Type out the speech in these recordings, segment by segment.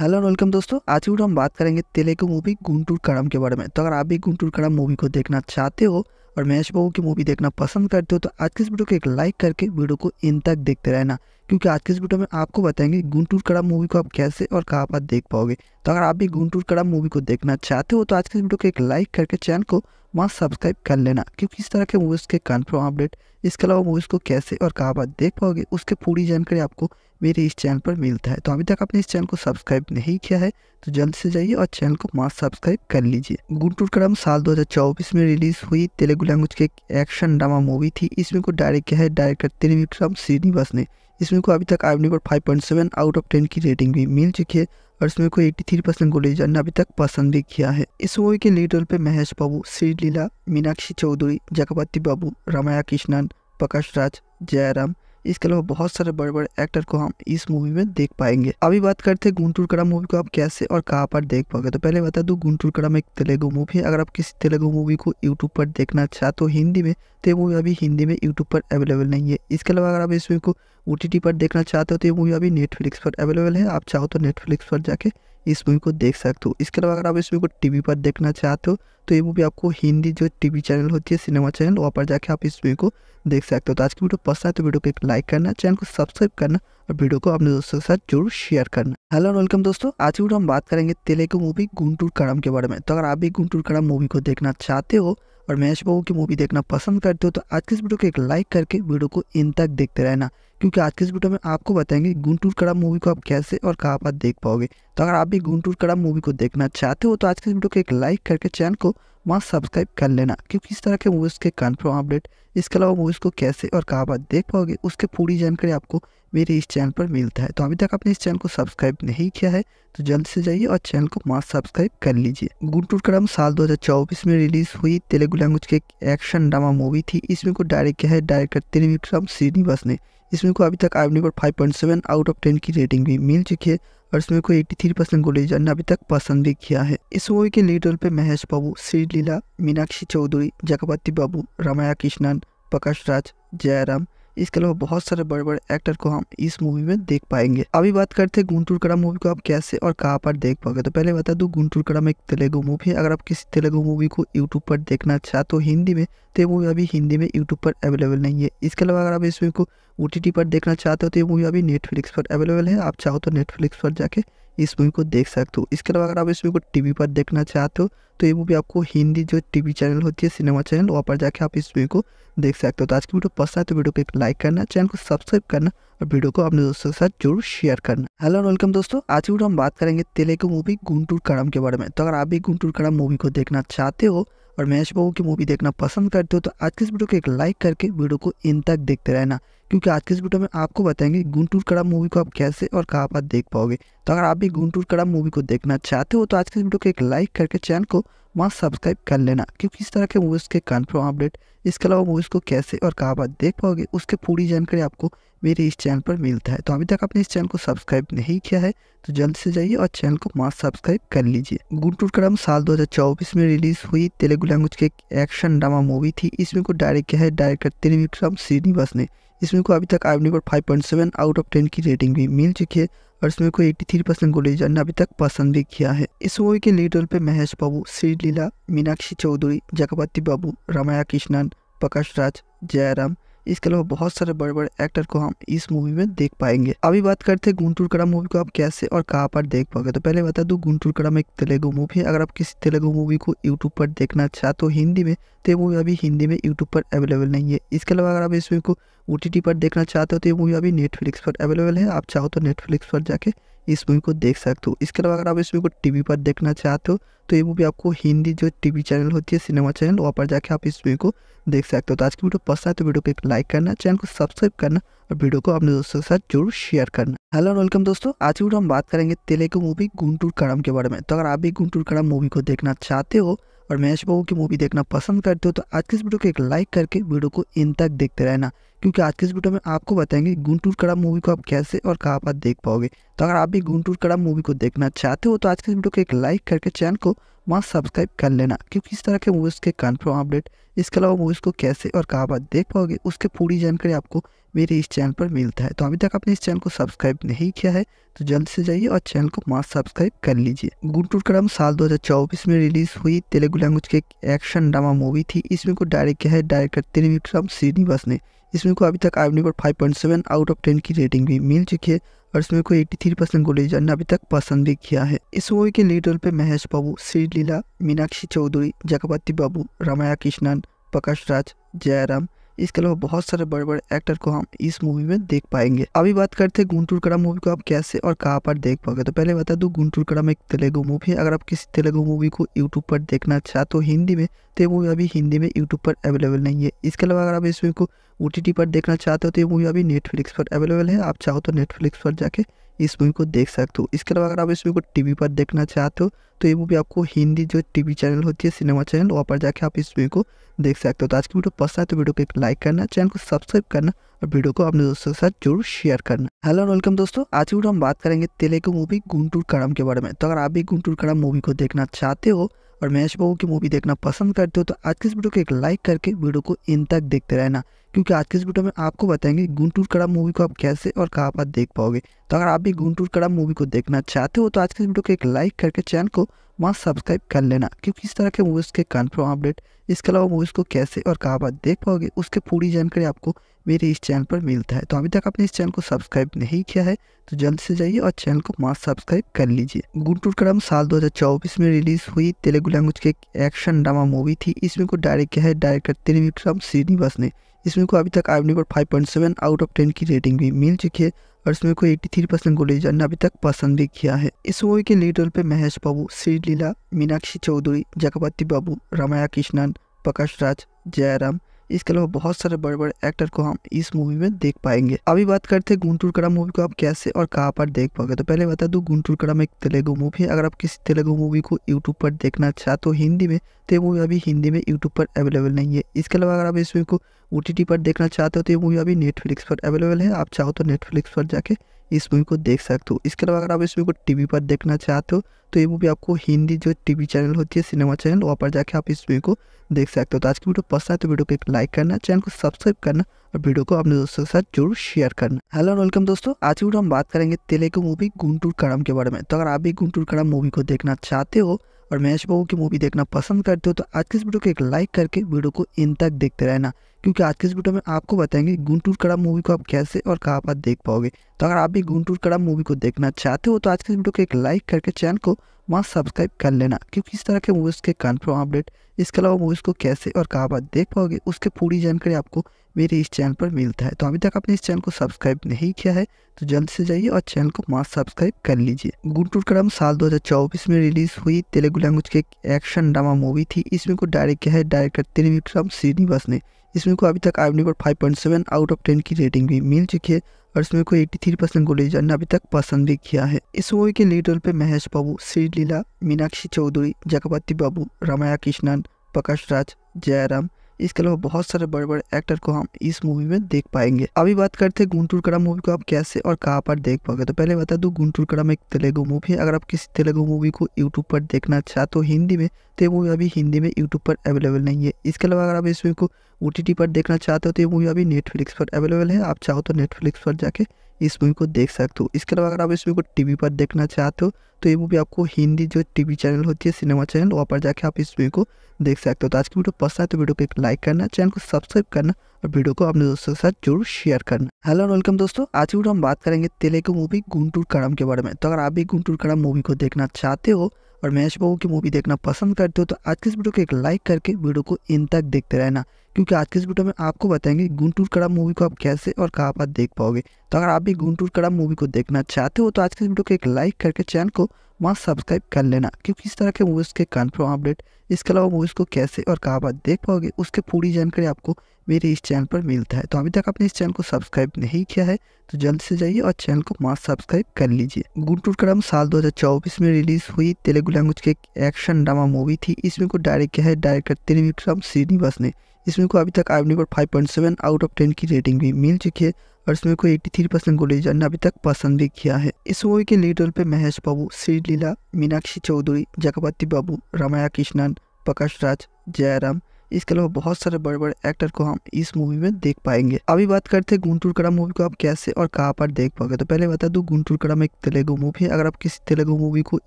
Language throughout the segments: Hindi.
हेलो वेलकम दोस्तों आज की वीडियो हम बात करेंगे तेलुगु मूवी गुंटूर कड़म के बारे में तो अगर आप भी गुंटूर कड़म मूवी को देखना चाहते हो और महेश बाबू की मूवी देखना पसंद करते हो तो आज की इस वीडियो को एक लाइक करके वीडियो को इन तक देखते रहना क्योंकि आज की इस वीडियो में आपको बताएंगे गुंटूर कड़म मूवी को आप कैसे और कहाँ पर देख पाओगे तो अगर आप भी गुंटूर कड़म मूवी को देखना चाहते हो तो आज की इस वीडियो को एक लाइक करके चैनल को वहाँ सब्सक्राइब कर लेना क्योंकि इस तरह के मूवीज़ के कन्फर्म अपडेट इसके अलावा मूवीज़ को कैसे और कहाँ पर देख पाओगे उसके पूरी जानकारी आपको मेरे इस चैनल पर मिलता है तो अभी तक आपने इस चैनल को सब्सक्राइब नहीं किया है तो जल्द से जाइए और चैनल को मास्क सब्सक्राइब कर लीजिए गुंटूर करम साल 2024 में रिलीज हुई तेलुगु लैंग्वेज की एक एक्शन ड्रामा मूवी थी इसमें को डायरेक्ट किया है डायरेक्टर त्रिविक्रम श्रीनिवास ने इसमें को अभी तक आर्मी पर 5.7 आउट ऑफ 10 की रेटिंग भी मिल चुकी है और इसमें को 83 परसेंट गुलेजर ने अभी तक पसंद भी किया है इस मूवी के लीड रोल पे महेश बाबू श्रीलीला मीनाक्षी चौधरी जगपति बाबू रामाया कृष्णन प्रकाश राज जयराम इसके अलावा बहुत सारे बड़े बड़े एक्टर को हम इस मूवी में देख पाएंगे अभी बात करते हैं गुंटूर कड़ा मूवी को आप कैसे और कहाँ पर देख पाओगे तो पहले बता दू गुंटूर में एक तेलुगु मूवी है अगर आप किसी तेलुगु मूवी को यूट्यूब पर देखना चाहते हो हिंदी में तो ये मूवी अभी हिंदी में यूट्यूब पर अवेलेबल नहीं है इसके अलावा अगर आप इस मूवी को ओ पर देखना चाहते हो तो ये मूवी अभी नेटफ्लिक्स पर अवेलेबल है आप चाहो तो नेटफ्लिक्स पर जाके इस मूवी को देख सकते हो इसके अलावा अगर आप इस मूवी को टीवी पर देखना चाहते हो तो ये मूवी आपको हिंदी जो टीवी चैनल होती है सिनेमा चैनल वहाँ पर जाके आप इस मूवी को देख सकते हो तो आज की वीडियो पसंद है तो वीडियो को एक लाइक करना चैनल को सब्सक्राइब करना और वीडियो को अपने दोस्तों के साथ जरूर शेयर करना हेलो वेलकम दोस्तों आज की वीडियो हम बात करेंगे तेलुगु मूवी गुंटूर करम के बारे में तो अगर आप भी गुंटूर कड़म मूवी को देखना चाहते हो और महेश बाबू की मूवी देखना पसंद करते हो तो आज की इस वीडियो को एक लाइक करके वीडियो को इन तक देखते रहना क्योंकि आज के इस वीडियो में आपको बताएंगे गुंटूर कड़ा मूवी को आप कैसे और कहाँ पर देख पाओगे तो अगर आप भी गुंटूर कड़ा मूवी को देखना चाहते हो तो आज के इस वीडियो को एक लाइक करके चैनल को वहाँ सब्सक्राइब कर लेना क्योंकि इस तरह के मूवीज़ के कन्फर्म अपडेट इसके अलावा मूवीज़ को कैसे और कहाँ पर देख पाओगे उसके पूरी जानकारी आपको मेरे इस चैनल पर मिलता है तो अभी तक आपने इस चैनल को सब्सक्राइब नहीं किया है तो जल्द से जाइए और चैनल को मास्क सब्सक्राइब कर लीजिए गुंटूर कड़म साल 2024 में रिलीज हुई तेलुगु लैंग्वेज की एक एक्शन ड्रामा मूवी थी इसमें को डायरेक्ट किया है डायरेक्टर त्रिविक्रम श्रीनिवास ने इसमें को अभी तक आई पर five point seven out of ten की रेटिंग भी मिल चुकी है और इसमें को एट्टी थ्री परसेंट गुलेजर ने अभी तक पसंद भी किया है इस मूवी के लीड रोल पे महेश बाबू श्री लीला मीनाक्षी चौधरी जगपति बाबू रमाया कृष्णन प्रकाश राज जयराम इसके अलावा बहुत सारे बड़े बड़े एक्टर को हम इस मूवी में देख पाएंगे अभी बात करते हैं गुंटूर कड़ा मूवी को आप कैसे और कहाँ पर देख पाओगे तो पहले बता दूँ गुंटूर में एक तेलुगु मूवी है अगर आप किसी तेलुगु मूवी को यूट्यूब पर देखना चाहते हो हिंदी में तो ये मूवी अभी हिंदी में यूट्यूब पर अवेलेबल नहीं है इसके अलावा अगर आप इस मूवी को ओ पर देखना चाहते हो तो ये मूवी अभी नेटफ्लिक्स पर अवेलेबल है आप चाहो तो नेटफ्लिक्स पर जाके इस मूवी को देख सकते हो इसके अलावा अगर आप इस मूवी को टीवी पर देखना चाहते हो तो ये मूवी आपको हिंदी जो टीवी चैनल होती है सिनेमा चैनल वहाँ पर जाके आप इस मूवी को देख सकते हो तो आज की वीडियो पसंद है तो वीडियो को एक लाइक करना चैनल को सब्सक्राइब करना और वीडियो को अपने दोस्तों के साथ जरूर शेयर करना हेलो एंड वेलकम दोस्तों आज की वीडियो हम बात करेंगे तेलुगु मूवी गुंटूर करम के बारे में तो अगर आप भी गुंटूर कड़म मूवी को देखना चाहते हो और महेश बाबू की मूवी देखना पसंद करते हो तो आज की इस वीडियो को एक लाइक करके वीडियो को इन तक देखते रहना क्योंकि आज के इस वीडियो में आपको बताएंगे गुंटूर कड़ा मूवी को आप कैसे और कहाँ पर देख पाओगे तो अगर आप भी गुंटूर कड़ा मूवी को देखना चाहते हो तो आज के इस वीडियो को एक लाइक करके चैनल को वहाँ सब्सक्राइब कर लेना क्योंकि इस तरह के मूवीज़ के कन्फर्म अपडेट इसके अलावा मूवीज़ को कैसे और कहाँ पर देख पाओगे उसकी पूरी जानकारी आपको मेरे इस चैनल पर मिलता है तो अभी तक आपने इस चैनल को सब्सक्राइब नहीं किया है तो जल्द से जाइए और चैनल को मास्क सब्सक्राइब कर लीजिए गुंटूर करम साल 2024 में रिलीज हुई तेलुगु लैंग्वेज की एक एक्शन ड्रामा मूवी थी इसमें को डायरेक्ट किया है डायरेक्टर त्रिविक्रम श्रीनिवास ने इसमें को अभी तक आईएमडी पर 5.7 आउट ऑफ 10 की रेटिंग भी मिल चुकी है और इसमें को 83 परसेंट गुलेजर ने अभी तक पसंद भी किया है इस मूवी के लीड रोल पे महेश बाबू श्रीलीला मीनाक्षी चौधरी जगपति बाबू रमाया कृष्णन प्रकाश राज जयराम इसके अलावा बहुत सारे बड़े बड़े एक्टर को हम इस मूवी में देख पाएंगे अभी बात करते हैं गुंटूर कड़ा मूवी को आप कैसे और कहाँ पर देख पाओगे तो पहले बता दूँ गुंटूर में एक तेलुगु मूवी है अगर आप किसी तेलुगु मूवी को यूट्यूब पर देखना चाहते हो हिंदी में तो ये मूवी अभी हिंदी में यूट्यूब पर अवेलेबल नहीं है इसके अलावा अगर आप इस मूवी को ओ पर देखना चाहते हो तो ये मूवी अभी नेटफ्लिक्स पर अवेलेबल है आप चाहो तो नेटफ्लिक्स पर जाके इस मूवी को देख सकते हो इसके अलावा अगर आप इस मूवी को टीवी पर देखना चाहते हो तो ये मूवी आपको हिंदी जो टीवी चैनल होती है सिनेमा चैनल वहाँ पर जाके आप इस मूवी को देख सकते हो तो आज की वीडियो पसंद है तो वीडियो को एक लाइक करना चैनल को सब्सक्राइब करना और वीडियो को अपने दोस्तों के साथ जरूर शेयर करना हेलो वेलकम दोस्तों आज की वीडियो हम बात करेंगे तेलुगु मूवी गुंटूर कड़म के बारे में तो अगर आप भी गुंटूर कड़म मूवी को देखना चाहते हो और महेश बाबू की मूवी देखना पसंद करते हो तो आज की इस वीडियो को एक लाइक करके वीडियो को इन तक देखते रहना क्योंकि आज के इस वीडियो में आपको बताएंगे गुंटूर कड़ा मूवी को आप कैसे और कहाँ पर देख पाओगे तो अगर आप भी गुंटूर कड़ा मूवी को देखना चाहते हो तो आज के इस वीडियो को एक लाइक करके चैनल को मस्त सब्सक्राइब कर लेना क्योंकि इस तरह के मूवीज़ के कन्फर्म अपडेट इसके अलावा मूवीज़ को कैसे और कहाँ पर देख पाओगे उसके पूरी जानकारी आपको मेरे इस चैनल पर मिलता है तो अभी तक आपने इस चैनल को सब्सक्राइब नहीं किया है तो जल्द से जाइए और चैनल को मास्क सब्सक्राइब कर लीजिए गुंटूर क्रम साल 2024 में रिलीज हुई तेलुगु लैंग्वेज की एक एक्शन ड्रामा मूवी थी इसमें को डायरेक्ट किया है डायरेक्टर त्रिविक्रम श्रीनिवास ने इसमें को अभी तक फाइव पर 5.7 आउट ऑफ 10 की रेटिंग भी मिल चुकी है और इसमें को 83 परसेंट गोलेजर ने अभी तक पसंद भी किया है इस मूवी के लीड रोल पे महेश बाबू श्रीलीला मीनाक्षी चौधरी जगपति बाबू रमाया कृष्णन प्रकाश राज जयराम इसके अलावा बहुत सारे बड़े बड़े एक्टर को हम इस मूवी में देख पाएंगे अभी बात करते हैं गुंटूर कड़ा मूवी को आप कैसे और कहाँ पर देख पाओगे तो पहले बता दू गुंटूर कड़म एक तेलुगु मूवी है अगर आप किसी तेलुगु मूवी को यूट्यूब पर देखना चाहते हो हिंदी में तो ये मूवी अभी हिंदी में यूट्यूब पर अवेलेबल नहीं है इसके अलावा अगर आप इस मूवी को ओ पर देखना चाहते हो तो ये मूवी अभी नेटफ्लिक्स पर अवेलेबल है आप चाहो तो नेटफ्लिक्स पर जाके इस मूवी को देख सकते हो इसके अलावा अगर आप इस मूवी को टीवी पर देखना चाहते हो तो ये मूवी आपको हिंदी जो टीवी चैनल होती है सिनेमा चैनल वहाँ पर जाके आप इस मूवी को देख सकते हो तो आज की वीडियो पसंद है तो वीडियो को एक लाइक करना चैनल को सब्सक्राइब करना और वीडियो को अपने दोस्तों के साथ जरूर शेयर करना हेलो वेलकम दोस्तों आज की वीडियो हम बात करेंगे तेलेगु मूवी गुंटूर कड़म के बारे में तो अगर आप भी गुंटूर कड़म मूवी को देखना चाहते हो और महेश बाबू की मूवी देखना पसंद करते हो तो आज के इस वीडियो को एक लाइक करके वीडियो को इन तक देखते रहना क्योंकि आज के इस वीडियो में आपको बताएंगे गुंटूर कड़ा मूवी को आप कैसे और कहाँ पर देख पाओगे तो अगर आप भी गुंटूर कड़ा मूवी को देखना चाहते हो तो आज के इस वीडियो को एक लाइक करके चैनल को वहाँ सब्सक्राइब कर लेना क्योंकि इस तरह के मूवीज़ के कन्फर्म अपडेट इसके अलावा मूवीज़ को कैसे और कहाँ बात देख पाओगे उसके पूरी जानकारी आपको मेरे इस चैनल पर मिलता है तो अभी तक आपने इस चैनल को सब्सक्राइब नहीं किया है तो जल्द से जाइए और चैनल को मास्क सब्सक्राइब कर लीजिए गुंटूर क्रम साल 2024 में रिलीज हुई तेलुगु लैंग्वेज की एक एक्शन ड्रामा मूवी थी इसमें को डायरेक्ट किया है डायरेक्टर त्रिविक्रम श्रीनिवास ने इसमें को अभी तक आई पर five point seven out of ten की रेटिंग भी मिल चुकी है और इसमें को 83 परसेंट कॉलेज ने अभी तक पसंद भी किया है इस मूवी के लीड रोल पे महेश बाबू श्री लीला मीनाक्षी चौधरी जगपति बाबू रामाया कृष्णन प्रकाश राज जयराम इसके अलावा बहुत सारे बड़े बड़े एक्टर को हम इस मूवी में देख पाएंगे अभी बात करते हैं गुंटूर कड़ा मूवी को आप कैसे और कहाँ पर देख पाओगे तो पहले बता दूँ गुंटूर कड़म एक तेलुगु मूवी है अगर आप किसी तेलुगु मूवी को यूट्यूब पर देखना चाहते हो हिंदी में तो ये मूवी अभी हिंदी में यूट्यूब पर अवेलेबल नहीं है इसके अलावा अगर आप इस मूवी को ओ पर देखना चाहते हो तो ये मूवी अभी नेटफ्लिक्स पर अवेलेबल है आप चाहो तो नेटफ्लिक्स पर जाके इस मूवी को देख सकते हो इसके अलावा अगर आप इस मूवी को टीवी पर देखना चाहते हो तो ये मूवी आपको हिंदी जो टीवी चैनल होती है सिनेमा चैनल वहाँ पर जाके आप इस मूवी को देख सकते हो तो आज की वीडियो पसंद है तो वीडियो को एक लाइक करना चैनल को सब्सक्राइब करना और वीडियो को अपने दोस्तों के साथ जरूर शेयर करना हेलो वेलकम दोस्तों आज की वीडियो हम बात करेंगे तेलुगु मूवी गुंटूर कड़म के बारे में तो अगर आप भी गुंटूर कड़म मूवी को देखना चाहते हो और महेश बाबू की मूवी देखना पसंद करते हो तो आज की इस वीडियो को एक लाइक करके वीडियो को इन तक देखते रहना क्योंकि आज के इस वीडियो में आपको बताएंगे गुंटूर कड़ा मूवी को आप कैसे और कहाँ पर देख पाओगे तो अगर आप भी गुंटूर कड़ा मूवी को देखना चाहते हो तो आज के इस वीडियो को एक लाइक करके चैनल को वहाँ सब्सक्राइब कर लेना क्योंकि इस तरह के मूवीज़ के कन्फर्म अपडेट इसके अलावा मूवीज़ को कैसे और कहाँ पर देख पाओगे उसके पूरी जानकारी आपको मेरे इस चैनल पर मिलता है तो अभी तक आपने इस चैनल को सब्सक्राइब नहीं किया है तो जल्द से जाइए और चैनल को मास्ट सब्सक्राइब कर लीजिए गुंटूर क्रम साल 2024 में रिलीज हुई तेलुगु लैंग्वेज की एक एक्शन ड्रामा मूवी थी इसमें को डायरेक्ट किया है डायरेक्टर त्रिविक्रम श्रीनिवास ने इसमें को अभी तक आई पर five point seven out of ten की रेटिंग भी मिल चुकी है और इसमें को एट्टी थ्री परसेंट गोलेजर ने अभी तक पसंद भी किया है इस मूवी के लीड रोल पे महेश बाबू श्रीलीला मीनाक्षी चौधरी जगपति बाबू रामाया कृष्णन प्रकाश राज जयराम इसके अलावा बहुत सारे बड़े बड़े एक्टर को हम इस मूवी में देख पाएंगे अभी बात करते हैं गुंटूर कड़ा मूवी को आप कैसे और कहाँ पर देख पाओगे तो पहले बता दू गुंटूर कड़म एक तेलुगु मूवी है अगर आप किसी तेलुगु मूवी को यूट्यूब पर देखना चाहते हो तो हिंदी में तो ये मूवी अभी हिंदी में यूट्यूब पर अवेलेबल नहीं है इसके अलावा अगर आप इस मूवी को ओ पर देखना चाहते हो तो ये मूवी अभी नेटफ्लिक्स पर अवेलेबल है आप चाहो तो नेटफ्लिक्स पर जाके इस मूवी को देख सकते हो इसके अलावा अगर आप इस मूवी को टीवी पर देखना चाहते हो तो ये मूवी आपको हिंदी जो टीवी चैनल होती है सिनेमा चैनल वहाँ पर जाके आप इस मूवी को देख सकते हो तो आज की वीडियो पसंद है तो वीडियो को एक लाइक करना चैनल को सब्सक्राइब करना और वीडियो को अपने दोस्तों के साथ जरूर शेयर करना हेलो वेलकम दोस्तों आज की वीडियो हम बात करेंगे तेलुगु मूवी गुंटूर कड़म के बारे में तो अगर आप भी गुंटूर कड़म मूवी को देखना चाहते हो और महेश बाबू की मूवी देखना पसंद करते हो तो आज की इस वीडियो को एक लाइक करके वीडियो को इन तक देखते रहना क्योंकि आज के इस वीडियो में आपको बताएंगे गुंटूर कड़ा मूवी को आप कैसे और कहाँ पर देख पाओगे तो अगर आप भी गुंटूर कड़ा मूवी को देखना चाहते हो तो आज के इस वीडियो को एक लाइक करके चैनल को वहाँ सब्सक्राइब कर लेना क्योंकि इस तरह के मूवीज़ के कन्फर्म अपडेट इसके अलावा मूवीज़ को कैसे और कहाँ पर देख पाओगे उसके पूरी जानकारी आपको मेरे इस चैनल पर मिलता है तो अभी तक आपने इस चैनल को सब्सक्राइब नहीं किया है तो जल्द से जाइए और चैनल को मास्क सब्सक्राइब कर लीजिए गुंटूर क्रम साल 2024 में रिलीज हुई तेलुगु लैंग्वेज की एक एक्शन ड्रामा मूवी थी इसमें को डायरेक्ट किया है डायरेक्टर त्रिविक्रम श्रीनिवास ने इसमें को अभी तक आईएमडी पर 5.7 आउट ऑफ 10 की रेटिंग भी मिल चुकी है और इसमें को 83 परसेंट गोलेजर ने अभी तक पसंद भी किया है इस मूवी के लीड रोल पे महेश बाबू श्रीलीला मीनाक्षी चौधरी जगपति बाबू रामाया कृष्णन प्रकाश राज जयराम इसके अलावा बहुत सारे बड़े बड़े एक्टर को हम इस मूवी में देख पाएंगे अभी बात करते हैं गुंटूर कड़ा मूवी को आप कैसे और कहाँ पर देख पाओगे तो पहले बता दूँ गुंटूर में एक तेलुगु मूवी है अगर आप किसी तेलुगु मूवी को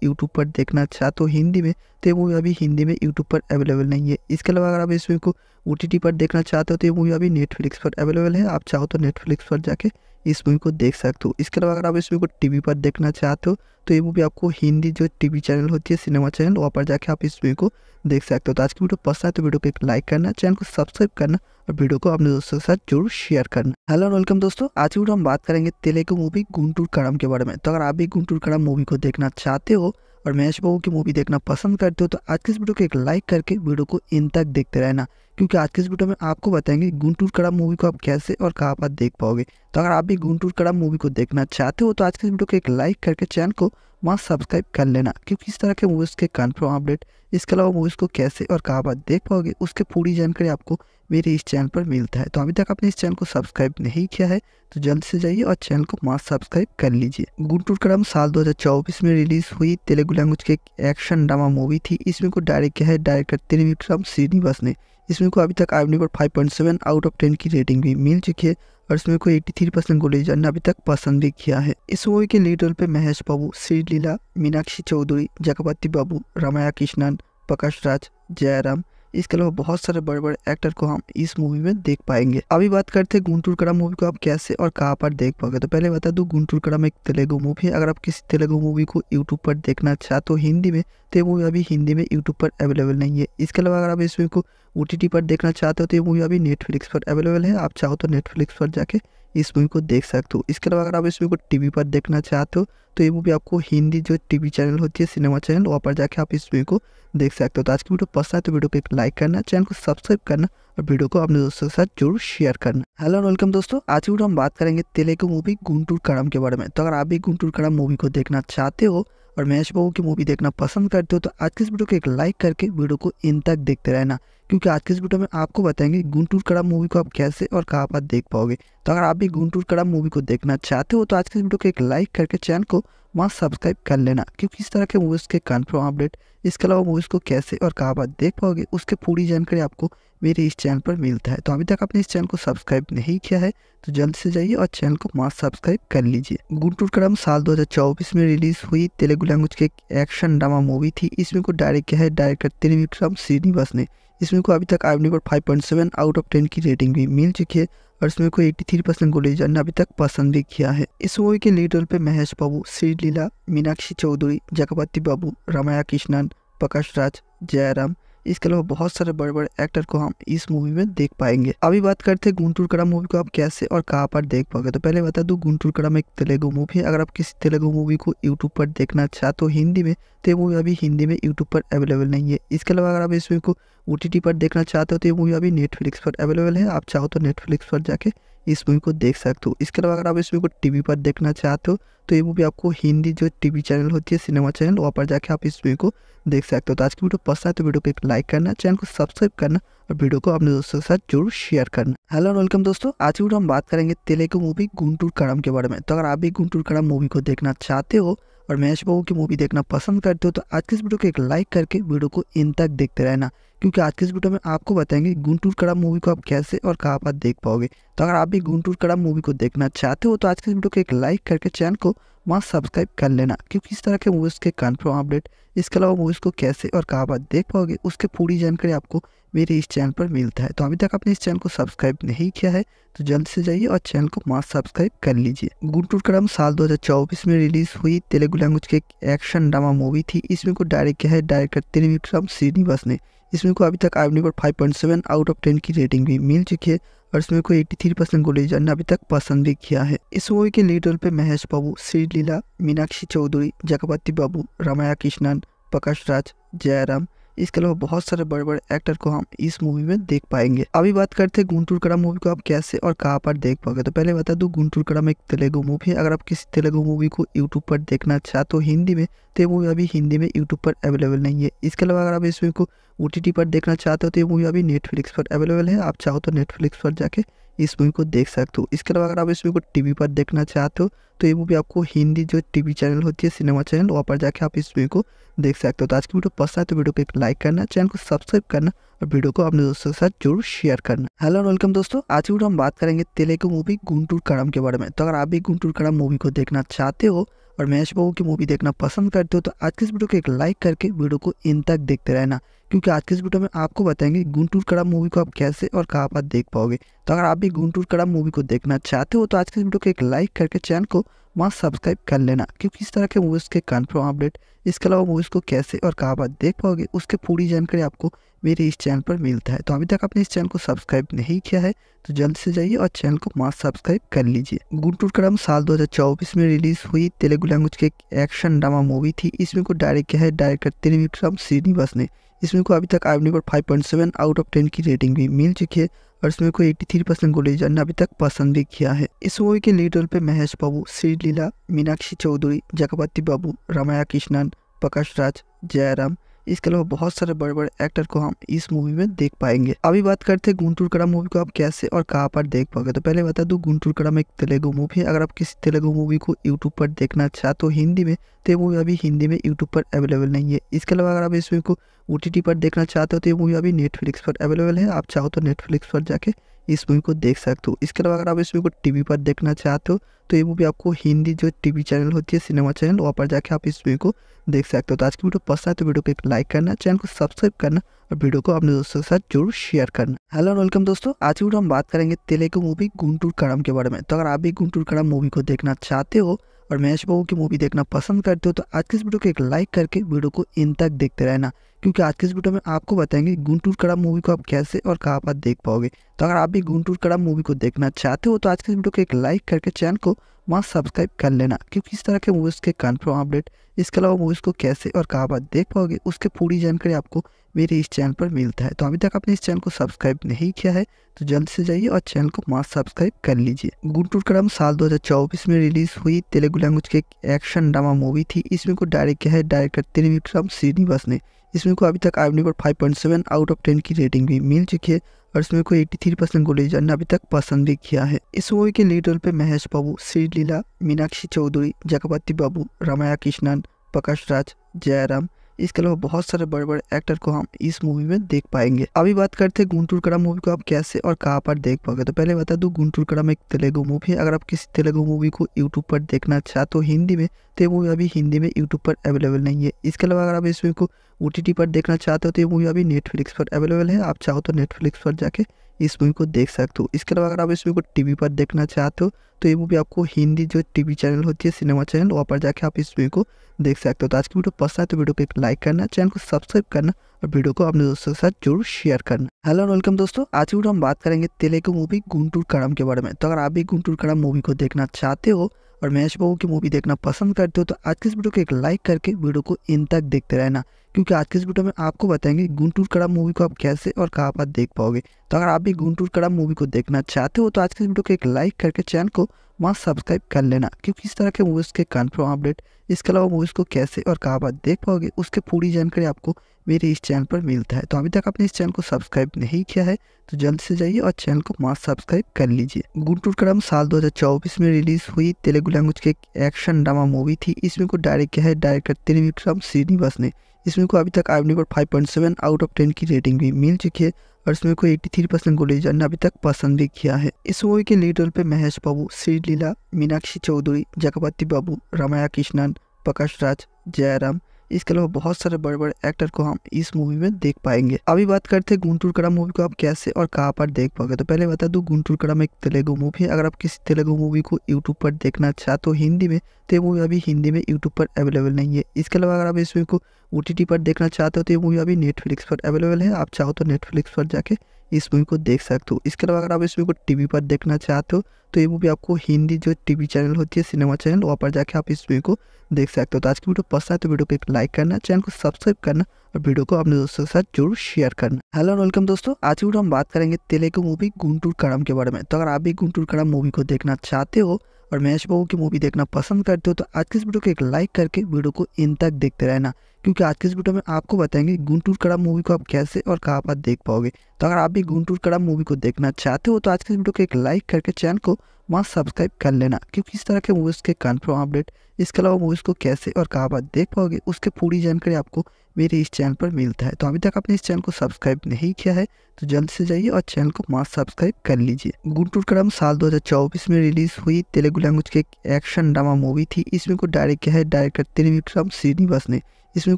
यूट्यूब पर देखना चाहते हो हिंदी में तो ये मूवी अभी हिंदी में यूट्यूब पर अवेलेबल नहीं है इसके अलावा अगर आप इस मूवी को ओ पर देखना चाहते हो तो ये मूवी अभी नेटफ्लिक्स पर अवेलेबल है आप चाहो तो नेटफ्लिक्स पर जाके इस मूवी को देख सकते हो इसके अलावा अगर आप इस मूवी को टीवी पर देखना चाहते हो तो ये मूवी आपको हिंदी जो टीवी चैनल होती है सिनेमा चैनल वहाँ पर जाके आप इस मूवी को देख सकते हो तो आज की वीडियो पसंद है तो वीडियो को एक लाइक करना चैनल को सब्सक्राइब करना और वीडियो को अपने दोस्तों के साथ जरूर शेयर करना हेलो वेलकम दोस्तों आज की वीडियो हम बात करेंगे तेलुगु मूवी गुंटूर कड़म के बारे में तो अगर आप भी गुंटूर कड़म मूवी को देखना चाहते हो और महेश बाबू की मूवी देखना पसंद करते हो तो आज की इस वीडियो को एक लाइक करके वीडियो को इन तक देखते रहना क्योंकि आज के इस वीडियो में आपको बताएंगे गुंटूर कड़ा मूवी को आप कैसे और कहाँ पर देख पाओगे तो अगर आप भी गुंटूर कड़ा मूवी को देखना चाहते हो तो आज के इस वीडियो को एक लाइक करके चैनल को वहाँ सब्सक्राइब कर लेना क्योंकि इस तरह के मूवीज़ के कन्फर्म अपडेट इसके अलावा मूवीज़ को कैसे और कहाँ पर देख पाओगे उसके पूरी जानकारी आपको मेरे इस चैनल पर मिलता है तो अभी तक आपने इस चैनल को सब्सक्राइब नहीं किया है तो जल्द से जाइए और चैनल को मास्क सब्सक्राइब कर लीजिए गुंटूर क्रम साल 2024 में रिलीज हुई तेलुगु लैंग्वेज की एक एक्शन ड्रामा मूवी थी इसमें को डायरेक्ट किया है डायरेक्टर त्रिविक्रम श्रीनिवास ने इस मूवी को अभी तक आई पर five point seven out of ten की रेटिंग भी मिल चुकी है और इसमें को एट्टी थ्री परसेंट गोलेजर ने अभी तक पसंद भी किया है इस मूवी के लीड रोल पे महेश बाबू श्रीलीला मीनाक्षी चौधरी जगपति बाबू रामाया कृष्णन प्रकाश राज जयराम इसके अलावा बहुत सारे बड़े बड़े एक्टर को हम इस मूवी में देख पाएंगे अभी बात करते हैं गुंटूर कड़ा मूवी को आप कैसे और कहाँ पर देख पाओगे तो पहले बता दूं गुंटूर में एक तेलुगु मूवी है अगर आप किसी तेलुगु मूवी को यूट्यूब पर देखना चाहते हो हिंदी में तो ये मूवी अभी हिंदी में यूट्यूब पर अवेलेबल नहीं है इसके अलावा अगर आप इस मूवी को ओ पर देखना चाहते हो तो ये मूवी अभी नेटफ्लिक्स पर अवेलेबल है आप चाहो तो नेटफ्लिक्स पर जाके इस मूवी को देख सकते हो इसके अलावा अगर आप इस मूवी को टीवी पर देखना चाहते हो तो ये मूवी आपको हिंदी जो टीवी चैनल होती है सिनेमा चैनल वहाँ पर जाके आप इस मूवी को देख सकते हो तो आज की वीडियो पसंद है तो वीडियो को एक लाइक करना चैनल को सब्सक्राइब करना और वीडियो को अपने दोस्तों के साथ जरूर शेयर करना हेलो वेलकम दोस्तों आज की वीडियो हम बात करेंगे तेलुगु मूवी गुंटूर कड़म के बारे में तो अगर आप भी गुंटूर कड़म मूवी को देखना चाहते हो और महेश बाबू की मूवी देखना पसंद करते हो तो आज की इस वीडियो को एक लाइक करके वीडियो को इन तक देखते रहना क्योंकि आज के इस वीडियो में आपको बताएंगे गुंटूर कड़ा मूवी को आप कैसे और कहाँ पर देख पाओगे तो अगर आप भी गुंटूर कड़ा मूवी को देखना चाहते हो तो आज के इस वीडियो को एक लाइक करके चैनल को वहाँ सब्सक्राइब कर लेना क्योंकि इस तरह के मूवीज़ के कन्फर्म अपडेट इसके अलावा मूवीज़ को कैसे और कहाँ पर देख पाओगे उसके पूरी जानकारी आपको मेरे इस चैनल पर मिलता है तो अभी तक आपने इस चैनल को सब्सक्राइब नहीं किया है तो जल्द से जाइए और चैनल को मास्क सब्सक्राइब कर लीजिए गुंटूर कड़म साल 2024 में रिलीज हुई तेलुगु लैंग्वेज की एक एक्शन ड्रामा मूवी थी इसमें को डायरेक्ट किया है डायरेक्टर त्रिविक्रम श्रीनिवास ने इस मूवी को अभी तक आईएमडी पर 5.7 आउट ऑफ 10 की रेटिंग भी मिल चुकी है और इस मूवी को 83 परसेंट गोलेजर ने अभी तक पसंद भी किया है इस मूवी के लीड रोल पे महेश बाबू श्री लीला मीनाक्षी चौधरी जगपति बाबू रमाया कृष्णन प्रकाश राज जयराम इसके अलावा बहुत सारे बड़े बड़े एक्टर को हम इस मूवी में देख पाएंगे अभी बात करते हैं गुंटूर कड़ा मूवी को आप कैसे और कहाँ पर देख पाओगे तो पहले बता दू गुंटूर कड़म एक तेलुगु मूवी है अगर आप किसी तेलुगु मूवी को यूट्यूब पर देखना चाहते हो हिंदी में तो ये मूवी अभी हिंदी में यूट्यूब पर अवेलेबल नहीं है इसके अलावा अगर आप इस मूवी को ओ पर देखना चाहते हो तो ये मूवी अभी नेटफ्लिक्स पर अवेलेबल है आप चाहो तो नेटफ्लिक्स पर जाके इस मूवी को देख सकते हो इसके अलावा अगर आप इस मूवी को टीवी पर देखना चाहते हो तो ये मूवी आपको हिंदी जो टीवी चैनल होती है सिनेमा चैनल वहाँ पर जाके आप इस मूवी को देख सकते हो तो आज की वीडियो पसंद है तो वीडियो को एक लाइक करना चैनल को सब्सक्राइब करना और वीडियो को अपने दोस्तों के साथ जरूर शेयर करना हेलो वेलकम दोस्तों आज की वीडियो हम बात करेंगे तेलेगु मूवी गुंटूर कड़म के बारे में तो अगर आप भी गुंटूर कड़म मूवी को देखना चाहते हो और महेश बाबू की मूवी देखना पसंद करते हो तो आज की इस वीडियो को एक लाइक करके वीडियो को इन तक देखते रहना क्योंकि आज के इस वीडियो में आपको बताएंगे गुंटूर कड़ा मूवी को आप कैसे और कहाँ पर देख पाओगे तो अगर आप भी गुंटूर कड़ा मूवी को देखना चाहते हो तो आज के इस वीडियो को एक लाइक करके चैनल को वहाँ सब्सक्राइब कर लेना क्योंकि इस तरह के मूवीज़ के कन्फर्म अपडेट इसके अलावा मूवीज़ को कैसे और कहाँ पर देख पाओगे उसके पूरी जानकारी आपको मेरे इस चैनल पर मिलता है तो अभी तक आपने इस चैनल को सब्सक्राइब नहीं किया है तो जल्द से जाइए और चैनल को मास्क सब्सक्राइब कर लीजिए गुंटूर करम साल 2024 में रिलीज हुई तेलुगु लैंग्वेज की एक एक्शन ड्रामा मूवी थी इसमें को डायरेक्ट किया है डायरेक्टर त्रिविक्रम श्रीनिवास ने इसमें को अभी तक आईएमडी पर 5.7 आउट ऑफ 10 की रेटिंग भी मिल चुकी है और इसमें को 83 परसेंट गुलेजर ने अभी तक पसंद भी किया है इस मूवी के लीड रोल पे महेश बाबू श्री लीला मीनाक्षी चौधरी जगपति बाबू रमाया कृष्णन प्रकाश राज जयराम इसके अलावा बहुत सारे बड़े बड़े एक्टर को हम इस मूवी में देख पाएंगे अभी बात करते हैं गुंटूर कड़ा मूवी को आप कैसे और कहाँ पर देख पाओगे तो पहले बता दू गुंटूर में एक तेलुगु मूवी है अगर आप किसी तेलुगु मूवी को यूट्यूब पर देखना चाहते हो हिंदी में तो ये मूवी अभी हिंदी में यूट्यूब पर अवेलेबल नहीं है इसके अलावा अगर आप इस मूवी को ओ पर देखना चाहते हो तो ये मूवी अभी नेटफ्लिक्स पर अवेलेबल है आप चाहो तो नेटफ्लिक्स पर जाके इस मूवी को देख सकते हो इसके अलावा अगर आप इस मूवी को टीवी पर देखना चाहते हो तो ये मूवी आपको हिंदी जो टीवी चैनल होती है सिनेमा चैनल वहाँ पर जाके आप इस मूवी को देख सकते हो तो आज की वीडियो पसंद है तो वीडियो को एक लाइक करना चैनल को सब्सक्राइब करना और वीडियो को अपने दोस्तों के साथ जरूर शेयर करना हेलो वेलकम दोस्तों आज की वीडियो हम बात करेंगे तेलुगु मूवी गुंटूर कड़म के बारे में तो अगर आप भी गुंटूर कड़म मूवी को देखना चाहते हो और महेश बाबू की मूवी देखना पसंद करते हो तो आज की इस वीडियो को एक लाइक करके वीडियो को इन तक देखते रहना क्योंकि आज के इस वीडियो में आपको बताएंगे गुंटूर कड़ा मूवी को आप कैसे और कहाँ पर देख पाओगे तो अगर आप भी गुंटूर कड़ा मूवी को देखना चाहते हो तो आज के इस वीडियो को एक लाइक करके चैनल को वहाँ सब्सक्राइब कर लेना क्योंकि इस तरह के मूवीज़ के कन्फर्म अपडेट इसके अलावा मूवीज़ को कैसे और कहाँ पर देख पाओगे उसके पूरी जानकारी आपको मेरे इस चैनल पर मिलता है तो अभी तक आपने इस चैनल को सब्सक्राइब नहीं किया है तो जल्द से जाइए और चैनल को मास्क सब्सक्राइब कर लीजिए गुंटूर करम साल 2024 में रिलीज हुई तेलुगु लैंग्वेज की एक एक्शन ड्रामा मूवी थी इसमें को डायरेक्ट किया है डायरेक्टर त्रिविक्रम श्रीनिवास ने इसमें को अभी तक आईवनी पर five point seven out of ten की रेटिंग भी मिल चुकी है और इसमें को 83 परसेंट को ने अभी तक पसंद भी किया है इस मूवी के लीड रोल पे महेश बाबू श्री लीला मीनाक्षी चौधरी जगपति बाबू रामाया कृष्णन प्रकाश राज जयराम इसके अलावा बहुत सारे बड़े बड़े एक्टर को हम इस मूवी में देख पाएंगे अभी बात करते हैं गुंटूर कड़ा मूवी को आप कैसे और कहाँ पर देख पाओगे तो पहले बता दू गुंटूर में एक तेलुगु मूवी है अगर आप किसी तेलुगु मूवी को यूट्यूब पर देखना चाहते हो हिंदी में तो ये मूवी अभी हिंदी में यूट्यूब पर अवेलेबल नहीं है इसके अलावा अगर आप इस मूवी को ओ पर देखना चाहते हो तो ये मूवी अभी नेटफ्लिक्स पर अवेलेबल है आप चाहो तो नेटफ्लिक्स पर जाके इस मूवी को देख सकते हो इसके अलावा अगर आप इस मूवी को टीवी पर देखना चाहते हो तो ये मूवी आपको हिंदी जो टीवी चैनल होती है सिनेमा चैनल वहाँ पर जाके आप इस मूवी को देख सकते हो तो आज की वीडियो पसंद है तो वीडियो को एक लाइक करना चैनल को सब्सक्राइब करना और वीडियो को अपने दोस्तों के साथ जरूर शेयर करना हेलो वेलकम दोस्तों आज की वीडियो हम बात करेंगे तेलुगु मूवी गुंटूर कड़म के बारे में तो अगर आप भी गुंटूर कड़म मूवी को देखना चाहते हो और महेश बाबू की मूवी देखना पसंद करते हो तो आज की इस वीडियो को एक लाइक करके वीडियो को इन तक देखते रहना क्योंकि आज के इस वीडियो में आपको बताएंगे गुंटूर कड़ा मूवी को आप कैसे और कहाँ पर देख पाओगे तो अगर आप भी गुंटूर कड़ा मूवी को देखना चाहते हो तो आज के इस वीडियो को एक लाइक करके चैनल को वहाँ सब्सक्राइब कर लेना क्योंकि इस तरह के मूवीज़ के कन्फर्म अपडेट इसके अलावा मूवीज़ को कैसे और कहाँ पर देख पाओगे उसके पूरी जानकारी आपको मेरे इस चैनल पर मिलता है तो अभी तक आपने इस चैनल को सब्सक्राइब नहीं किया है तो जल्द से जाइए और चैनल को मास सब्सक्राइब कर लीजिए गुंटूर करम साल 2024 में रिलीज हुई तेलुगु लैंग्वेज की एक एक्शन ड्रामा मूवी थी इसमें को डायरेक्ट किया है डायरेक्टर त्रिविक्रम श्रीनिवास ने इसमें को अभी तक आईएमडी पर 5.7 आउट ऑफ 10 की रेटिंग भी मिल चुकी है और इसमें को 83 परसेंट गुलेजर ने अभी तक पसंद भी किया है इस मूवी के लीड रोल पे महेश बाबू श्री लीला मीनाक्षी चौधरी जगपति बाबू रमाया कृष्णन प्रकाश राज जयराम इसके अलावा बहुत सारे बड़े बड़े एक्टर को हम इस मूवी में देख पाएंगे अभी बात करते हैं गुंटूर कड़ा मूवी को आप कैसे और कहाँ पर देख पाओगे तो पहले बता दूँ गुंटूर में एक तेलुगु मूवी है अगर आप किसी तेलुगु मूवी को यूट्यूब पर देखना चाहते हो हिंदी में तो ये मूवी अभी हिंदी में यूट्यूब पर अवेलेबल नहीं है इसके अलावा अगर आप इस मूवी को ओ पर देखना चाहते हो तो ये मूवी अभी नेटफ्लिक्स पर अवेलेबल है आप चाहो तो नेटफ्लिक्स पर जाके इस मूवी को देख सकते हो इसके अलावा अगर आप इस मूवी को टीवी पर देखना चाहते हो तो ये मूवी आपको हिंदी जो टीवी चैनल होती है सिनेमा चैनल वहाँ पर जाके आप इस मूवी को देख सकते हो तो आज की वीडियो पसंद है तो वीडियो को एक लाइक करना चैनल को सब्सक्राइब करना और वीडियो को अपने दोस्तों के साथ जरूर शेयर करना हेलो वेलकम दोस्तों आज की वीडियो हम बात करेंगे तेलुगु मूवी गुंटूर कड़म के बारे में तो अगर आप भी गुंटूर कड़म मूवी को देखना चाहते हो और महेश बाबू की मूवी देखना पसंद करते हो तो आज की इस वीडियो को एक लाइक करके वीडियो को इन तक देखते रहना क्योंकि आज के इस वीडियो में आपको बताएंगे गुंटूर कड़ा मूवी को आप कैसे और कहाँ पर देख पाओगे तो अगर आप भी गुंटूर कड़ा मूवी को देखना चाहते हो तो आज के इस वीडियो को एक लाइक करके चैनल को वहाँ सब्सक्राइब कर लेना क्योंकि इस तरह के मूवीज़ के कन्फर्म अपडेट इसके अलावा मूवीज़ को कैसे और कहाँ पर देख पाओगे उसके पूरी जानकारी आपको मेरे इस चैनल पर मिलता है तो अभी तक आपने इस चैनल को सब्सक्राइब नहीं किया है तो जल्द से जाइए और चैनल को मास्क सब्सक्राइब कर लीजिए गुंटूर क्रम साल 2024 में रिलीज हुई तेलुगु लैंग्वेज की एक एक्शन ड्रामा मूवी थी इसमें को डायरेक्ट किया है डायरेक्टर त्रिविक्रम श्रीनिवास ने इसमें को अभी तक आई पर five point seven out of ten की रेटिंग भी मिल चुकी है और इसमें को एट्टी थ्री परसेंट गुलेजर ने अभी तक पसंद भी किया है इस मूवी के लीड रोल पे महेश बाबू श्रीलीला मीनाक्षी चौधरी जगपति बाबू रमाया कृष्णन प्रकाश राज जयराम इसके अलावा बहुत सारे बड़े बड़े एक्टर को हम इस मूवी में देख पाएंगे अभी बात करते हैं गुंटूर कड़ा मूवी को आप कैसे और कहाँ पर देख पाओगे तो पहले बता दूँ गुंटूर कड़म एक तेलुगु मूवी है अगर आप किसी तेलुगु मूवी को यूट्यूब पर देखना चाहते हो हिंदी में तो ये मूवी अभी हिंदी में यूट्यूब पर अवेलेबल नहीं है इसके अलावा अगर आप इस मूवी को ओ पर देखना चाहते हो तो ये मूवी अभी नेटफ्लिक्स पर अवेलेबल है आप चाहो तो नेटफ्लिक्स पर जाके इस मूवी को देख सकते हो इसके अलावा अगर आप इस मूवी को टीवी पर देखना चाहते हो तो ये मूवी आपको हिंदी जो टीवी चैनल होती है सिनेमा चैनल वहाँ पर जाके आप इस मूवी को देख सकते हो तो आज की वीडियो पसंद है तो वीडियो को एक लाइक करना चैनल को सब्सक्राइब करना और वीडियो को अपने दोस्तों के साथ जरूर शेयर करना हेलो वेलकम दोस्तों आज की वीडियो हम बात करेंगे तेलुगु मूवी गुंटूर कड़म के बारे में तो अगर आप भी गुंटूर कड़म मूवी को देखना चाहते हो और महेश बाबू की मूवी देखना पसंद करते हो तो आज की इस वीडियो को एक लाइक करके वीडियो को इन तक देखते रहना क्योंकि आज के इस वीडियो में आपको बताएंगे गुंटूर कड़ा मूवी को आप कैसे और कहाँ पर देख पाओगे तो अगर आप भी गुंटूर कड़ा मूवी को देखना चाहते हो तो आज के इस वीडियो को एक लाइक करके चैनल को वहाँ सब्सक्राइब कर लेना क्योंकि इस तरह के मूवीज़ के कन्फर्म अपडेट इसके अलावा मूवीज़ को कैसे और कहाँ पर देख पाओगे उसके पूरी जानकारी आपको मेरे इस चैनल पर मिलता है तो अभी तक आपने इस चैनल को सब्सक्राइब नहीं किया है तो जल्द से जाइए और चैनल को मास्क सब्सक्राइब कर लीजिए गुंटूर क्रम साल 2024 में रिलीज हुई तेलुगु लैंग्वेज की एक एक्शन ड्रामा मूवी थी इसमें को डायरेक्ट किया है डायरेक्टर त्रिविक्रम श्रीनिवास ने इसमें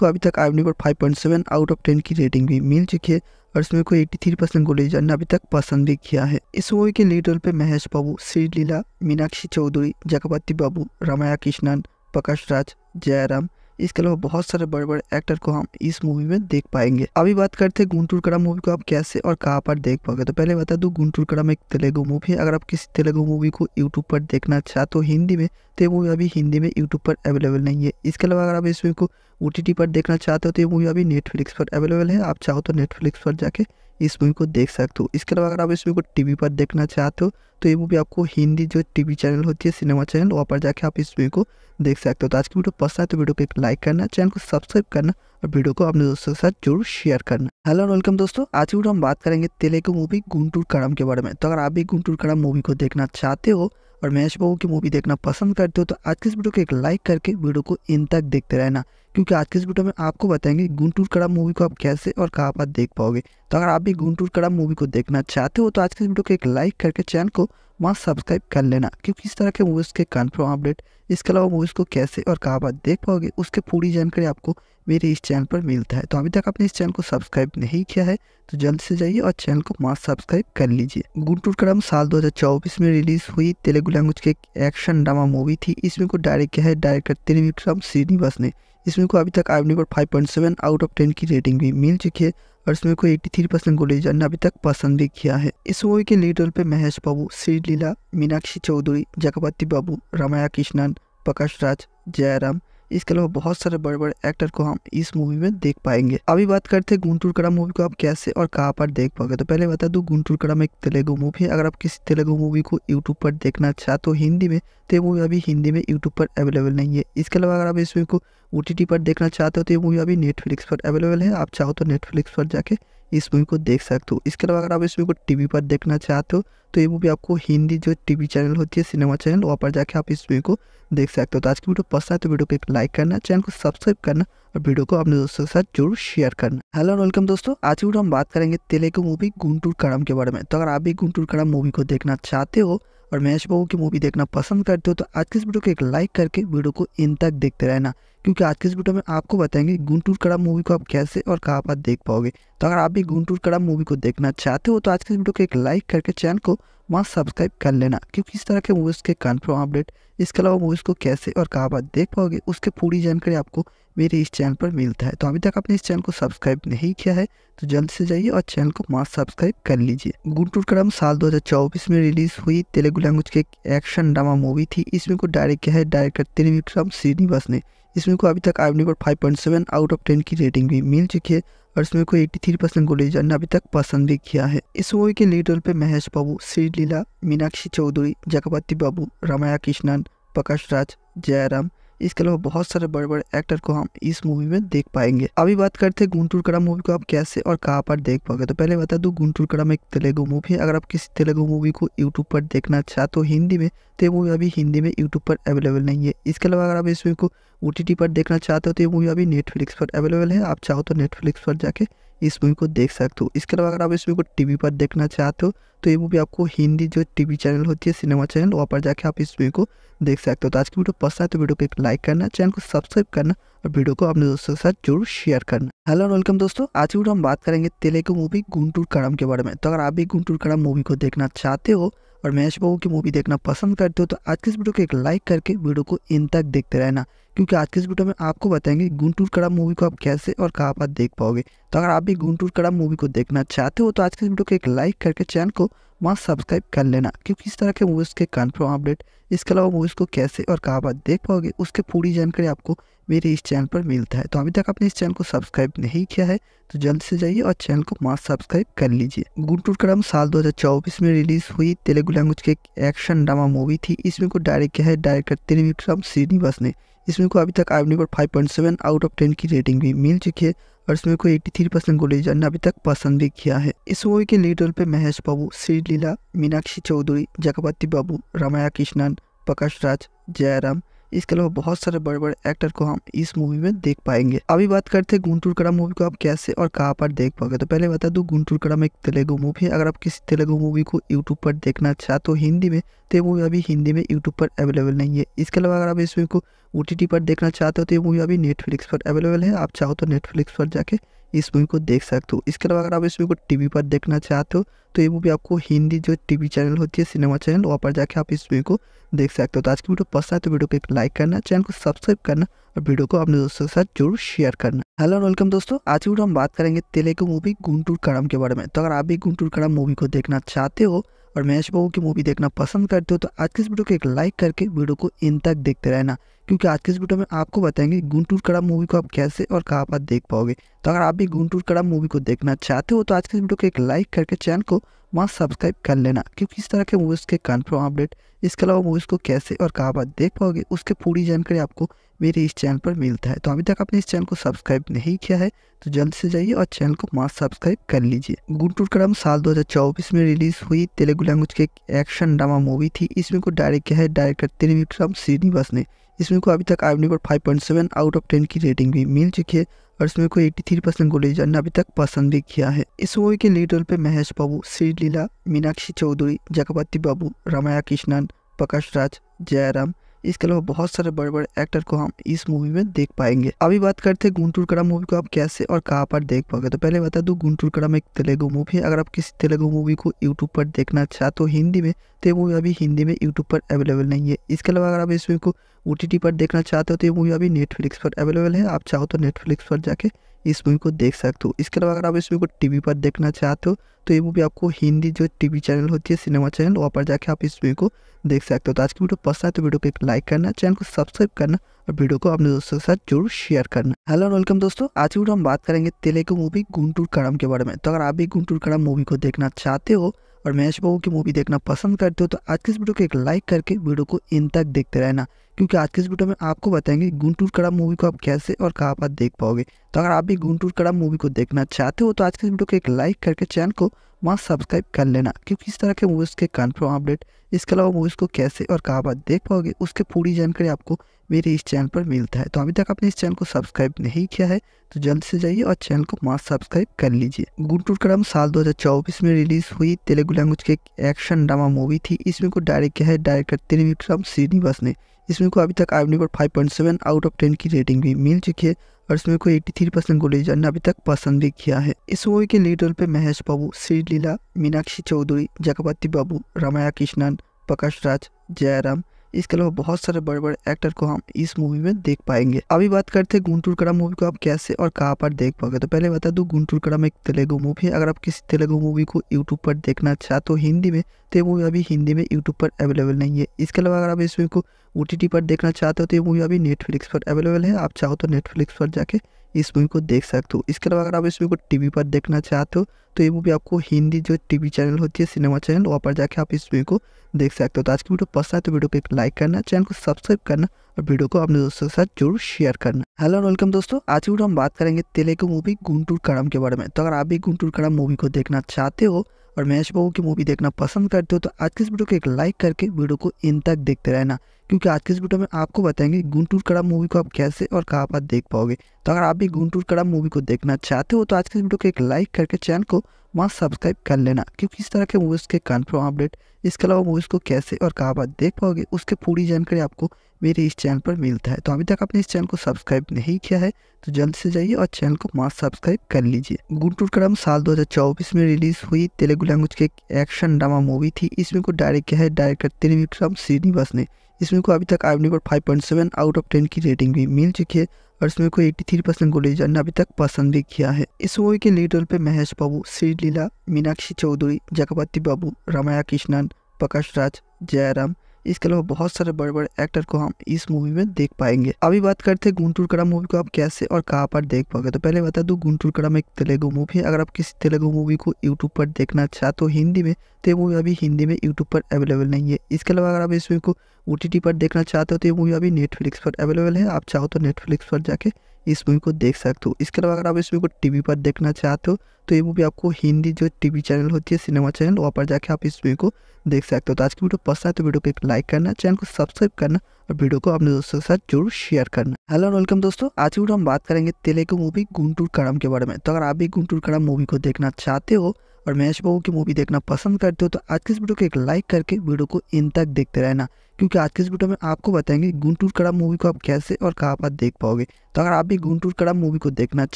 को अभी तक आई पर five point seven out of ten की रेटिंग भी मिल चुकी है और इसमें को एट्टी थ्री परसेंट गोले ने अभी तक पसंद भी किया है इस मूवी के लीड रोल पे महेश बाबू श्रीलीला मीनाक्षी चौधरी जगपति बाबू रमाया कृष्णन प्रकाश राज जयराम इसके अलावा बहुत सारे बड़े बड़े एक्टर को हम इस मूवी में देख पाएंगे अभी बात करते हैं गुंटूर कड़ा मूवी को आप कैसे और कहाँ पर देख पाओगे तो पहले बता दूँ गुंटूर कड़म एक तेलुगु मूवी है अगर आप किसी तेलुगु मूवी को यूट्यूब पर देखना चाहते हो हिंदी में तो ये मूवी अभी हिंदी में यूट्यूब पर अवेलेबल नहीं है इसके अलावा अगर आप इस मूवी को ओ पर देखना चाहते हो तो ये मूवी अभी नेटफ्लिक्स पर अवेलेबल है आप चाहो तो नेटफ्लिक्स पर जाके इस मूवी को देख सकते हो इसके अलावा अगर आप इस मूवी को टीवी पर देखना चाहते हो तो ये मूवी आपको हिंदी जो टीवी चैनल होती है सिनेमा चैनल वहाँ पर जाके आप इस मूवी को देख सकते हो तो आज की वीडियो पसंद है तो वीडियो को एक लाइक करना चैनल को सब्सक्राइब करना और वीडियो को अपने दोस्तों के साथ जरूर शेयर करना हेलो वेलकम दोस्तों आज की वीडियो हम बात करेंगे तेलुगु मूवी गुंटूर कड़म के बारे में तो अगर आप भी गुंटूर कड़म मूवी को देखना चाहते हो और महेश बाबू की मूवी देखना पसंद करते हो तो आज की इस वीडियो को एक लाइक करके वीडियो को इन तक देखते रहना क्योंकि आज के इस वीडियो में आपको बताएंगे गुंटूर कड़ा मूवी को आप कैसे और कहाँ पर देख पाओगे तो अगर आप भी गुंटूर कड़ा मूवी को देखना चाहते हो तो आज के इस वीडियो को एक लाइक करके चैनल को वहाँ सब्सक्राइब कर लेना क्योंकि इस तरह के मूवीज़ के कन्फर्म अपडेट इसके अलावा मूवीज़ को कैसे और कहाँ पर देख पाओगे उसके पूरी जानकारी आपको मेरे इस चैनल पर मिलता है तो अभी तक आपने इस चैनल को सब्सक्राइब नहीं किया है तो जल्द से जाइए और चैनल को मास्क सब्सक्राइब कर लीजिए गुंटूर क्रम साल 2024 में रिलीज हुई तेलुगु लैंग्वेज की एक एक्शन ड्रामा मूवी थी इसमें को डायरेक्ट किया है डायरेक्टर त्रिविक्रम श्रीनिवास ने इस को अभी तक आईएमडीबी पर 5.7 आउट ऑफ 10 की रेटिंग भी मिल चुकी है और इस मूवी को 83 परसेंट गोलेजर ने अभी तक पसंद भी किया है इस मूवी के लीड रोल पे महेश बाबू श्रीलीला मीनाक्षी चौधरी जगपति बाबू रामाया कृष्णन प्रकाश राज जयराम इसके अलावा बहुत सारे बड़े बड़े एक्टर को हम इस मूवी में देख पाएंगे अभी बात करते हैं गुंटूर कड़ा मूवी को आप कैसे और कहाँ पर देख पाओगे तो पहले बता दू गुंटूर कड़म एक तेलुगु मूवी है अगर आप किसी तेलुगु मूवी को यूट्यूब पर देखना चाहते हो हिंदी में तो ये मूवी अभी हिंदी में यूट्यूब पर अवेलेबल नहीं है इसके अलावा अगर आप इस मूवी को ओ पर देखना चाहते हो तो ये मूवी अभी नेटफ्लिक्स पर अवेलेबल है आप चाहो तो नेटफ्लिक्स पर जाके इस मूवी को देख सकते हो इसके अलावा अगर आप इस मूवी को टीवी पर देखना चाहते हो तो ये मूवी आपको हिंदी जो टीवी चैनल होती है सिनेमा चैनल वहाँ पर जाके आप इस मूवी को देख सकते हो तो आज की वीडियो पसंद है तो वीडियो को एक लाइक करना चैनल को सब्सक्राइब करना और वीडियो को अपने दोस्तों के साथ जरूर शेयर करना हेलो वेलकम दोस्तों आज की वीडियो हम बात करेंगे तेलुगु मूवी गुंटूर कड़म के बारे में तो अगर आप भी गुंटूर कड़म मूवी को देखना चाहते हो और महेश बाबू की मूवी देखना पसंद करते हो तो आज की इस वीडियो को एक लाइक करके वीडियो को इन तक देखते रहना क्योंकि आज के इस वीडियो में आपको बताएंगे गुंटूर कड़ा मूवी को आप कैसे और कहाँ पर देख पाओगे तो अगर आप भी गुंटूर कड़ा मूवी को देखना चाहते हो तो आज के इस वीडियो को एक लाइक करके चैनल को वहाँ सब्सक्राइब कर लेना क्योंकि इस तरह के मूवीज़ के कन्फर्म अपडेट इसके अलावा मूवीज़ को कैसे और कहाँ पर देख पाओगे उसकी पूरी जानकारी आपको मेरे इस चैनल पर मिलता है तो अभी तक आपने इस चैनल को सब्सक्राइब नहीं किया है तो जल्द से जाइए और चैनल को मास्क सब्सक्राइब कर लीजिए गुंटूर क्रम साल 2024 में रिलीज हुई तेलुगु लैंग्वेज की एक एक्शन ड्रामा मूवी थी इसमें को डायरेक्ट किया है डायरेक्टर त्रिविक्रम श्रीनिवास ने इसमें को अभी तक फाइव पर 5.7 आउट ऑफ 10 की रेटिंग भी मिल चुकी है और इसमें को 83 परसेंट गोलेजर ने अभी तक पसंद भी किया है इस मूवी के लीड रोल पे महेश बाबू श्रीलीला मीनाक्षी चौधरी जगपति बाबू रमाया कृष्णन प्रकाश राज जयराम इसके अलावा बहुत सारे बड़े बड़े एक्टर को हम इस मूवी में देख पाएंगे अभी बात करते हैं गुंटूर कड़ा मूवी को आप कैसे और कहाँ पर देख पाओगे तो पहले बता दूँ गुंटूर कड़म एक तेलुगु मूवी है अगर आप किसी तेलुगु मूवी को यूट्यूब पर देखना चाहते हो हिंदी में तो ये मूवी अभी हिंदी में यूट्यूब पर अवेलेबल नहीं है इसके अलावा अगर आप इस मूवी को ओ पर देखना चाहते हो तो ये मूवी अभी नेटफ्लिक्स पर अवेलेबल है आप चाहो तो नेटफ्लिक्स पर जाके इस मूवी को देख सकते हो इसके अलावा अगर आप इस मूवी को टीवी पर देखना चाहते हो तो ये मूवी आपको हिंदी जो टीवी चैनल होती है सिनेमा चैनल वहाँ पर जाके आप इस मूवी को देख सकते हो तो आज की वीडियो पसंद है तो वीडियो को एक लाइक करना चैनल को सब्सक्राइब करना और वीडियो को अपने दोस्तों के साथ जरूर शेयर करना हेलो वेलकम दोस्तों आज की वीडियो हम बात करेंगे तेलेगु मूवी गुंटूर कड़म के बारे में तो अगर आप भी गुंटूर कड़म मूवी को देखना चाहते हो और महेश बाबू की मूवी देखना पसंद करते हो तो आज की इस वीडियो को एक लाइक करके वीडियो को इन तक देखते रहना क्योंकि आज के इस वीडियो में आपको बताएंगे गुंटूर कड़ा मूवी को आप कैसे और कहाँ पर देख पाओगे तो अगर आप भी गुंटूर कड़ा मूवी को देखना चाहते हो तो आज के इस वीडियो को एक लाइक करके चैनल को वहाँ सब्सक्राइब कर लेना क्योंकि इस तरह के मूवीज़ के कन्फर्म अपडेट इसके अलावा मूवीज़ को कैसे और कहाँ पर देख पाओगे उसके पूरी जानकारी आपको मेरे इस चैनल पर मिलता है तो अभी तक आपने इस चैनल को सब्सक्राइब नहीं किया है तो जल्द से जाइए और चैनल को मास्क सब्सक्राइब कर लीजिए गुंटूर क्रम साल 2024 में रिलीज हुई तेलुगु लैंग्वेज की एक एक्शन ड्रामा मूवी थी इसमें को डायरेक्ट किया है डायरेक्टर त्रिविक्रम श्रीनिवास ने इस को अभी तक आईएमडीबी पर 5.7 आउट ऑफ 10 की रेटिंग भी मिल चुकी है और इसमें को को 83 परसेंट गोलेजा ने अभी तक पसंद भी किया है इस मूवी के लीड रोल पे महेश बाबू श्रीलीला मीनाक्षी चौधरी जगपति बाबू रामाया कृष्णन प्रकाश राज जयराम इसके अलावा बहुत सारे बड़े बड़े एक्टर को हम इस मूवी में देख पाएंगे अभी बात करते हैं गुंटूर कड़ा मूवी को आप कैसे और कहाँ पर देख पाओगे तो पहले बता दू गुंटूर कड़म एक तेलुगु मूवी है अगर आप किसी तेलुगु मूवी को यूट्यूब पर देखना चाहते हो हिंदी में तो ये मूवी अभी हिंदी में यूट्यूब पर अवेलेबल नहीं है इसके अलावा अगर आप इस मूवी को ओ पर देखना चाहते हो तो ये मूवी अभी नेटफ्लिक्स पर अवेलेबल है आप चाहो तो नेटफ्लिक्स पर जाके इस मूवी को देख सकते हो इसके अलावा अगर आप इस मूवी को टीवी पर देखना चाहते हो तो ये मूवी आपको हिंदी जो टीवी चैनल होती है सिनेमा चैनल वहाँ पर जाके आप इस मूवी को देख सकते हो तो आज की वीडियो पसंद है तो वीडियो को एक लाइक करना चैनल को सब्सक्राइब करना और वीडियो को अपने दोस्तों के साथ जरूर शेयर करना हेलो वेलकम दोस्तों आज की वीडियो हम बात करेंगे तेलुगु मूवी गुंटूर कड़म के बारे में तो अगर आप भी गुंटूर कड़म मूवी को देखना चाहते हो और महेश बाबू की मूवी देखना पसंद करते हो तो आज की इस वीडियो को एक लाइक करके वीडियो को इन तक देखते रहना क्योंकि आज के इस वीडियो में आपको बताएंगे गुंटूर कड़ा मूवी को आप कैसे और कहाँ पर देख पाओगे तो अगर आप भी गुंटूर कड़ा मूवी को देखना चाहते हो तो आज के इस वीडियो को एक लाइक करके चैनल को वहाँ सब्सक्राइब कर लेना क्योंकि इस तरह के मूवीज़ के कन्फर्म अपडेट इसके अलावा मूवीज़ को कैसे और कहाँ पर देख पाओगे उसके पूरी जानकारी आपको मेरे इस चैनल पर मिलता है तो अभी तक आपने इस चैनल को सब्सक्राइब नहीं किया है तो जल्द से जाइए और चैनल को मास सब्सक्राइब कर लीजिए गुंटूर क्रम साल 2024 में रिलीज हुई तेलुगु लैंग्वेज की एक एक्शन ड्रामा मूवी थी इसमें को डायरेक्ट किया है डायरेक्टर त्रिविक्रम श्रीनिवास ने इसमें को अभी तक आर्मी पर 5.7 आउट ऑफ 10 की रेटिंग भी मिल चुकी है और इसमें को 83 परसेंट गोलीजा ने अभी तक पसंद भी किया है इस मूवी के लीड रोल पे महेश बाबू श्री लीला मीनाक्षी चौधरी जगपति बाबू रामाया कृष्णन प्रकाश राज जयराम इसके अलावा बहुत सारे बड़े बड़े एक्टर को हम इस मूवी में देख पाएंगे अभी बात करते हैं गुंटूर कड़ा मूवी को आप कैसे और कहाँ पर देख पाओगे तो पहले बता दूँ गुंटूर में एक तेलुगु मूवी है अगर आप किसी तेलुगु मूवी को यूट्यूब पर देखना चाहते हो हिंदी में तो ये मूवी अभी हिंदी में यूट्यूब पर अवेलेबल नहीं है इसके अलावा अगर आप इस मूवी को ओ पर देखना चाहते हो तो ये मूवी अभी नेटफ्लिक्स पर अवेलेबल है आप चाहो तो नेटफ्लिक्स पर जाके इस मूवी को देख सकते हो इसके अलावा अगर आप इस मूवी को टीवी पर देखना चाहते हो तो ये मूवी आपको हिंदी जो टीवी चैनल होती है सिनेमा चैनल वहाँ पर जाके आप इस मूवी को देख सकते हो तो आज की वीडियो पसंद है तो वीडियो को एक लाइक करना चैनल को सब्सक्राइब करना और वीडियो को अपने दोस्तों के साथ जरूर शेयर करना हेलो वेलकम दोस्तों आज की वीडियो हम बात करेंगे तेलुगु मूवी गुंटूर कड़म के बारे में तो अगर आप भी गुंटूर कड़म मूवी को देखना चाहते हो और महेश बाबू की मूवी देखना पसंद करते हो तो आज की इस वीडियो को एक लाइक करके वीडियो को इन तक देखते रहना क्योंकि आज के इस वीडियो में आपको बताएंगे गुंटूर कड़ा मूवी को आप कैसे और कहाँ पर देख पाओगे तो अगर आप भी गुंटूर कड़ा मूवी को देखना चाहते हो तो आज के इस वीडियो को एक लाइक करके चैनल को वहाँ सब्सक्राइब कर लेना क्योंकि इस तरह के मूवीज़ के कन्फर्म अपडेट इसके अलावा मूवीज़ को कैसे और कहाँ पर देख पाओगे उसके पूरी जानकारी आपको मेरे इस चैनल पर मिलता है तो अभी तक आपने इस चैनल को सब्सक्राइब नहीं किया है तो जल्द से जाइए और चैनल को माँ सब्सक्राइब कर लीजिए गुंटूर क्रम साल 2024 में रिलीज हुई तेलुगु लैंग्वेज की एक एक्शन ड्रामा मूवी थी इसमें को डायरेक्ट किया है डायरेक्टर त्रिविक्रम श्रीनिवास ने इस मूवी को अभी तक आई पर five point seven out of ten की रेटिंग भी मिल चुकी है और इस मूवी को एट्टी थ्री परसेंट गुलेजर ने अभी तक पसंद भी किया है इस मूवी के लीड रोल पे महेश बाबू श्रीलीला मीनाक्षी चौधरी जगपति बाबू रमाया कृष्णन प्रकाश राज जयराम इसके अलावा बहुत सारे बड़े बड़े एक्टर को हम इस मूवी में देख पाएंगे अभी बात करते हैं गुंटूर कड़ा मूवी को आप कैसे और कहाँ पर देख पाओगे तो पहले बता दू गुंटूर में एक तेलुगु मूवी है अगर आप किसी तेलुगु मूवी को यूट्यूब पर देखना चाहते हो हिंदी में तो ये मूवी अभी हिंदी में यूट्यूब पर अवेलेबल नहीं है इसके अलावा अगर आप इस मूवी को ओ पर देखना चाहते हो तो ये मूवी अभी नेटफ्लिक्स पर अवेलेबल है आप चाहो तो नेटफ्लिक्स पर जाके इस मूवी को देख सकते हो इसके अलावा अगर आप इस मूवी को टीवी पर देखना चाहते हो तो ये मूवी आपको हिंदी जो टीवी चैनल होती है सिनेमा चैनल वहाँ पर जाके आप इस मूवी को देख सकते हो तो आज की वीडियो पसंद है तो वीडियो को एक लाइक करना चैनल को सब्सक्राइब करना और वीडियो को अपने दोस्तों के साथ जरूर शेयर करना हेलो वेलकम दोस्तों आज की वीडियो हम बात करेंगे तेलेगु मूवी गुंटूर कड़म के बारे में तो अगर आप भी गुंटूर कड़म मूवी को देखना चाहते हो और महेश बाबू की मूवी देखना पसंद करते हो तो आज की इस वीडियो को एक लाइक करके वीडियो को इन तक देखते रहना क्योंकि आज के इस वीडियो में आपको बताएंगे गुंटूर कड़ा मूवी को आप कैसे और कहाँ पर देख पाओगे तो अगर आप भी गुंटूर कड़ा मूवी को देखना चाहते हो तो आज के इस वीडियो को एक लाइक करके चैनल को वहाँ सब्सक्राइब कर लेना क्योंकि इस तरह के मूवीज़ के कन्फर्म अपडेट इसके अलावा मूवीज़ को कैसे और कहाँ पर देख पाओगे उसके पूरी जानकारी आपको मेरे इस चैनल पर मिलता है तो अभी तक आपने इस चैनल को सब्सक्राइब नहीं किया है तो जल्द से जाइए और चैनल को मास सब्सक्राइब कर लीजिए गुंटूर कड़म साल 2024 में रिलीज हुई तेलुगु लैंग्वेज की एक एक्शन ड्रामा मूवी थी इसमें को डायरेक्ट किया है डायरेक्टर त्रिविक्रम श्रीनिवास ने इस को अभी तक आई पर five point seven out of ten की रेटिंग भी मिल चुकी है और इसमें को 83 परसेंट गोलेजर ने अभी तक पसंद भी किया है इस मूवी के लीड रोल पे महेश बाबू श्री लीला मीनाक्षी चौधरी जगपति बाबू रमाया कृष्णन प्रकाश राज जयराम इसके अलावा बहुत सारे बड़े बड़े एक्टर को हम इस मूवी में देख पाएंगे अभी बात करते हैं गुंटूर कड़ा मूवी को आप कैसे और कहाँ पर देख पाओगे तो पहले बता दू गुंटूर में एक तेलुगु मूवी है अगर आप किसी तेलुगु मूवी को यूट्यूब पर देखना चाहते हो हिंदी में तो ये मूवी अभी हिंदी में यूट्यूब पर अवेलेबल नहीं है इसके अलावा अगर आप इस मूवी को ओ पर देखना चाहते हो तो ये मूवी अभी नेटफ्लिक्स पर अवेलेबल है आप चाहो तो नेटफ्लिक्स पर जाके इस मूवी को देख सकते हो इसके अलावा अगर आप इस मूवी को टीवी पर देखना चाहते हो तो ये मूवी आपको हिंदी जो टीवी चैनल होती है सिनेमा चैनल वहाँ पर जाके आप इस मूवी को देख सकते हो तो आज की वीडियो पसंद है तो वीडियो को एक लाइक करना चैनल को सब्सक्राइब करना और वीडियो को अपने दोस्तों के साथ जरूर शेयर करना हेलो वेलकम दोस्तों आज की वीडियो हम बात करेंगे तेलेगु मूवी गुंटूर कड़म के बारे में तो अगर आप भी गुंटूर कड़म मूवी को देखना चाहते हो और महेश बाबू की मूवी देखना पसंद करते हो तो आज के इस वीडियो को एक लाइक करके वीडियो को इन तक देखते रहना क्योंकि आज के इस वीडियो में आपको बताएंगे गुंटूर कड़ा मूवी को आप कैसे और कहाँ पर देख पाओगे तो अगर आप भी गुंटूर कड़ा मूवी को देखना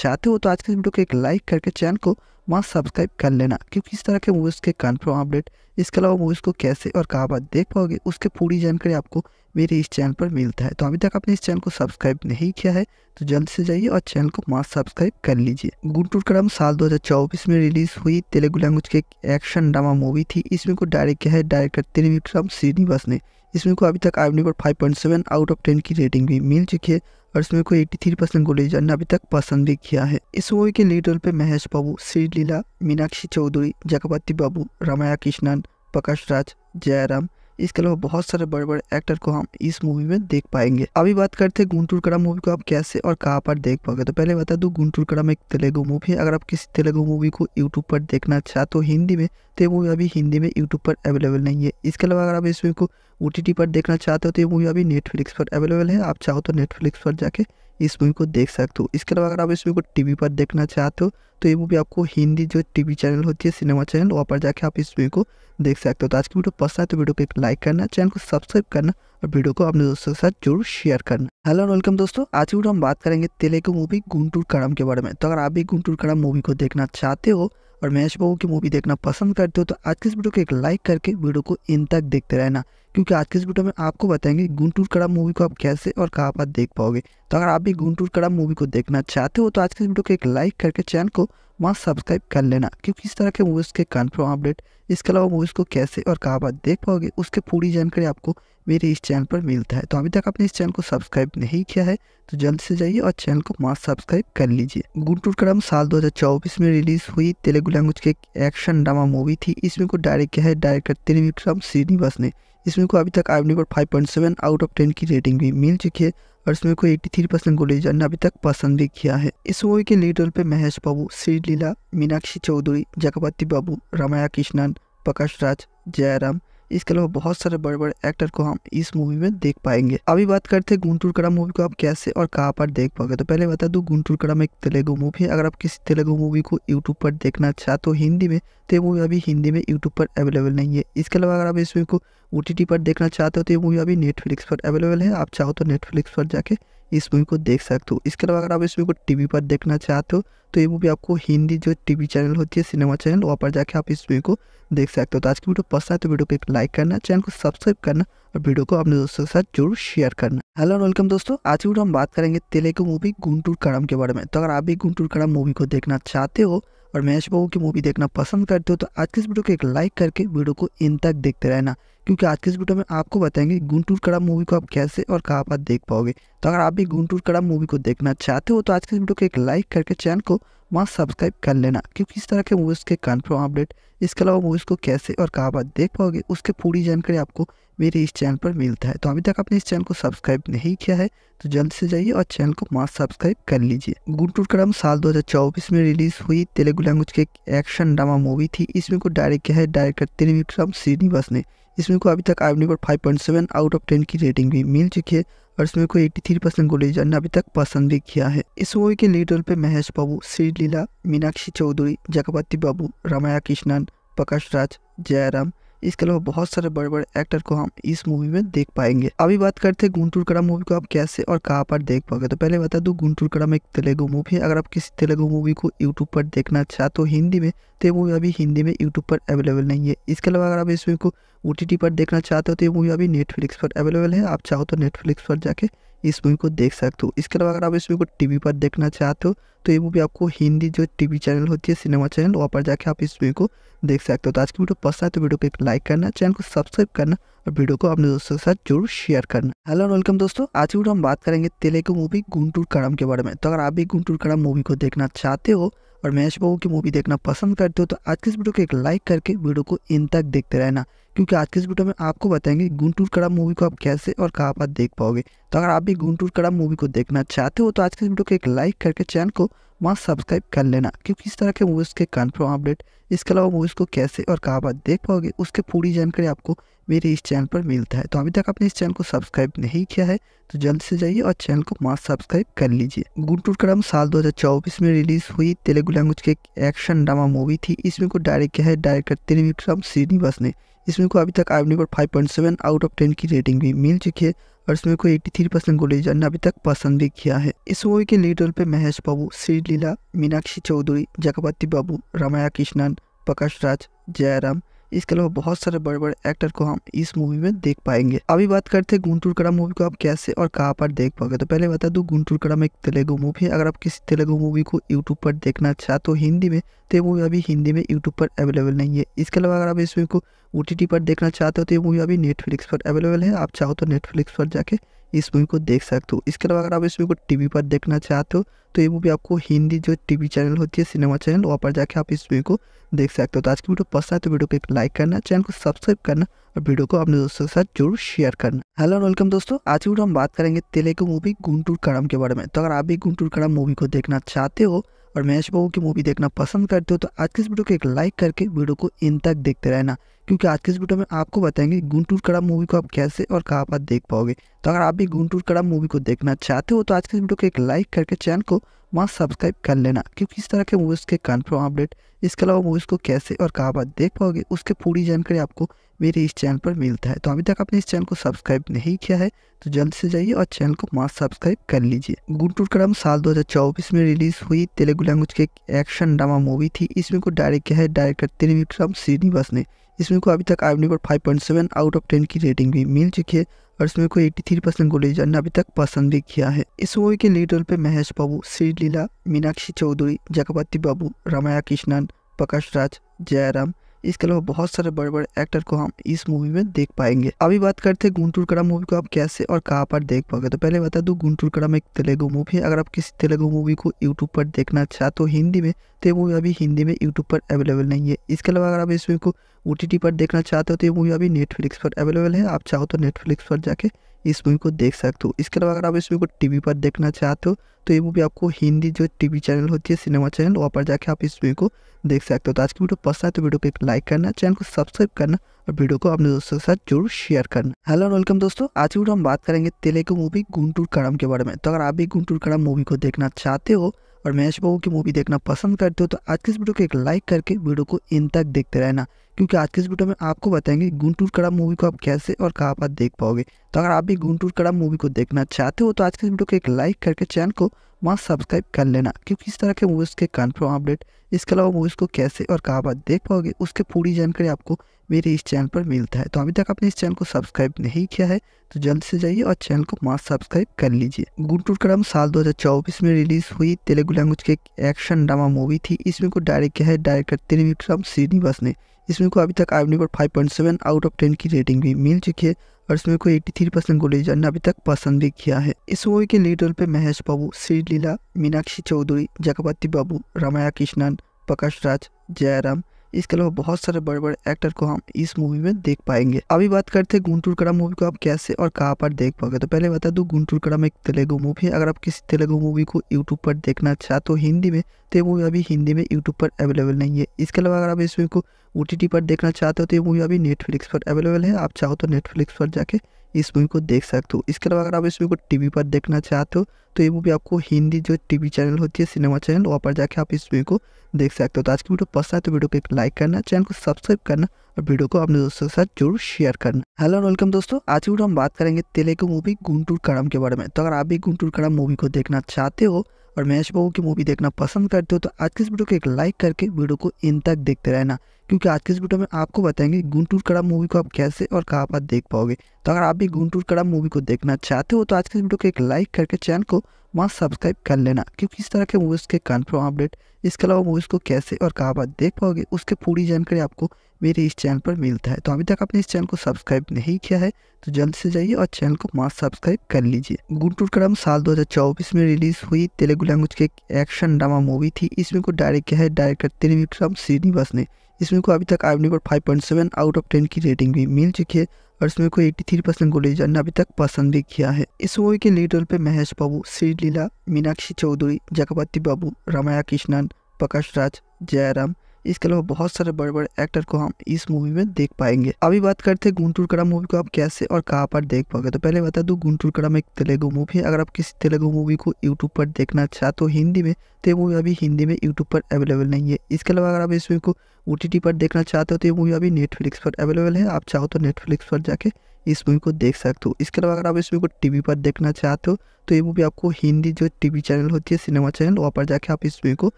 चाहते हो तो आज के इस वीडियो को एक लाइक करके चैनल को वहाँ सब्सक्राइब कर लेना क्योंकि इस तरह के मूवीज़ के कन्फर्म अपडेट इसके अलावा मूवीज़ को कैसे और कहाँ बात देख पाओगे उसके पूरी जानकारी आपको मेरे इस चैनल पर मिलता है तो अभी तक आपने इस चैनल को सब्सक्राइब नहीं किया है तो जल्द से जाइए और चैनल को मास्क सब्सक्राइब कर लीजिए गुंटूर कड़म साल 2024 में रिलीज हुई तेलुगु लैंग्वेज की एक एक्शन ड्रामा मूवी थी इसमें को डायरेक्ट किया है डायरेक्टर त्रिविक्रम श्रीनिवास ने इसमें को अभी तक आई पर five point seven out of ten की रेटिंग भी मिल चुकी है और इसमें को 83 परसेंट को लीजर ने अभी तक पसंद भी किया है इस मूवी के लीड रोल पे महेश बाबू श्री लीला मीनाक्षी चौधरी जगपति बाबू रमाया कृष्णन प्रकाश राज जयराम इसके अलावा बहुत सारे बड़े बड़े एक्टर को हम इस मूवी में देख पाएंगे अभी बात करते हैं गुंटूर कड़ा मूवी को आप कैसे और कहाँ पर देख पाओगे तो पहले बता दू गुंटूर कड़म एक तेलुगु मूवी है अगर आप किसी तेलुगु मूवी को यूट्यूब पर देखना चाहते हो हिंदी में तो ये मूवी अभी हिंदी में यूट्यूब पर अवेलेबल नहीं है इसके अलावा अगर आप इस मूवी को ओ पर देखना चाहते हो तो ये मूवी अभी नेटफ्लिक्स पर अवेलेबल है आप चाहो तो नेटफ्लिक्स पर जाके इस मूवी को देख सकते हो इसके अलावा अगर आप इस मूवी को टीवी पर देखना चाहते हो तो ये मूवी आपको हिंदी जो टीवी चैनल होती है सिनेमा चैनल वहाँ पर जाके आप इस मूवी को देख सकते हो तो आज की वीडियो पसंद है तो वीडियो को एक लाइक करना चैनल को सब्सक्राइब करना और वीडियो को अपने दोस्तों के साथ जरूर शेयर करना हेलो वेलकम दोस्तों आज की वीडियो हम बात करेंगे तेलेगु मूवी गुंटूर कड़म के बारे में तो अगर आप भी गुंटूर कड़म मूवी को देखना चाहते हो और महेश बाबू की मूवी देखना पसंद करते हो तो आज के इस वीडियो को एक लाइक करके वीडियो को इन तक देखते रहना क्योंकि आज के इस वीडियो में आपको बताएंगे गुंटूर कड़ा मूवी को आप कैसे और कहाँ पर देख पाओगे तो अगर आप भी गुंटूर कड़ा मूवी को देखना चाहते हो तो आज के इस वीडियो को एक लाइक करके चैनल को वहाँ सब्सक्राइब कर लेना क्योंकि इस तरह के मूवीज़ के कन्फर्म अपडेट इसके अलावा मूवीज़ को कैसे और कहाँ बात देख पाओगे उसके पूरी जानकारी आपको मेरे इस चैनल पर मिलता है तो अभी तक आपने इस चैनल को सब्सक्राइब नहीं किया है तो जल्द से जाइए और चैनल को मास्क सब्सक्राइब कर लीजिए गुंटूर करम साल 2024 में रिलीज हुई तेलुगु लैंग्वेज की एक एक्शन ड्रामा मूवी थी इसमें को डायरेक्ट किया है डायरेक्टर त्रिविक्रम श्रीनिवास ने इसमें को अभी तक फाइव पॉइंट 5.7 आउट ऑफ 10 की रेटिंग भी मिल चुकी है और इसमें को 83 परसेंट गुलेजा ने अभी तक पसंद भी किया है इस मूवी के लीड रोल पे महेश बाबू श्री लीला मीनाक्षी चौधरी जगपति बाबू रामाया कृष्णन प्रकाश राज जयराम इसके अलावा बहुत सारे बड़े बड़े एक्टर को हम इस मूवी में देख पाएंगे अभी बात करते हैं गुंटूर कड़ा मूवी को आप कैसे और कहाँ पर देख पाओगे तो पहले बता दू गुंटूर में एक तेलुगु मूवी है अगर आप किसी तेलुगु मूवी को यूट्यूब पर देखना चाहते हो हिंदी में तो ये मूवी अभी हिंदी में यूट्यूब पर अवेलेबल नहीं है इसके अलावा अगर आप इस मूवी को ओ पर देखना चाहते हो तो ये मूवी अभी नेटफ्लिक्स पर अवेलेबल है आप चाहो तो नेटफ्लिक्स पर जाके इस मूवी को देख सकते हो इसके अलावा अगर आप इस मूवी को टीवी पर देखना चाहते हो तो ये मूवी आपको हिंदी जो टीवी चैनल होती है सिनेमा चैनल वहाँ पर जाके आप इस मूवी को देख सकते हो तो आज की वीडियो पसंद है तो वीडियो को एक लाइक करना चैनल को सब्सक्राइब करना और वीडियो को अपने दोस्तों के साथ जरूर शेयर करना हेलो वेलकम दोस्तों आज की वीडियो हम बात करेंगे तेलुगु मूवी गुंटूर कड़म के बारे में तो अगर आप भी गुंटूर कड़म मूवी को देखना चाहते हो और महेश बाबू की मूवी देखना पसंद करते हो तो आज की इस वीडियो को एक लाइक करके वीडियो को इन तक देखते रहना क्योंकि आज के इस वीडियो में आपको बताएंगे गुंटूर कड़ा मूवी को आप कैसे और कहाँ पर देख पाओगे तो अगर आप भी गुंटूर कड़ा मूवी को देखना चाहते हो तो आज के इस वीडियो को एक लाइक करके चैनल को वहाँ सब्सक्राइब कर लेना क्योंकि इस तरह के मूवीज़ के कन्फर्म अपडेट इसके अलावा मूवीज़ को कैसे और कहाँ पर देख पाओगे उसकी पूरी जानकारी आपको मेरे इस चैनल पर मिलता है तो अभी तक आपने इस चैनल को सब्सक्राइब नहीं किया है तो जल्द से जाइए और चैनल को मास्क सब्सक्राइब कर लीजिए गुंटूर करम साल 2024 में रिलीज हुई तेलुगु लैंग्वेज की एक एक्शन ड्रामा मूवी थी इसमें को डायरेक्ट किया है डायरेक्टर त्रिविक्रम श्रीनिवास ने इसमें को अभी तक आईएमडी पर 5.7 आउट ऑफ 10 की रेटिंग भी मिल चुकी है और इसमें को 83 परसेंट गुलेजर ने अभी तक पसंद भी किया है इस मूवी के लीड रोल पे महेश बाबू श्री लीला मीनाक्षी चौधरी जगपति बाबू रमाया कृष्णन प्रकाश राज जयराम इसके अलावा बहुत सारे बड़े बड़े एक्टर को हम इस मूवी में देख पाएंगे अभी बात करते हैं गुंटूर कड़ा मूवी को आप कैसे और कहाँ पर देख पाओगे तो पहले बता दूँ गुंटूर में एक तेलुगु मूवी है अगर आप किसी तेलुगु मूवी को यूट्यूब पर देखना चाहते हो हिंदी में तो ये मूवी अभी हिंदी में यूट्यूब पर अवेलेबल नहीं है इसके अलावा अगर आप इस मूवी को ओ पर देखना चाहते हो तो ये मूवी अभी नेटफ्लिक्स पर अवेलेबल है आप चाहो तो नेटफ्लिक्स पर जाके इस मूवी को देख सकते हो इसके अलावा अगर आप इस मूवी को टीवी पर देखना चाहते हो तो ये मूवी आपको हिंदी जो टीवी चैनल होती है सिनेमा चैनल वहाँ पर जाके आप इस मूवी को देख सकते हो तो आज की वीडियो पसंद है तो वीडियो को एक लाइक करना चैनल को सब्सक्राइब करना और वीडियो को अपने दोस्तों के साथ जरूर शेयर करना हेलो वेलकम दोस्तों आज की वीडियो हम बात करेंगे तेलुगु मूवी गुंटूर करम के बारे में तो अगर आप भी गुंटूर कड़म मूवी को देखना चाहते हो और महेश बाबू की मूवी देखना पसंद करते हो तो आज की इस वीडियो को एक लाइक करके वीडियो को इन तक देखते रहना क्योंकि आज के इस वीडियो में आपको बताएंगे गुंटूर कड़ा मूवी को आप कैसे और कहाँ पर देख पाओगे तो अगर आप भी गुंटूर कड़ा मूवी को देखना चाहते हो तो आज के इस वीडियो को एक लाइक करके चैनल को वहाँ सब्सक्राइब कर लेना क्योंकि इस तरह के मूवीज़ के कन्फर्म अपडेट इसके अलावा मूवीज़ को कैसे और कहाँ पर देख पाओगे उसके पूरी जानकारी आपको मेरे इस चैनल पर मिलता है तो अभी तक आपने इस चैनल को सब्सक्राइब नहीं किया है तो जल्द से जाइए और चैनल को मास्क सब्सक्राइब कर लीजिए गुंटूर करम साल 2024 में रिलीज हुई तेलुगु लैंग्वेज की एक एक्शन ड्रामा मूवी थी इसमें को डायरेक्ट किया है डायरेक्टर त्रिविक्रम श्रीनिवास ने इसमें को अभी तक आई पर फाइव आउट ऑफ टेन की रेटिंग भी मिल चुकी है और इसमें को 83 परसेंट गुलेजर ने अभी तक पसंद भी किया है इस मूवी के लीड रोल पे महेश बाबू श्रीलीला मीनाक्षी चौधरी जगपति बाबू रमाया कृष्णन प्रकाश राज जयराम इसके अलावा बहुत सारे बड़े बड़े एक्टर को हम इस मूवी में देख पाएंगे अभी बात करते हैं गुंटूर कड़ा मूवी को आप कैसे और कहाँ पर देख पाओगे तो पहले बता दू गुंटूर में एक तेलुगु मूवी है अगर आप किसी तेलुगु मूवी को यूट्यूब पर देखना चाहते हो हिंदी में तो ये मूवी अभी हिंदी में यूट्यूब पर अवेलेबल नहीं है इसके अलावा अगर आप इस मूवी को ओ पर देखना चाहते हो तो ये मूवी अभी नेटफ्लिक्स पर अवेलेबल है आप चाहो तो नेटफ्लिक्स पर जाके इस मूवी को देख सकते हो इसके अलावा अगर आप इस मूवी को टीवी पर देखना चाहते हो तो ये मूवी आपको हिंदी जो टीवी चैनल होती है सिनेमा चैनल वहाँ पर जाके आप इस मूवी को देख सकते हो तो आज की वीडियो पसंद है तो वीडियो को एक लाइक करना चैनल को सब्सक्राइब करना और वीडियो को अपने दोस्तों के साथ जरूर शेयर करना हेलो वेलकम दोस्तों आज की वीडियो हम बात करेंगे तेलुगु मूवी गुंटूर कड़म के बारे में तो अगर आप भी गुंटूर कड़म मूवी को देखना चाहते हो और महेश बाबू की मूवी देखना पसंद करते हो तो आज की इस वीडियो को एक लाइक करके वीडियो को इन तक देखते रहना क्योंकि आज के इस वीडियो में आपको बताएंगे गुंटूर कड़ा मूवी को आप कैसे और कहाँ पर देख पाओगे तो अगर आप भी गुंटूर कड़ा मूवी को देखना चाहते हो तो आज के इस वीडियो को एक लाइक करके चैनल को वहाँ सब्सक्राइब कर लेना क्योंकि इस तरह के मूवीज़ के कन्फर्म अपडेट इसके अलावा मूवीज़ को कैसे और कहाँ पर देख पाओगे उसके पूरी जानकारी आपको मेरे इस चैनल पर मिलता है तो अभी तक आपने इस चैनल को सब्सक्राइब नहीं किया है तो जल्द से जाइए और चैनल को मास्क सब्सक्राइब कर लीजिए गुंटूर क्रम साल 2024 में रिलीज हुई तेलुगु लैंग्वेज की एक एक्शन ड्रामा मूवी थी इसमें को डायरेक्ट किया है डायरेक्टर त्रिविक्रम श्रीनिवास ने इसमें को अभी तक आई पर five point seven out of ten की रेटिंग भी मिल चुकी है और इसमें को एट्टी थ्री परसेंट गुलेजर ने अभी तक पसंद भी किया है इस मूवी के लीड रोल पे महेश बाबू श्रीलीला मीनाक्षी चौधरी जगपति बाबू रमाया कृष्णन प्रकाश राज जयराम इसके अलावा बहुत सारे बड़े बड़े एक्टर को हम इस मूवी में देख पाएंगे अभी बात करते हैं गुंटूर कड़ा मूवी को आप कैसे और कहाँ पर देख पाओगे तो पहले बता दूँ गुंटूर में एक तेलुगु मूवी है अगर आप किसी तेलुगु मूवी को यूट्यूब पर देखना चाहते हो हिंदी में तो ये मूवी अभी हिंदी में यूट्यूब पर अवेलेबल नहीं है इसके अलावा अगर आप इस मूवी को ओ पर देखना चाहते हो तो ये मूवी अभी नेटफ्लिक्स पर अवेलेबल है आप चाहो तो नेटफ्लिक्स पर जाके इस मूवी को देख सकते हो इसके अलावा अगर आप इस मूवी को टीवी पर देखना चाहते हो तो ये मूवी आपको हिंदी जो टीवी चैनल होती है सिनेमा चैनल वहाँ पर जाके आप इस मूवी को देख सकते हो तो आज की वीडियो पसंद है तो वीडियो को एक लाइक करना चैनल को सब्सक्राइब करना और वीडियो को अपने दोस्तों के साथ जरूर शेयर करना हेलो वेलकम दोस्तों आज की वीडियो हम बात करेंगे तेलुगु मूवी गुंटूर कड़म के बारे में तो अगर आप भी गुंटूर कड़म मूवी को देखना चाहते हो और महेश बाबू की मूवी देखना पसंद करते हो तो आज की इस वीडियो को एक लाइक करके वीडियो को इन तक देखते रहना क्योंकि आज के इस वीडियो में आपको बताएंगे गुंटूर कड़ा मूवी को आप कैसे और कहाँ पर देख पाओगे तो अगर आप भी गुंटूर कड़ा मूवी को देखना चाहते हो तो आज के इस वीडियो को एक लाइक करके चैनल को वहाँ सब्सक्राइब कर लेना क्योंकि इस तरह के मूवीज़ के कन्फर्म अपडेट इसके अलावा मूवीज़ को कैसे और कहाँ पर देख पाओगे उसके पूरी जानकारी आपको मेरे इस चैनल पर मिलता है तो अभी तक आपने इस चैनल को सब्सक्राइब नहीं किया है तो जल्द से जाइए और चैनल को मास्क सब्सक्राइब कर लीजिए गुंटूर क्रम साल 2024 में रिलीज हुई तेलुगु लैंग्वेज की एक एक्शन ड्रामा मूवी थी इसमें को डायरेक्ट किया है डायरेक्टर त्रिविक्रम श्रीनिवास ने इसमें को अभी तक आईएमडी पर 5.7 आउट ऑफ 10 की रेटिंग भी मिल चुकी है और इसमें को 83 परसेंट गोलेजर ने अभी तक पसंद भी किया है इस मूवी के लीड रोल पे महेश बाबू श्री लीला मीनाक्षी चौधरी जगपति बाबू रमाया कृष्णन प्रकाश राज जयराम इसके अलावा बहुत सारे बड़े बड़े एक्टर को हम इस मूवी में देख पाएंगे अभी बात करते हैं गुंटूर कड़ा मूवी को आप कैसे और कहाँ पर देख पाओगे तो पहले बता दूँ गुंटूर कड़म एक तेलुगु मूवी है अगर आप किसी तेलुगु मूवी को यूट्यूब पर देखना चाहते हो हिंदी में तो ये मूवी अभी हिंदी में यूट्यूब पर अवेलेबल नहीं है इसके अलावा अगर आप इस मूवी को ओ पर देखना चाहते हो तो ये मूवी अभी नेटफ्लिक्स पर अवेलेबल है आप चाहो तो नेटफ्लिक्स पर जाके इस मूवी को देख सकते हो इसके अलावा अगर आप इस मूवी को टीवी पर देखना चाहते हो तो ये मूवी आपको हिंदी जो टीवी चैनल होती है सिनेमा चैनल वहाँ पर जाके आप इस मूवी को देख सकते हो तो आज की वीडियो पसंद है तो वीडियो को एक लाइक करना चैनल को सब्सक्राइब करना और वीडियो को अपने दोस्तों के साथ जरूर शेयर करना हेलो वेलकम दोस्तों आज की वीडियो हम बात करेंगे तेलुगु मूवी गुंटूर कड़म के बारे में तो अगर आप भी गुंटूर कड़म मूवी को देखना चाहते हो और महेश बाबू की मूवी देखना पसंद करते हो तो आज की इस वीडियो को एक लाइक करके वीडियो को इन तक देखते रहना क्योंकि आज के इस वीडियो में आपको बताएंगे गुंटूर कड़ा मूवी को आप कैसे और कहाँ पर देख पाओगे तो अगर आप भी गुंटूर कड़ा मूवी को देखना चाहते हो तो आज के इस वीडियो को एक लाइक करके चैनल को वहाँ सब्सक्राइब कर लेना क्योंकि इस तरह के मूवीज़ के कन्फर्म अपडेट इसके अलावा मूवीज़ को कैसे और कहाँ पर देख पाओगे उसके पूरी जानकारी आपको मेरे इस चैनल पर मिलता है तो अभी तक आपने इस चैनल को सब्सक्राइब नहीं किया है तो जल्द से जाइए और चैनल को मास्क सब्सक्राइब कर लीजिए गुंटूर क्रम साल 2024 में रिलीज हुई तेलुगु लैंग्वेज की एक एक्शन ड्रामा मूवी थी इसमें को डायरेक्ट किया है डायरेक्टर त्रिविक्रम श्रीनिवास ने इसमें को अभी तक आईवनी पर 5.7 आउट ऑफ 10 की रेटिंग भी मिल चुकी है और इसमें को 83 परसेंट गोलेजर ने अभी तक पसंद भी किया है इस मूवी के लीड रोल पे महेश बाबू श्रीलीला मीनाक्षी चौधरी जगपति बाबू रामाया कृष्णन प्रकाश राज जयराम इसके अलावा बहुत सारे बड़े बड़े एक्टर को हम इस मूवी में देख पाएंगे अभी बात करते हैं गुंटूर कड़ा मूवी को आप कैसे और कहाँ पर देख पाओगे तो पहले बता दूं गुंटूर में एक तेलुगु मूवी है अगर आप किसी तेलुगु मूवी को यूट्यूब पर देखना चाहते हो तो हिंदी में तो ये मूवी अभी हिंदी में यूट्यूब पर अवेलेबल नहीं है इसके अलावा अगर आप इस मूवी को ओ पर देखना चाहते हो तो ये मूवी अभी नेटफ्लिक्स पर अवेलेबल है आप चाहो तो नेटफ्लिक्स पर जाके इस मूवी को देख सकते हो इसके अलावा अगर आप इस मूवी को टीवी पर देखना चाहते हो तो ये मूवी आपको हिंदी जो टीवी चैनल होती है सिनेमा चैनल वहाँ पर जाके आप इस मूवी को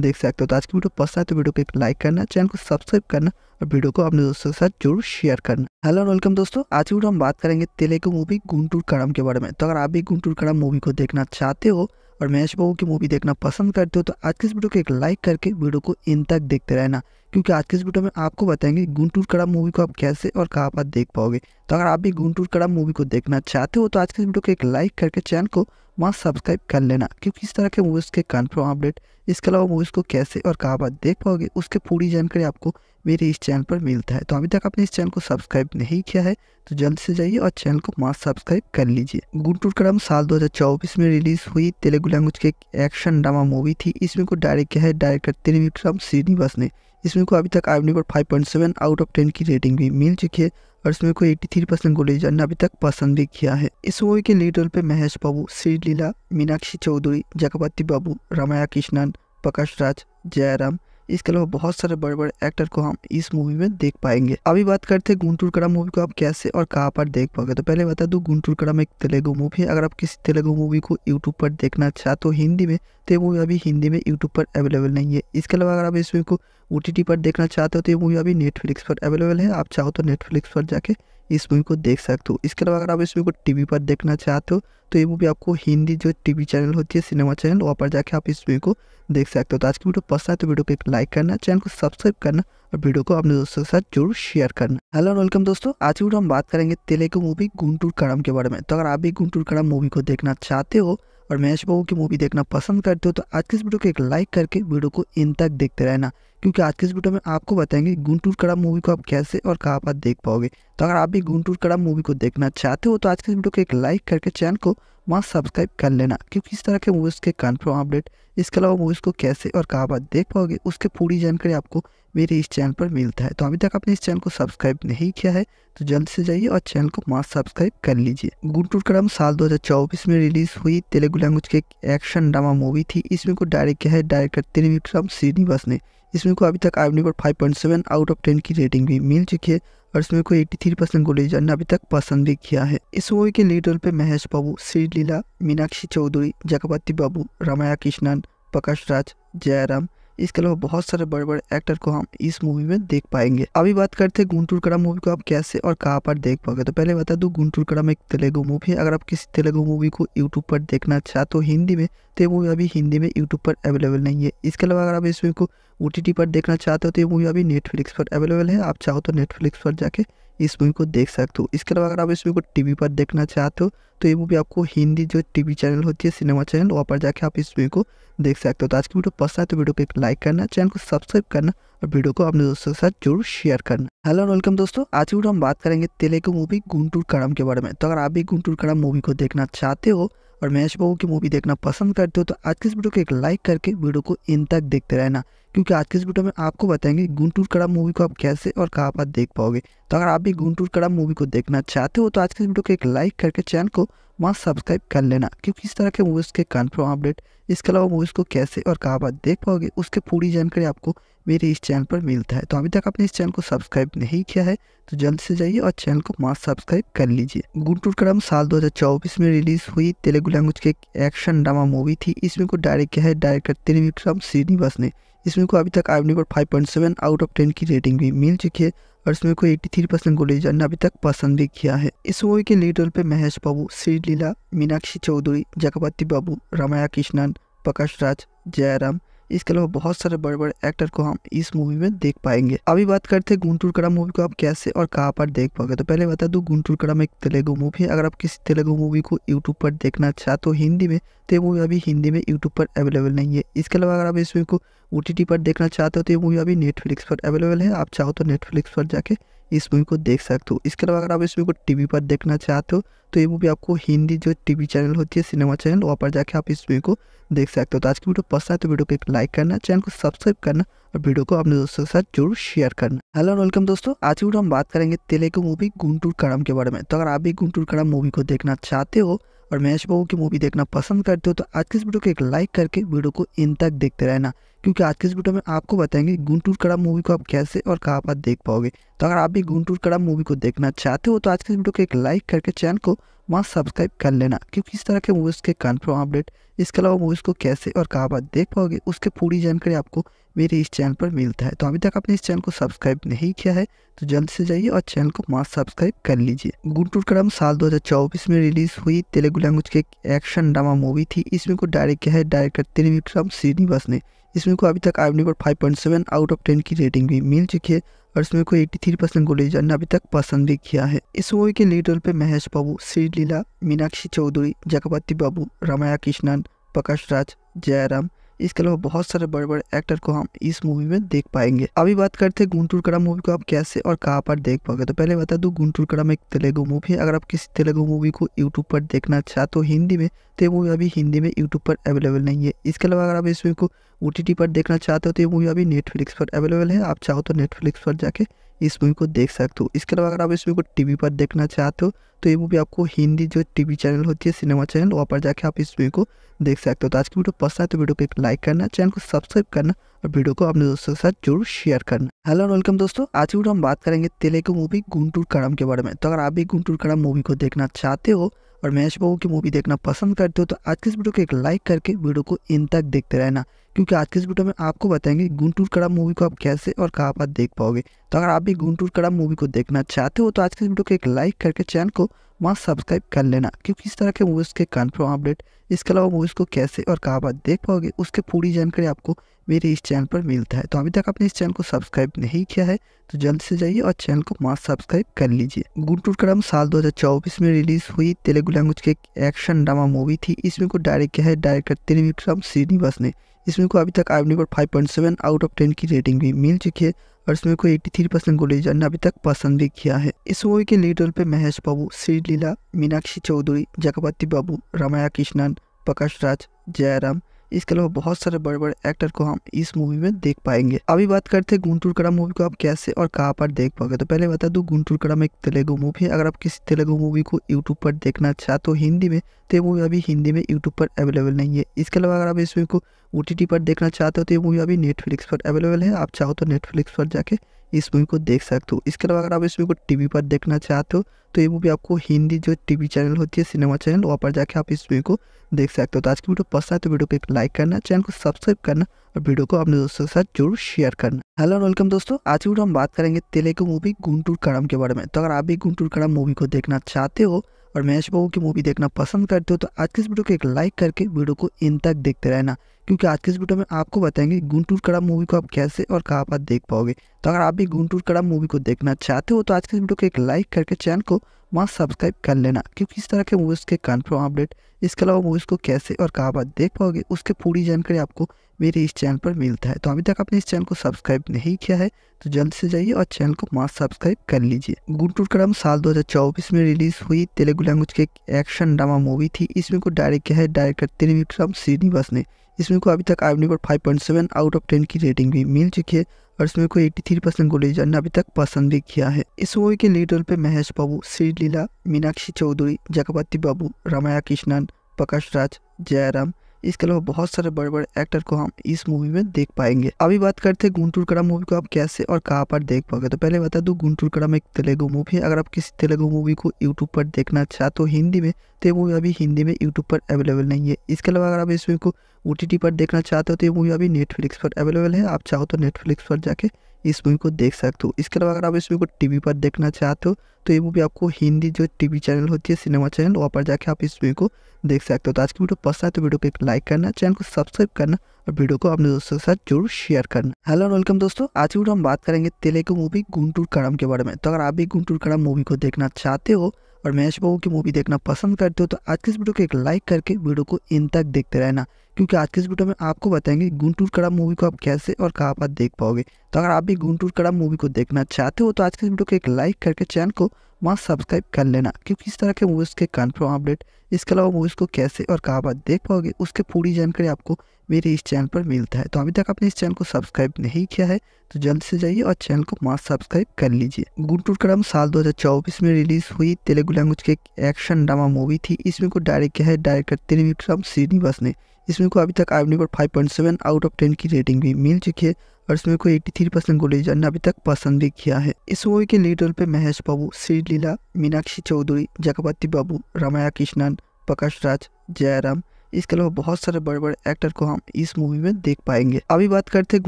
देख सकते हो तो आज की वीडियो पसंद है तो वीडियो को एक लाइक करना चैनल को सब्सक्राइब करना और वीडियो को अपने दोस्तों के साथ जरूर शेयर करना हेलो एंड वेलकम दोस्तों आज की वीडियो हम बात करेंगे तेलुगु मूवी गुंटूर कड़म के बारे में तो अगर आप भी गुंटूर कड़म मूवी को देखना चाहते हो और महेश बाबू की मूवी देखना पसंद करते हो तो आज की इस वीडियो को एक लाइक करके वीडियो को इन तक देखते रहना क्योंकि आज के इस वीडियो में आपको बताएंगे गुंटूर कड़ा मूवी को आप कैसे और कहाँ पर देख पाओगे तो अगर आप भी गुंटूर कड़ा मूवी को देखना चाहते हो तो आज के इस वीडियो को एक लाइक करके चैनल को वहाँ सब्सक्राइब कर लेना क्योंकि इस तरह के मूवीज़ के कन्फर्म अपडेट इसके अलावा मूवीज़ को कैसे और कहाँ पर देख पाओगे उसके पूरी जानकारी आपको मेरे इस चैनल पर मिलता है तो अभी तक आपने इस चैनल को सब्सक्राइब नहीं किया है तो जल्द से जाइए और चैनल को मास्क सब्सक्राइब कर लीजिए गुंटूर क्रम साल 2024 में रिलीज हुई तेलुगु लैंग्वेज की एक एक्शन ड्रामा मूवी थी इसमें को डायरेक्ट किया है डायरेक्टर त्रिविक्रम श्रीनिवास ने इस को अभी तक आई पर five point seven out of ten की रेटिंग भी मिल चुकी है और इसमें को एट्टी थ्री परसेंट गोलेजर ने अभी तक पसंद भी किया है इस मूवी के लीड रोल पे महेश बाबू श्रीलीला मीनाक्षी चौधरी जगपति बाबू रामाया कृष्णन प्रकाश राज जयराम इसके अलावा बहुत सारे बड़े बड़े एक्टर को हम इस मूवी में देख पाएंगे अभी बात करते हैं गुंटूर कड़ा मूवी को आप कैसे और कहाँ पर देख पाओगे तो पहले बता दूँ गुंटूर में एक तेलुगु मूवी है अगर आप किसी तेलुगु मूवी को यूट्यूब पर देखना चाहते हो हिंदी में तो ये मूवी अभी हिंदी में यूट्यूब पर अवेलेबल नहीं है इसके अलावा अगर आप इस मूवी को ओ पर देखना चाहते हो तो ये मूवी अभी नेटफ्लिक्स पर अवेलेबल है आप चाहो तो नेटफ्लिक्स पर जाके इस मूवी को देख सकते हो इसके अलावा अगर आप इस मूवी को टीवी पर देखना चाहते हो तो ये मूवी आपको हिंदी जो टीवी चैनल होती है सिनेमा चैनल वहाँ पर जाके आप इस मूवी को देख सकते हो तो आज की वीडियो पसंद है तो वीडियो को एक लाइक करना चैनल को सब्सक्राइब करना और वीडियो को अपने दोस्तों के साथ जरूर शेयर करना हेलो वेलकम दोस्तों आज की वीडियो हम बात करेंगे तेलेगु मूवी गुंटूर कड़म के बारे में तो अगर आप भी गुंटूर कड़म मूवी को देखना चाहते हो और महेश बाबू की मूवी देखना पसंद करते हो तो आज के इस वीडियो को एक लाइक करके वीडियो को इन तक देखते रहना क्योंकि आज के इस वीडियो में आपको बताएंगे गुंटूर कड़ा मूवी को आप कैसे और कहाँ पर देख पाओगे तो अगर आप भी गुंटूर कड़ा मूवी को देखना चाहते हो तो आज के इस वीडियो को एक लाइक करके चैनल को वहाँ सब्सक्राइब कर लेना क्योंकि इस तरह के मूवीज़ के कन्फर्म अपडेट इसके अलावा मूवीज़ को कैसे और कहाँ पर देख पाओगे उसके पूरी जानकारी आपको मेरे इस चैनल पर मिलता है तो अभी तक आपने इस चैनल को सब्सक्राइब नहीं किया है तो जल्द से जाइए और चैनल को मास्ट सब्सक्राइब कर लीजिए गुंटूर करम साल 2024 में रिलीज हुई तेलुगु लैंग्वेज की एक एक्शन ड्रामा मूवी थी इसमें को डायरेक्ट किया है डायरेक्टर त्रिविक्रम श्रीनिवास ने इसमें को अभी तक आई पर five point seven out of ten की रेटिंग भी मिल चुकी है और इसमें को एट्टी थ्री परसेंट गुलेजर ने अभी तक पसंद भी किया है इस मूवी के लीड रोल पे महेश बाबू श्रीलीला मीनाक्षी चौधरी जगपति बाबू रामाया कृष्णन प्रकाश राज जयराम इसके अलावा बहुत सारे बड़े बड़े एक्टर को हम इस मूवी में देख पाएंगे अभी बात करते हैं गुंटूर कड़ा मूवी को आप कैसे और कहाँ पर देख पाओगे तो पहले बता दूं गुंटूर कड़म एक तेलुगु मूवी है अगर आप किसी तेलुगु मूवी को यूट्यूब पर देखना चाहते हो हिंदी में तो ये मूवी अभी हिंदी में यूट्यूब पर अवेलेबल नहीं है इसके अलावा अगर आप इस मूवी को ओ पर देखना चाहते हो तो ये मूवी अभी नेटफ्लिक्स पर अवेलेबल है आप चाहो तो नेटफ्लिक्स पर जाके इस मूवी को देख सकते हो इसके अलावा अगर आप इस मूवी को टीवी पर देखना चाहते हो तो ये मूवी आपको हिंदी जो टीवी चैनल होती है सिनेमा चैनल वहाँ पर जाके आप इस मूवी को देख सकते हो तो आज की वीडियो पसंद है तो वीडियो को एक लाइक करना चैनल को सब्सक्राइब करना और वीडियो को अपने दोस्तों के साथ जरूर शेयर करना हेलो वेलकम दोस्तों आज की वीडियो हम बात करेंगे तेलुगु मूवी गुंटूर कड़म के बारे में तो अगर आप भी गुंटूर कड़म मूवी को देखना चाहते हो और महेश बाबू की मूवी देखना पसंद करते हो तो आज की इस वीडियो को एक लाइक करके वीडियो को इन तक देखते रहना क्योंकि आज के इस वीडियो में आपको बताएंगे गुंटूर कड़ा मूवी को आप कैसे और कहाँ पर देख पाओगे तो अगर आप भी गुंटूर कड़ा मूवी को देखना चाहते हो तो आज के इस वीडियो को एक लाइक करके चैनल को वहाँ सब्सक्राइब कर लेना क्योंकि इस तरह के मूवीज़ के कन्फर्म अपडेट इसके अलावा मूवीज़ को कैसे और कहाँ पर देख पाओगे उसके पूरी जानकारी आपको मेरे इस चैनल पर मिलता है तो अभी तक आपने इस चैनल को सब्सक्राइब नहीं किया है तो जल्द से जाइए और चैनल को मास सब्सक्राइब कर लीजिए गुंटूर क्रम साल 2024 में रिलीज हुई तेलुगु लैंग्वेज की एक एक्शन ड्रामा मूवी थी इसमें को डायरेक्ट किया है डायरेक्टर त्रिविक्रम श्रीनिवास ने इसमें को अभी तक फाइव पॉइंट 5.7 आउट ऑफ 10 की रेटिंग भी मिल चुकी है और इसमें को 83 परसेंट गोलेजर ने अभी तक पसंद भी किया है इस मूवी के लीड रोल पे महेश बाबू श्री लीला मीनाक्षी चौधरी जगपति बाबू रमाया कृष्णन प्रकाश राज जयराम इसके अलावा बहुत सारे बड़े बड़े एक्टर को हम इस मूवी में देख पाएंगे अभी बात करते हैं गुंटूर कड़ा मूवी को आप कैसे और कहाँ पर देख पाओगे तो पहले बता दू गुंटूर में एक तेलुगु मूवी है अगर आप किसी तेलुगु मूवी को यूट्यूब पर देखना चाहते हो हिंदी में तो ये मूवी अभी हिंदी में यूट्यूब पर अवेलेबल नहीं है इसके अलावा अगर आप इस मूवी को ओ पर देखना चाहते हो तो ये मूवी अभी नेटफ्लिक्स पर अवेलेबल है आप चाहो तो नेटफ्लिक्स पर जाके इस मूवी को देख सकते हो इसके अलावा अगर आप इस मूवी को टीवी पर देखना चाहते हो तो ये मूवी आपको हिंदी जो टीवी चैनल होती है सिनेमा चैनल वहाँ पर जाके आप इस मूवी को देख सकते हो तो आज की वीडियो पसंद है तो वीडियो को एक लाइक करना चैनल को सब्सक्राइब करना और वीडियो को अपने दोस्तों के साथ जरूर शेयर करना हेलो वेलकम दोस्तों आज की वीडियो हम बात करेंगे तेलुगु मूवी गुंटूर कड़म के बारे में तो अगर आप भी गुंटूर कड़म मूवी को देखना चाहते हो और महेश बाबू की मूवी देखना पसंद करते हो तो आज की इस वीडियो को एक लाइक करके वीडियो को इन तक देखते रहना क्योंकि आज के इस वीडियो में आपको बताएंगे गुंटूर कड़ा मूवी को आप कैसे और कहाँ पर देख पाओगे तो अगर आप भी गुंटूर कड़ा मूवी को देखना चाहते हो तो आज के इस वीडियो को एक लाइक करके चैनल को वहाँ सब्सक्राइब कर लेना क्योंकि इस तरह के मूवीज़ के कन्फर्म अपडेट इसके अलावा मूवीज़ को कैसे और कहाँ पर देख पाओगे उसके पूरी जानकारी आपको मेरे इस चैनल पर मिलता है तो अभी तक आपने इस चैनल को सब्सक्राइब नहीं किया है तो जल्द से जाइए और चैनल को माँ सब्सक्राइब कर लीजिए गुंटूर क्रम साल 2024 में रिलीज हुई तेलुगु लैंग्वेज की एक एक्शन ड्रामा मूवी थी इसमें को डायरेक्ट किया है डायरेक्टर त्रिविक्रम श्रीनिवास ने इसमें को अभी तक आई पर five point seven out of ten की रेटिंग भी मिल चुकी है और इसमें को एट्टी थ्री परसेंट गोलेजर ने अभी तक पसंद भी किया है इस मूवी के लीड रोल पे महेश बाबू श्रीलीला मीनाक्षी चौधरी जगपति बाबू रमाया कृष्णन प्रकाश राज जयराम इसके अलावा बहुत सारे बड़े बड़े एक्टर को हम इस मूवी में देख पाएंगे अभी बात करते हैं गुंटूर कड़ा मूवी को आप कैसे और कहाँ पर देख पाओगे तो पहले बता दूं गुंटूर में एक तेलुगु मूवी है अगर आप किसी तेलुगु मूवी को यूट्यूब पर देखना चाहते हो हिंदी में तो ये मूवी अभी हिंदी में यूट्यूब पर अवेलेबल नहीं है इसके अलावा अगर आप इस मूवी को ओ पर देखना चाहते हो तो ये मूवी अभी नेटफ्लिक्स पर अवेलेबल है आप चाहो तो नेटफ्लिक्स पर जाके इस मूवी को देख सकते हो इसके अलावा अगर आप इस मूवी को टीवी पर देखना चाहते हो तो ये मूवी आपको हिंदी जो टीवी चैनल होती है सिनेमा चैनल वहाँ पर जाके आप इस मूवी को देख सकते हो तो आज की वीडियो पसंद है तो वीडियो को एक लाइक करना चैनल को सब्सक्राइब करना और वीडियो को अपने दोस्तों के साथ जरूर शेयर करना हेलो वेलकम दोस्तों आज की वीडियो हम बात करेंगे तेलेगु मूवी गुंटूर कड़म के बारे में तो अगर आप भी गुंटूर कड़म मूवी को देखना चाहते हो और महेश बाबू की मूवी देखना पसंद करते हो तो आज की इस वीडियो को एक लाइक करके वीडियो को इन तक देखते रहना क्योंकि आज के इस वीडियो में आपको बताएंगे गुंटूर कड़ा मूवी को आप कैसे और कहाँ पर देख पाओगे तो अगर आप भी गुंटूर कड़ा मूवी को देखना चाहते हो तो आज के इस वीडियो को एक लाइक करके चैनल को वहाँ सब्सक्राइब कर लेना क्योंकि इस तरह के मूवीज़ के कन्फर्म अपडेट इसके अलावा मूवीज़ को कैसे और कहाँ पर देख पाओगे उसके पूरी जानकारी आपको मेरे इस चैनल पर मिलता है तो अभी तक आपने इस चैनल को सब्सक्राइब नहीं किया है तो जल्द से जाइए और चैनल को मास्क सब्सक्राइब कर लीजिए गुंटूर कड़म साल 2024 में रिलीज हुई तेलुगु लैंग्वेज की एक एक्शन ड्रामा मूवी थी इसमें को डायरेक्ट किया है डायरेक्टर त्रिविक्रम श्रीनिवास ने इस को अभी तक आई पर five point seven out of ten की रेटिंग भी मिल चुकी है और इस को एट्टी थ्री परसेंट गोलेजा ने अभी तक पसंद भी किया है इस मूवी के लीड रोल पे महेश बाबू श्री लीला मीनाक्षी चौधरी जगपति बाबू रामाया कृष्णन प्रकाश राज जयराम इसके अलावा बहुत सारे बड़े बड़े एक्टर को हम इस मूवी में देख पाएंगे अभी बात करते हैं गुंटूर कड़ा मूवी को आप कैसे और कहाँ पर देख पाओगे तो पहले बता दू गुंटूर में एक तेलुगु मूवी है अगर आप किसी तेलुगु मूवी को यूट्यूब पर देखना चाहते हो हिंदी में तो ये मूवी अभी हिंदी में यूट्यूब पर अवेलेबल नहीं है इसके अलावा अगर आप इस मूवी को ओ पर देखना चाहते हो तो ये मूवी अभी नेटफ्लिक्स पर अवेलेबल है आप चाहो तो नेटफ्लिक्स पर जाके इस मूवी को देख सकते हो इसके अलावा अगर आप इस मूवी को टीवी पर देखना चाहते हो तो ये मूवी आपको हिंदी जो टीवी चैनल होती है सिनेमा चैनल वहाँ पर जाके आप इस मूवी को देख सकते हो तो आज की वीडियो पसंद है तो वीडियो को एक लाइक करना चैनल को सब्सक्राइब करना और वीडियो को अपने दोस्तों के साथ जरूर शेयर करना हेलो वेलकम दोस्तों आज की वीडियो हम बात करेंगे तेलुगु मूवी गुंटूर कड़म के बारे में तो अगर आप भी गुंटूर कड़म मूवी को देखना चाहते हो और महेश बाबू की मूवी देखना पसंद करते हो तो आज की इस वीडियो को एक लाइक करके वीडियो को इन तक देखते रहना क्योंकि आज के इस वीडियो में आपको बताएंगे गुंटूर कड़ा मूवी को आप कैसे और कहाँ पर देख पाओगे तो अगर आप भी गुंटूर कड़ा मूवी को देखना चाहते हो तो आज के इस वीडियो को एक लाइक करके चैनल को वहाँ सब्सक्राइब कर लेना क्योंकि इस तरह के मूवीज़ के कन्फर्म अपडेट इसके अलावा मूवीज़ को कैसे और कहाँ पर देख पाओगे उसके पूरी जानकारी आपको मेरे इस चैनल पर मिलता है तो अभी तक आपने इस चैनल को सब्सक्राइब नहीं किया है तो जल्द से जाइए और चैनल को मास्क सब्सक्राइब कर लीजिए गुंटूर कड़म साल 2024 में रिलीज हुई तेलुगु लैंग्वेज की एक एक्शन ड्रामा मूवी थी इसमें को डायरेक्ट किया है डायरेक्टर त्रिविक्रम श्रीनिवास ने इसमें को अभी तक आईएमडी पर 5.7 आउट ऑफ 10 की रेटिंग भी मिल चुकी है और इसमें को 83 परसेंट गुलेजर ने अभी तक पसंद भी किया है इस मूवी के लीड रोल पे महेश बाबू श्री लीला मीनाक्षी चौधरी जगपति बाबू रमाया कृष्णन प्रकाश राज जयराम इसके अलावा बहुत सारे बड़े बड़े एक्टर को हम इस मूवी में देख पाएंगे अभी बात करते हैं गुंटूर कड़ा मूवी को आप कैसे और कहाँ पर देख पाओगे तो पहले बता दू गुंटूर में एक तेलुगु मूवी है अगर आप किसी तेलुगु मूवी को यूट्यूब पर देखना चाहते हो हिंदी में तो ये मूवी अभी हिंदी में यूट्यूब पर अवेलेबल नहीं है इसके अलावा अगर आप इस मूवी को ओ पर देखना चाहते हो तो ये मूवी अभी नेटफ्लिक्स पर अवेलेबल है आप चाहो तो नेटफ्लिक्स पर जाके इस मूवी को देख सकते हो इसके अलावा अगर आप इस मूवी को टीवी पर देखना चाहते हो तो ये मूवी आपको हिंदी जो टीवी चैनल होती है सिनेमा चैनल वहाँ पर जाके आप इस मूवी को देख सकते हो तो आज की वीडियो पसंद है तो वीडियो को एक लाइक करना चैनल को सब्सक्राइब करना और वीडियो को अपने दोस्तों के साथ जरूर शेयर करना हेलो वेलकम दोस्तों आज की वीडियो हम बात करेंगे तेलुगु मूवी गुंटूर कड़म के बारे में तो अगर आप भी गुंटूर कड़म मूवी को देखना चाहते हो और महेश बाबू की मूवी देखना पसंद करते हो तो आज की इस वीडियो को एक लाइक करके वीडियो को इन तक देखते रहना क्योंकि आज के इस वीडियो में आपको बताएंगे गुंटूर कड़ा मूवी को आप कैसे और कहाँ पर देख पाओगे तो अगर आप भी गुंटूर कड़ा मूवी को देखना चाहते हो तो आज के इस वीडियो को एक लाइक करके चैनल को वहाँ सब्सक्राइब कर लेना क्योंकि इस तरह के मूवीज़ के कन्फर्म अपडेट इसके अलावा मूवीज़ को कैसे और कहाँ पर देख पाओगे उसके पूरी जानकारी आपको मेरे इस चैनल पर मिलता है तो अभी तक आपने इस चैनल को सब्सक्राइब नहीं किया है तो जल्द से जाइए और चैनल को मास्क सब्सक्राइब कर लीजिए गुंटूर कड़म साल 2024 में रिलीज हुई तेलुगु लैंग्वेज की एक एक्शन ड्रामा मूवी थी इसमें को डायरेक्ट किया है डायरेक्टर त्रिविक्रम श्रीनिवास ने इसमें को अभी तक आईएमडी पर 5.7 आउट ऑफ 10 की रेटिंग भी मिल चुकी है और इसमें को 83 परसेंट गुलेजा ने अभी तक पसंद भी किया है इस मूवी के लीड रोल पे महेश बाबू श्री लीला मीनाक्षी चौधरी जगपति बाबू रामाया कृष्णन प्रकाश राज जयराम इसके अलावा बहुत सारे बड़े बड़े एक्टर को हम इस मूवी में देख पाएंगे अभी बात करते हैं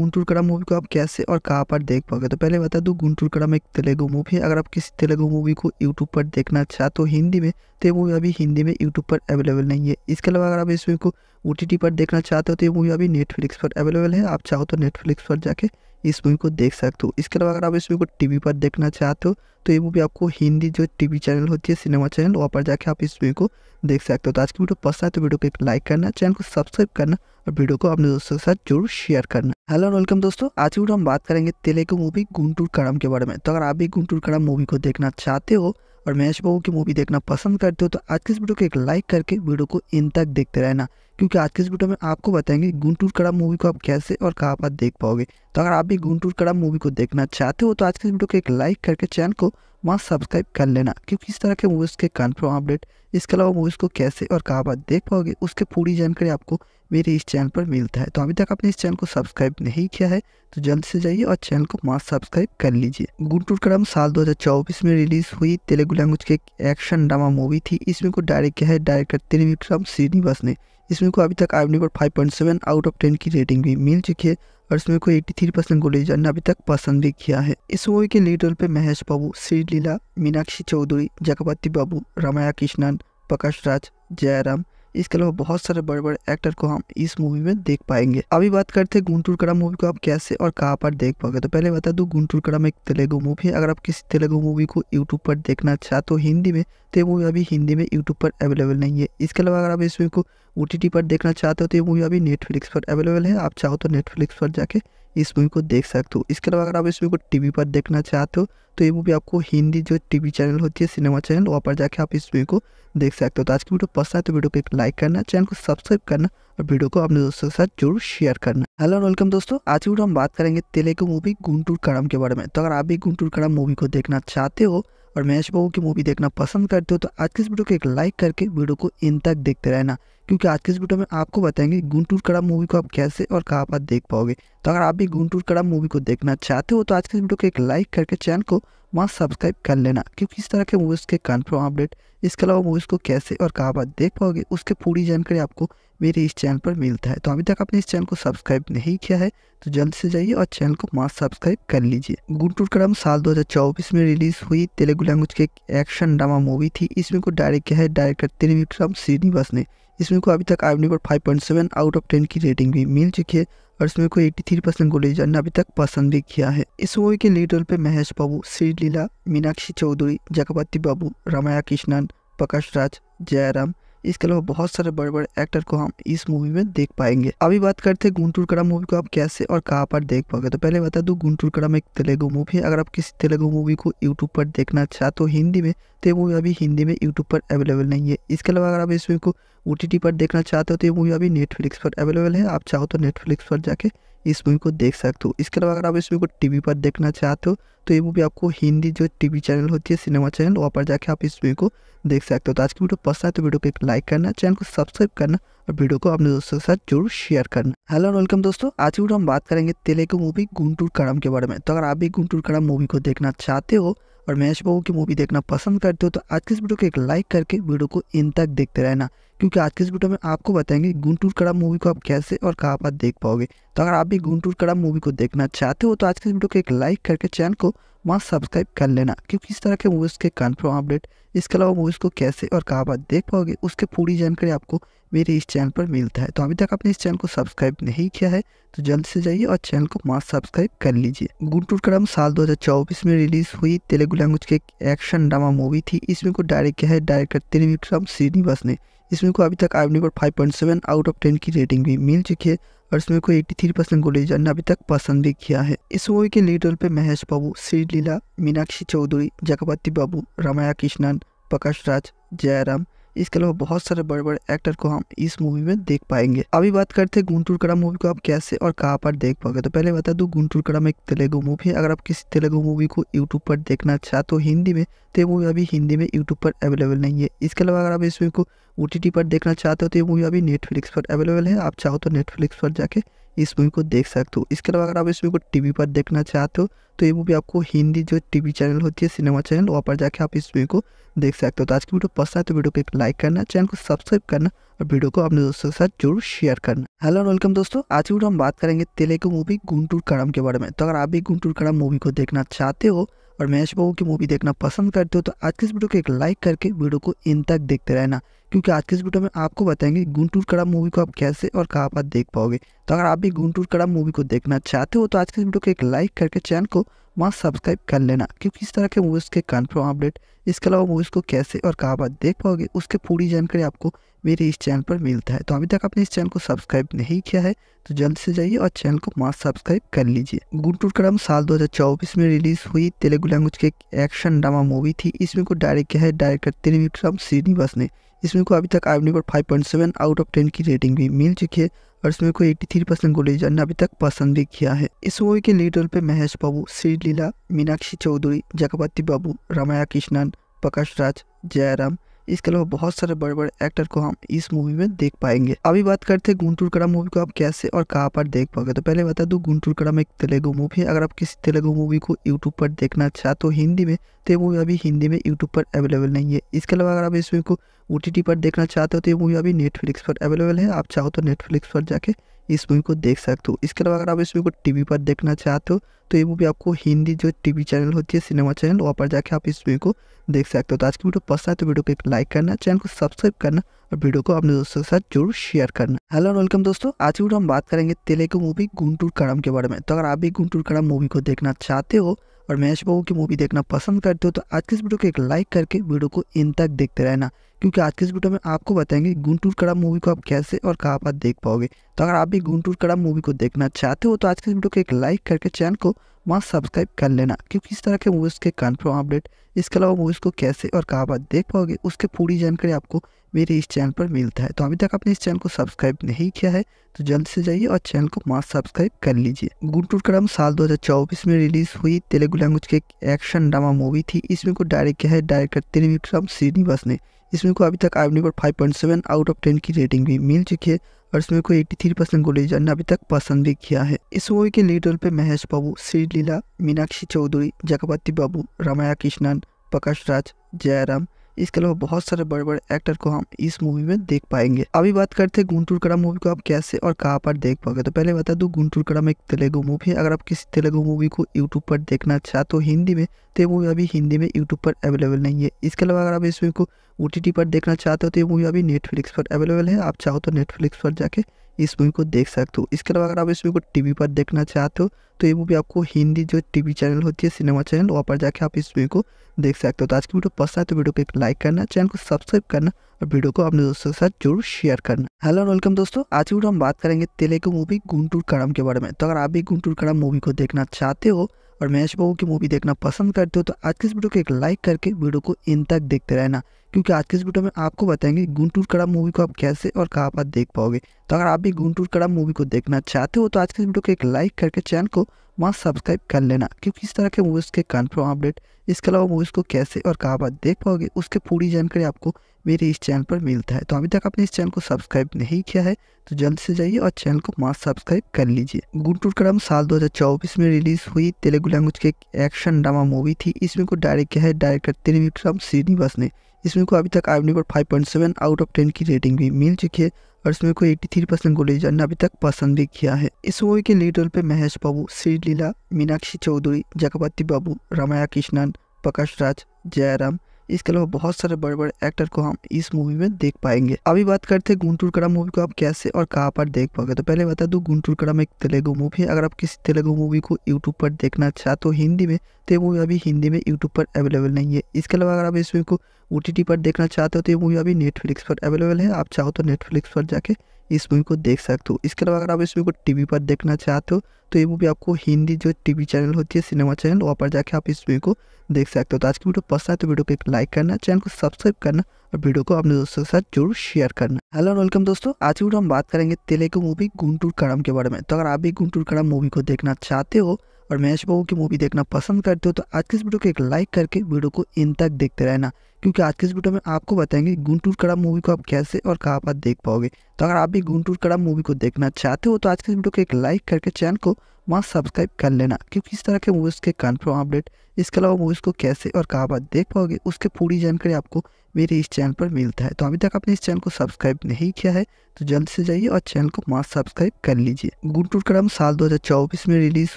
गुंटूर कड़ा मूवी को आप कैसे और कहाँ पर देख पाओगे तो पहले बता दू गुंटूर में एक तेलुगु मूवी है अगर आप किसी तेलुगु मूवी को यूट्यूब पर देखना चाहते हो हिंदी में तो ये मूवी अभी हिंदी में यूट्यूब पर अवेलेबल नहीं है इसके अलावा अगर आप इस मूवी को ओ पर देखना चाहते हो तो ये मूवी अभी नेटफ्लिक्स पर अवेलेबल है आप चाहो तो नेटफ्लिक्स पर जाके इस मूवी को देख सकते हो इसके अलावा अगर आप इस मूवी को टीवी पर देखना चाहते हो तो ये मूवी आपको हिंदी जो टीवी चैनल होती है सिनेमा चैनल वहाँ पर जाके आप इस मूवी को देख सकते हो तो आज की वीडियो पसंद है तो वीडियो को एक लाइक करना चैनल को सब्सक्राइब करना और वीडियो को अपने दोस्तों के साथ जरूर शेयर करना हेलो वेलकम दोस्तों आज की वीडियो हम बात करेंगे तेलुगु मूवी गुंटूर कड़म के बारे में तो अगर आप भी गुंटूर कड़म मूवी को देखना चाहते हो और महेश बाबू की मूवी देखना पसंद करते हो तो आज की इस वीडियो को एक लाइक करके वीडियो को इन तक देखते रहना क्योंकि आज के इस वीडियो में आपको बताएंगे गुंटूर कड़ा मूवी को आप कैसे और कहाँ पर देख पाओगे तो अगर आप भी गुंटूर कड़ा मूवी को देखना चाहते हो तो आज के इस वीडियो को एक लाइक करके चैनल को वहाँ सब्सक्राइब कर लेना क्योंकि इस तरह के मूवीज़ के कन्फर्म अपडेट इसके अलावा मूवीज़ को कैसे और कहाँ पर देख पाओगे उसके पूरी जानकारी आपको मेरे इस चैनल पर मिलता है तो अभी तक आपने इस चैनल को सब्सक्राइब नहीं किया है तो जल्द से जाइए और चैनल को मास्क सब्सक्राइब कर लीजिए गुंटूर कड़म साल 2024 में रिलीज हुई तेलुगु लैंग्वेज की एक एक्शन ड्रामा मूवी थी इसमें को डायरेक्ट किया है डायरेक्टर त्रिविक्रम श्रीनिवास ने इसमें को अभी तक आई पर five point seven out of ten की रेटिंग भी मिल चुकी है और इसमें को एट्टी थ्री परसेंट गोले ने अभी तक पसंद भी किया है इस मूवी के लीड रोल पे महेश बाबू श्री लीला मीनाक्षी चौधरी जगपति बाबू रमाया कृष्णन प्रकाश राज जयराम इसके अलावा बहुत सारे बड़े बड़े एक्टर को हम इस मूवी में देख पाएंगे अभी बात करते हैं गुंटूर कड़ा मूवी को आप कैसे और कहाँ पर देख पाओगे तो पहले बता दूँ गुंटूर कड़म एक तेलुगु मूवी है अगर आप किसी तेलुगु मूवी को यूट्यूब पर देखना चाहते हो हिंदी में तो ये मूवी अभी हिंदी में यूट्यूब पर अवेलेबल नहीं है इसके अलावा अगर आप इस मूवी को ओ पर देखना चाहते हो तो ये मूवी अभी नेटफ्लिक्स पर अवेलेबल है आप चाहो तो नेटफ्लिक्स पर जाके इस मूवी को देख सकते हो इसके अलावा अगर आप इस मूवी को टीवी पर देखना चाहते हो तो ये मूवी आपको हिंदी जो टीवी चैनल होती है सिनेमा चैनल वहाँ पर जाके आप इस मूवी को देख सकते हो तो आज की वीडियो पसंद है तो वीडियो को एक लाइक करना चैनल को सब्सक्राइब करना और वीडियो को अपने दोस्तों के साथ जरूर शेयर करना हेलो वेलकम दोस्तों आज की वीडियो हम बात करेंगे तेलेगु मूवी गुंटूर कड़म के बारे में तो अगर आप भी गुंटूर कड़म मूवी को देखना चाहते हो और महेश बाबू की मूवी देखना पसंद करते हो तो आज की इस वीडियो को एक लाइक करके वीडियो को इन तक देखते रहना क्योंकि आज के इस वीडियो में आपको बताएंगे गुंटूर कड़ा मूवी को आप कैसे और कहाँ पर देख पाओगे तो अगर आप भी गुंटूर कड़ा मूवी को देखना चाहते हो तो आज के इस वीडियो को एक लाइक करके चैनल को वहाँ सब्सक्राइब कर लेना क्योंकि इस तरह के मूवीज़ के कन्फर्म अपडेट इसके अलावा मूवीज़ को कैसे और कहाँ पर देख पाओगे उसके पूरी जानकारी आपको मेरे इस चैनल पर मिलता है तो अभी तक आपने इस चैनल को सब्सक्राइब नहीं किया है तो जल्द से जाइए और चैनल को मास्क सब्सक्राइब कर लीजिए गुंटूर करम साल 2024 में रिलीज हुई तेलुगु लैंग्वेज की एक एक्शन ड्रामा मूवी थी इसमें को डायरेक्ट किया है डायरेक्टर त्रिविक्रम श्रीनिवास ने इसमें को अभी तक आई पर 5.7 आउट ऑफ 10 की रेटिंग भी मिल चुकी है और इसमें को 83 परसेंट गोलीजा ने अभी तक पसंद भी किया है इस मूवी के लीड रोल पे महेश बाबू श्री लीला मीनाक्षी चौधरी जगपति बाबू रमाया कृष्णन प्रकाश राज जयराम इसके अलावा बहुत सारे बड़े बड़े एक्टर को हम इस मूवी में देख पाएंगे अभी बात करते हैं गुंटूर कड़ा मूवी को आप कैसे और कहाँ पर देख पाओगे तो पहले बता दूँ गुंटूर में एक तेलुगु मूवी है अगर आप किसी तेलुगु मूवी को यूट्यूब पर देखना चाहते हो तो हिंदी में तो ये मूवी अभी हिंदी में यूट्यूब पर अवेलेबल नहीं है इसके अलावा अगर आप इस मूवी को ओ पर देखना चाहते हो तो ये मूवी अभी नेटफ्लिक्स पर अवेलेबल है आप चाहो तो नेटफ्लिक्स पर जाके इस मूवी को देख सकते हो इसके अलावा अगर आप इस मूवी को टीवी पर देखना चाहते हो तो ये मूवी आपको हिंदी जो टीवी चैनल होती है सिनेमा चैनल वहाँ पर जाके आप इस मूवी को देख सकते हो तो आज की वीडियो पसंद है तो वीडियो को एक लाइक करना चैनल को सब्सक्राइब करना और वीडियो को अपने दोस्तों के साथ जरूर शेयर करना हेलो वेलकम दोस्तों आज की वीडियो हम बात करेंगे तेलुगु मूवी गुंटूर कड़म के बारे में तो अगर आप भी गुंटूर कड़म मूवी को देखना चाहते हो और महेश बाबू की मूवी देखना पसंद करते हो तो आज की इस वीडियो को एक लाइक करके वीडियो को इन तक देखते रहना क्योंकि आज के इस वीडियो में आपको बताएंगे गुंटूर कड़ा मूवी को आप कैसे और कहाँ पर देख पाओगे तो अगर आप भी गुंटूर कड़ा मूवी को देखना चाहते हो तो आज के इस वीडियो को एक लाइक करके चैनल को वहाँ सब्सक्राइब कर लेना क्योंकि इस तरह के मूवीज़ के कन्फर्म अपडेट इसके अलावा मूवीज़ को कैसे और कहाँ पर देख पाओगे उसके पूरी जानकारी आपको मेरे इस चैनल पर मिलता है तो अभी तक आपने इस चैनल को सब्सक्राइब नहीं किया है तो जल्द से जाइए और चैनल को मास्क सब्सक्राइब कर लीजिए गुंटूर क्रम साल 2024 में रिलीज हुई तेलुगु लैंग्वेज की एक एक्शन ड्रामा मूवी थी इसमें को डायरेक्ट किया है डायरेक्टर त्रिविक्रम श्रीनिवास ने इसमें को अभी तक आईएमडी पर 5.7 आउट ऑफ 10 की रेटिंग भी मिल चुकी है और इसमें को 83 परसेंट गोलेजर ने अभी तक पसंद भी किया है इस मूवी के लीड रोल पे महेश बाबू श्रीलीला मीनाक्षी चौधरी जगपति बाबू रमाया कृष्णन प्रकाश राज जयराम इसके अलावा बहुत सारे बड़े बड़े एक्टर को हम इस मूवी में देख पाएंगे अभी बात करते हैं गुंटूर कड़ा मूवी को आप कैसे और कहाँ पर देख पाओगे तो पहले बता दू गुंटूर में एक तेलुगु मूवी है अगर आप किसी तेलुगु मूवी को यूट्यूब पर देखना चाहते हो हिंदी में तो ये मूवी अभी हिंदी में यूट्यूब पर अवेलेबल नहीं है इसके अलावा अगर आप इस मूवी को ओ पर देखना चाहते हो तो ये मूवी अभी नेटफ्लिक्स पर अवेलेबल है आप चाहो तो नेटफ्लिक्स पर जाके इस मूवी को देख सकते हो इसके अलावा अगर आप इस मूवी को टीवी पर देखना चाहते हो तो ये मूवी आपको हिंदी जो टीवी चैनल होती है सिनेमा चैनल वहाँ पर जाके आप इस मूवी को देख सकते हो तो आज की वीडियो पसंद है तो वीडियो को एक लाइक करना चैनल को सब्सक्राइब करना और वीडियो को अपने दोस्तों के साथ जरूर शेयर करना हेलो वेलकम दोस्तों आज की वीडियो हम बात करेंगे तेलुगु मूवी गुंटूर कड़म के बारे में तो अगर आप भी गुंटूर कड़म मूवी को देखना चाहते हो और महेश बाबू की मूवी देखना पसंद करते हो तो आज की इस वीडियो को एक लाइक करके वीडियो को इन तक देखते रहना क्योंकि आज के इस वीडियो में आपको बताएंगे गुंटूर कड़ा मूवी को आप कैसे और कहाँ पर देख पाओगे तो अगर आप भी गुंटूर कड़ा मूवी को देखना चाहते हो तो आज के इस वीडियो को एक लाइक करके चैनल को वहाँ सब्सक्राइब कर लेना क्योंकि इस तरह के मूवीज़ के कन्फर्म अपडेट इसके अलावा मूवीज़ को कैसे और कहाँ पर देख पाओगे उसके पूरी जानकारी आपको मेरे इस चैनल पर मिलता है तो अभी तक आपने इस चैनल को सब्सक्राइब नहीं किया है तो जल्द से जाइए और चैनल को मास्क सब्सक्राइब कर लीजिए गुंटूर कड़म साल 2024 में रिलीज हुई तेलुगु लैंग्वेज की एक एक्शन ड्रामा मूवी थी इसमें को डायरेक्ट किया है डायरेक्टर त्रिविक्रम श्रीनिवास ने इसमें को अभी तक आईएमडी पर 5.7 आउट ऑफ 10 की रेटिंग भी मिल चुकी है और इसमें को 83 परसेंट गोलेजर ने अभी तक पसंद भी किया है इस मूवी के लीड रोल पे महेश बाबू श्री लीला मीनाक्षी चौधरी जगपति बाबू रामाया कृष्णन प्रकाश राज जयराम इसके अलावा बहुत सारे बड़े बड़े एक्टर को हम इस मूवी में देख पाएंगे अभी बात करते हैं गुंटूर कड़ा मूवी को आप कैसे और कहाँ पर देख पाओगे तो पहले बता दू गुंटूर कड़म एक तेलुगु मूवी है अगर आप किसी तेलुगु मूवी को यूट्यूब पर देखना चाहते हो हिंदी में तो ये मूवी अभी हिंदी में यूट्यूब पर अवेलेबल नहीं है इसके अलावा अगर आप इस मूवी को ओ पर देखना चाहते हो तो ये मूवी अभी नेटफ्लिक्स पर अवेलेबल है आप चाहो तो नेटफ्लिक्स पर जाके इस मूवी को देख सकते हो इसके अलावा अगर आप इस मूवी को टीवी पर देखना चाहते हो तो ये मूवी आपको हिंदी जो टीवी चैनल होती है सिनेमा चैनल वहाँ पर जाके आप इस मूवी को देख सकते हो तो आज की वीडियो पसंद है तो वीडियो को एक लाइक करना चैनल को सब्सक्राइब करना और वीडियो को अपने दोस्तों के साथ जरूर शेयर करना हेलो वेलकम दोस्तों आज की वीडियो हम बात करेंगे तेलुगु मूवी गुंटूर कड़म के बारे में तो अगर आप भी गुंटूर कड़म मूवी को देखना चाहते हो और महेश बाबू की मूवी देखना पसंद करते हो तो आज की इस वीडियो को एक लाइक करके वीडियो को इन तक देखते रहना क्योंकि आज की इस वीडियो में आपको बताएंगे गुंटूर कड़ा मूवी को आप कैसे और कहाँ पर देख पाओगे तो अगर आप भी गुंटूर कड़ा मूवी को देखना चाहते हो तो आज के वीडियो को एक लाइक करके चैनल को वहाँ सब्सक्राइब कर लेना क्योंकि इस तरह के मूवीज़ के कन्फर्म अपडेट इसके अलावा मूवीज़ को कैसे और कहाँ बात देख पाओगे उसके पूरी जानकारी आपको मेरे इस चैनल पर मिलता है तो अभी तक आपने इस चैनल को सब्सक्राइब नहीं किया है तो जल्द से जाइए और चैनल को मास्ट सब्सक्राइब कर लीजिए गुंटूर कड़म साल 2024 में रिलीज हुई तेलुगु लैंग्वेज की एक एक्शन ड्रामा मूवी थी इसमें को डायरेक्ट किया है डायरेक्टर त्रिविक्रम श्रीनिवास ने इसमें को अभी तक आईएमडी पर 5.7 आउट ऑफ 10 की रेटिंग भी मिल चुकी है और इसमें को 83 परसेंट गोलेजर ने अभी तक पसंद भी किया है इस मूवी के लीड रोल पे महेश बाबू श्रीलीला मीनाक्षी चौधरी जगपति बाबू रामाया कृष्णन प्रकाश राज जयराम इसके अलावा बहुत सारे बड़े बड़े एक्टर को हम इस मूवी में देख पाएंगे अभी बात करते हैं गुंटूर कड़ा मूवी को आप कैसे और कहाँ पर देख पाओगे तो पहले बता दूँ गुंटूर कड़म एक तेलुगु मूवी है अगर आप किसी तेलुगु मूवी को यूट्यूब पर देखना चाहते हो हिंदी में तो ये मूवी अभी हिंदी में यूट्यूब पर अवेलेबल नहीं है इसके अलावा अगर आप इस मूवी को ओ पर देखना चाहते हो तो ये मूवी अभी नेटफ्लिक्स पर अवेलेबल है आप चाहो तो नेटफ्लिक्स पर जाके इस मूवी को देख सकते हो इसके अलावा अगर आप इस मूवी को टीवी पर देखना चाहते हो तो ये मूवी आपको हिंदी जो टीवी चैनल होती है सिनेमा चैनल वहाँ पर जाके आप इस मूवी को देख सकते हो तो आज की वीडियो पसंद है तो वीडियो को एक लाइक करना चैनल को सब्सक्राइब करना और वीडियो को अपने दोस्तों के साथ जरूर शेयर करना हेलो वेलकम दोस्तों आज की वीडियो हम बात करेंगे तेलुगु मूवी गुंटूर कड़म के बारे में तो अगर आप भी गुंटूर कड़म मूवी को देखना चाहते हो और महेश बाबू की मूवी देखना पसंद करते हो तो आज की इस वीडियो को एक लाइक करके वीडियो को इन तक देखते रहना क्योंकि आज के इस वीडियो में आपको बताएंगे गुंटूर कड़ा मूवी को आप कैसे और कहाँ पर देख पाओगे तो अगर आप भी गुंटूर कड़ा मूवी को देखना चाहते हो तो आज के इस वीडियो को एक लाइक करके चैनल को वहाँ सब्सक्राइब कर लेना क्योंकि इस तरह के मूवीज़ के कन्फर्म अपडेट इसके अलावा मूवीज़ को कैसे और कहाँ पर देख पाओगे उसके पूरी जानकारी आपको मेरे इस चैनल पर मिलता है तो अभी तक आपने इस चैनल को सब्सक्राइब नहीं किया है तो जल्द से जाइए और चैनल को मास्क सब्सक्राइब कर लीजिए गुंटूर क्रम साल 2024 में रिलीज हुई तेलुगु लैंग्वेज की एक एक्शन ड्रामा मूवी थी इसमें को डायरेक्ट किया है डायरेक्टर त्रिविक्रम श्रीनिवास ने इसमें को अभी तक आईएमडी पर 5.7 आउट ऑफ 10 की रेटिंग भी मिल चुकी है और इसमें को 83 परसेंट गोलेजर ने अभी तक पसंद भी किया है इस मूवी के लीड रोल पे महेश बाबू श्री लीला मीनाक्षी चौधरी जगपति बाबू रामाया कृष्णन प्रकाश राज जयराम इसके अलावा बहुत सारे बड़े बड़े एक्टर को हम इस मूवी में देख पाएंगे अभी बात करते हैं गुंटूर कड़ा मूवी को आप कैसे और कहाँ पर देख पाओगे तो पहले बता दू गुंटूर में एक तेलुगु मूवी है अगर आप किसी तेलुगु मूवी को यूट्यूब पर देखना चाहते हो हिंदी में तो ये मूवी अभी हिंदी में यूट्यूब पर अवेलेबल नहीं है इसके अलावा अगर आप इस मूवी को ओ पर देखना चाहते हो तो ये मूवी अभी नेटफ्लिक्स पर अवेलेबल है आप चाहो तो नेटफ्लिक्स पर जाके इस मूवी को देख सकते हो इसके अलावा अगर आप इस मूवी को टीवी पर देखना चाहते हो तो ये मूवी आपको हिंदी जो टीवी चैनल होती है सिनेमा चैनल वहाँ पर जाके आप इस मूवी को देख सकते हो तो आज की वीडियो पसंद है तो वीडियो को एक लाइक करना चैनल को सब्सक्राइब करना और वीडियो को अपने दोस्तों के साथ जरूर शेयर करना हेलो वेलकम दोस्तों आज की वीडियो हम बात करेंगे तेलुगु मूवी गुंटूर करम के बारे में तो अगर आप भी गुंटूर कड़म मूवी को देखना चाहते हो और महेश बाबू की मूवी देखना पसंद करते हो तो आज की इस वीडियो को एक लाइक करके वीडियो को इन तक देखते रहना क्योंकि आज के इस वीडियो में आपको बताएंगे गुंटूर कड़ा मूवी को आप कैसे और कहाँ पर देख पाओगे तो अगर आप भी गुंटूर कड़ा मूवी को देखना चाहते हो तो आज के इस वीडियो को एक लाइक करके चैनल को वहाँ सब्सक्राइब कर लेना क्योंकि इस तरह के मूवीज़ के कन्फर्म अपडेट इसके अलावा मूवीज़ को कैसे और कहाँ पर देख पाओगे उसके पूरी जानकारी आपको मेरे इस चैनल पर मिलता है तो अभी तक आपने इस चैनल को सब्सक्राइब नहीं किया है तो जल्द से जाइए और चैनल को मास्क सब्सक्राइब कर लीजिए गुंटूर कड़म साल 2024 में रिलीज